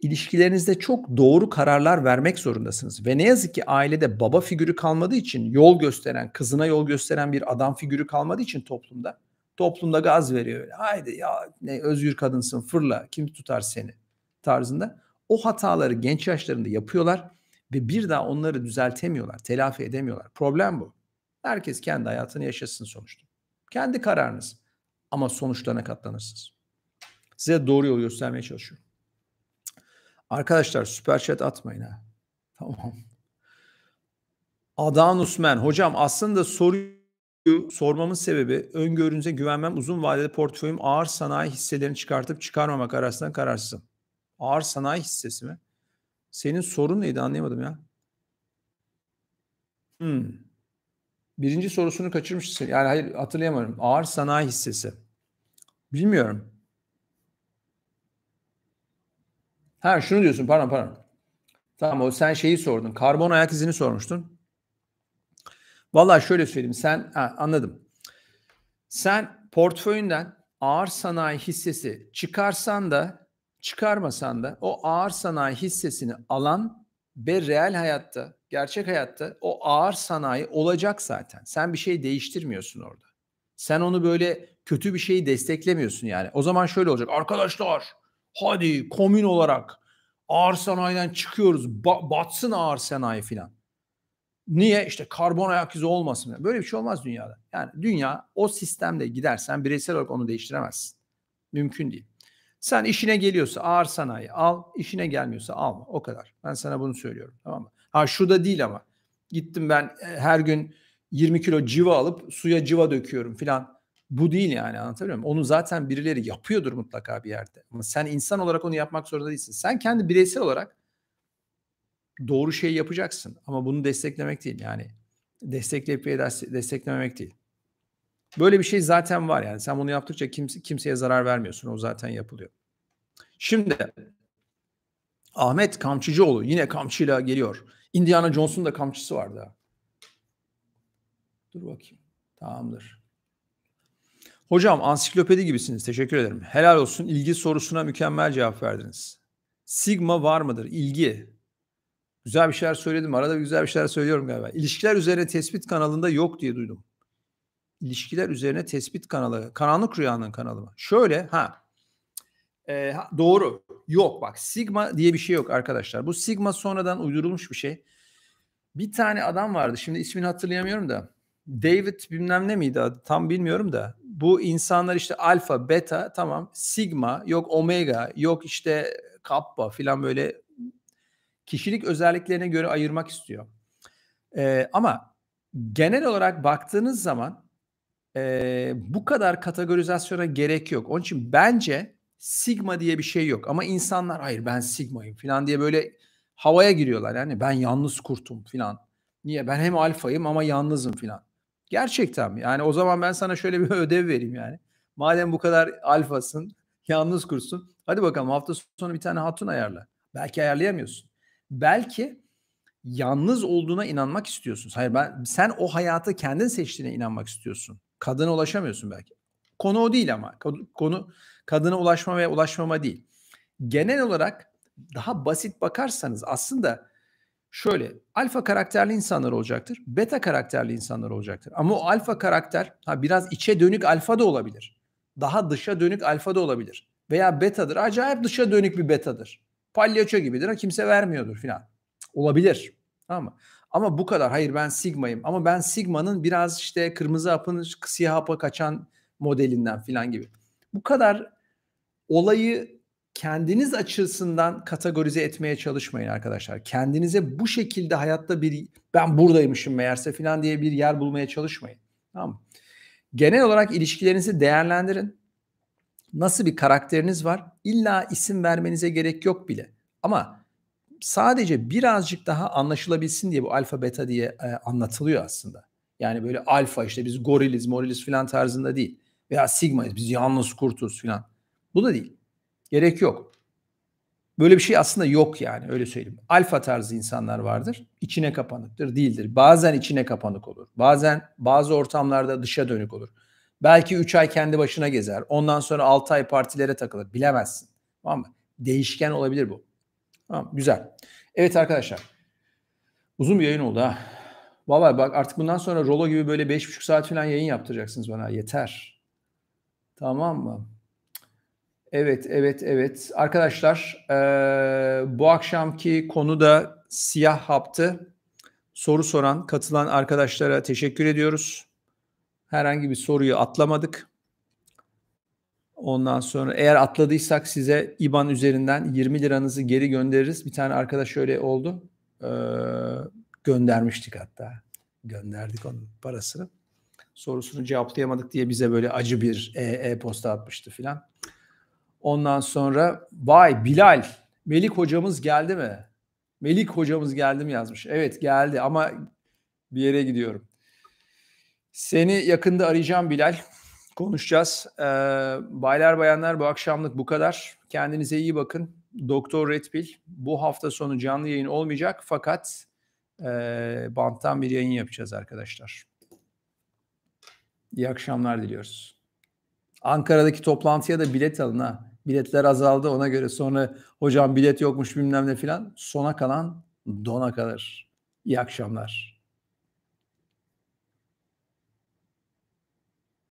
ilişkilerinizde çok doğru kararlar vermek zorundasınız. Ve ne yazık ki ailede baba figürü kalmadığı için yol gösteren, kızına yol gösteren bir adam figürü kalmadığı için toplumda toplumda gaz veriyor. Haydi ya ne özgür kadınsın fırla kim tutar seni tarzında. O hataları genç yaşlarında yapıyorlar ve bir daha onları düzeltemiyorlar, telafi edemiyorlar. Problem bu. Herkes kendi hayatını yaşasın sonuçta. Kendi kararınız ama sonuçlarına katlanırsınız. Size doğru yolu göstermeye çalışıyorum. Arkadaşlar süper chat atmayın ha. Tamam. Adan Usmen. Hocam aslında soruyu sormamın sebebi öngörünüze güvenmem uzun vadeli portföyüm ağır sanayi hisselerini çıkartıp çıkarmamak arasında kararsızım. Ağır sanayi hissesi mi? Senin sorun neydi anlayamadım ya. Hmm. Birinci sorusunu kaçırmışsın. Yani hayır hatırlayamıyorum. Ağır sanayi hissesi. Bilmiyorum. Ha şunu diyorsun pardon pardon. Tamam o sen şeyi sordun. Karbon ayak izini sormuştun. Valla şöyle söyleyeyim sen ha, anladım. Sen portföyünden ağır sanayi hissesi çıkarsan da çıkarmasan da o ağır sanayi hissesini alan ve real hayatta, gerçek hayatta o ağır sanayi olacak zaten. Sen bir şey değiştirmiyorsun orada. Sen onu böyle kötü bir şeyi desteklemiyorsun yani. O zaman şöyle olacak. Arkadaşlar hadi komün olarak ağır sanayiden çıkıyoruz. Ba- batsın ağır sanayi filan. Niye? işte karbon ayak izi olmasın. Böyle bir şey olmaz dünyada. Yani dünya o sistemde gidersen bireysel olarak onu değiştiremezsin. Mümkün değil. Sen işine geliyorsa ağır sanayi al, işine gelmiyorsa alma. O kadar. Ben sana bunu söylüyorum. Tamam mı? Ha şu da değil ama. Gittim ben e, her gün 20 kilo civa alıp suya civa döküyorum filan. Bu değil yani anlatabiliyor muyum? Onu zaten birileri yapıyordur mutlaka bir yerde. Ama sen insan olarak onu yapmak zorunda değilsin. Sen kendi bireysel olarak doğru şeyi yapacaksın ama bunu desteklemek değil yani destekleyip desteklememek değil. Böyle bir şey zaten var yani sen bunu yaptıkça kimse, kimseye zarar vermiyorsun o zaten yapılıyor. Şimdi Ahmet Kamçıcıoğlu yine kamçıyla geliyor. Indiana Jones'un da kamçısı vardı. Dur bakayım. Tamamdır. Hocam ansiklopedi gibisiniz. Teşekkür ederim. Helal olsun. İlgi sorusuna mükemmel cevap verdiniz. Sigma var mıdır? İlgi. Güzel bir şeyler söyledim. Arada güzel bir şeyler söylüyorum galiba. İlişkiler üzerine tespit kanalında yok diye duydum. İlişkiler üzerine tespit kanalı. Karanlık rüyanın kanalı mı? Şöyle ha. E, doğru. Yok bak Sigma diye bir şey yok arkadaşlar. Bu Sigma sonradan uydurulmuş bir şey. Bir tane adam vardı. Şimdi ismini hatırlayamıyorum da. David bilmem ne miydi adı tam bilmiyorum da. Bu insanlar işte alfa, beta tamam sigma yok omega yok işte kappa filan böyle kişilik özelliklerine göre ayırmak istiyor. E, ama genel olarak baktığınız zaman e, bu kadar kategorizasyona gerek yok. Onun için bence sigma diye bir şey yok. Ama insanlar hayır ben sigmayım falan diye böyle havaya giriyorlar. Yani ben yalnız kurtum falan. Niye? Ben hem alfayım ama yalnızım falan. Gerçekten yani o zaman ben sana şöyle bir ödev vereyim yani. Madem bu kadar alfasın, yalnız kursun. Hadi bakalım hafta sonu bir tane hatun ayarla. Belki ayarlayamıyorsun belki yalnız olduğuna inanmak istiyorsun. Hayır ben sen o hayatı kendin seçtiğine inanmak istiyorsun. Kadına ulaşamıyorsun belki. Konu o değil ama. Konu kadına ulaşma veya ulaşmama değil. Genel olarak daha basit bakarsanız aslında şöyle alfa karakterli insanlar olacaktır. Beta karakterli insanlar olacaktır. Ama o alfa karakter ha biraz içe dönük alfa da olabilir. Daha dışa dönük alfa da olabilir. Veya betadır. Acayip dışa dönük bir betadır palyaço gibidir. Kimse vermiyordur filan. Olabilir. Tamam mı? Ama bu kadar. Hayır ben Sigma'yım. Ama ben Sigma'nın biraz işte kırmızı hapın siyah hapa kaçan modelinden filan gibi. Bu kadar olayı kendiniz açısından kategorize etmeye çalışmayın arkadaşlar. Kendinize bu şekilde hayatta bir ben buradaymışım meğerse filan diye bir yer bulmaya çalışmayın. Tamam mı? Genel olarak ilişkilerinizi değerlendirin nasıl bir karakteriniz var illa isim vermenize gerek yok bile. Ama sadece birazcık daha anlaşılabilsin diye bu alfa beta diye e, anlatılıyor aslında. Yani böyle alfa işte biz goriliz moriliz filan tarzında değil. Veya sigmayız biz yalnız kurtuz filan. Bu da değil. Gerek yok. Böyle bir şey aslında yok yani öyle söyleyeyim. Alfa tarzı insanlar vardır. İçine kapanıktır değildir. Bazen içine kapanık olur. Bazen bazı ortamlarda dışa dönük olur. Belki 3 ay kendi başına gezer. Ondan sonra 6 ay partilere takılır. Bilemezsin. Tamam mı? Değişken olabilir bu. Tamam Güzel. Evet arkadaşlar. Uzun bir yayın oldu ha. Valla bak artık bundan sonra Rolo gibi böyle 5,5 saat falan yayın yaptıracaksınız bana. Yeter. Tamam mı? Evet, evet, evet. Arkadaşlar ee, bu akşamki konu da siyah haptı. Soru soran, katılan arkadaşlara teşekkür ediyoruz. Herhangi bir soruyu atlamadık. Ondan sonra eğer atladıysak size IBAN üzerinden 20 liranızı geri göndeririz. Bir tane arkadaş şöyle oldu. Ee, göndermiştik hatta. Gönderdik onun parasını. Sorusunu cevaplayamadık diye bize böyle acı bir e, e-posta atmıştı filan. Ondan sonra vay Bilal Melik hocamız geldi mi? Melik hocamız geldi mi yazmış. Evet geldi ama bir yere gidiyorum. Seni yakında arayacağım Bilal. Konuşacağız. Ee, baylar bayanlar bu akşamlık bu kadar. Kendinize iyi bakın. Doktor Redpill bu hafta sonu canlı yayın olmayacak fakat e, banttan bir yayın yapacağız arkadaşlar. İyi akşamlar diliyoruz. Ankara'daki toplantıya da bilet alın ha. Biletler azaldı ona göre sonra hocam bilet yokmuş bilmem ne filan. Sona kalan dona kalır. İyi akşamlar.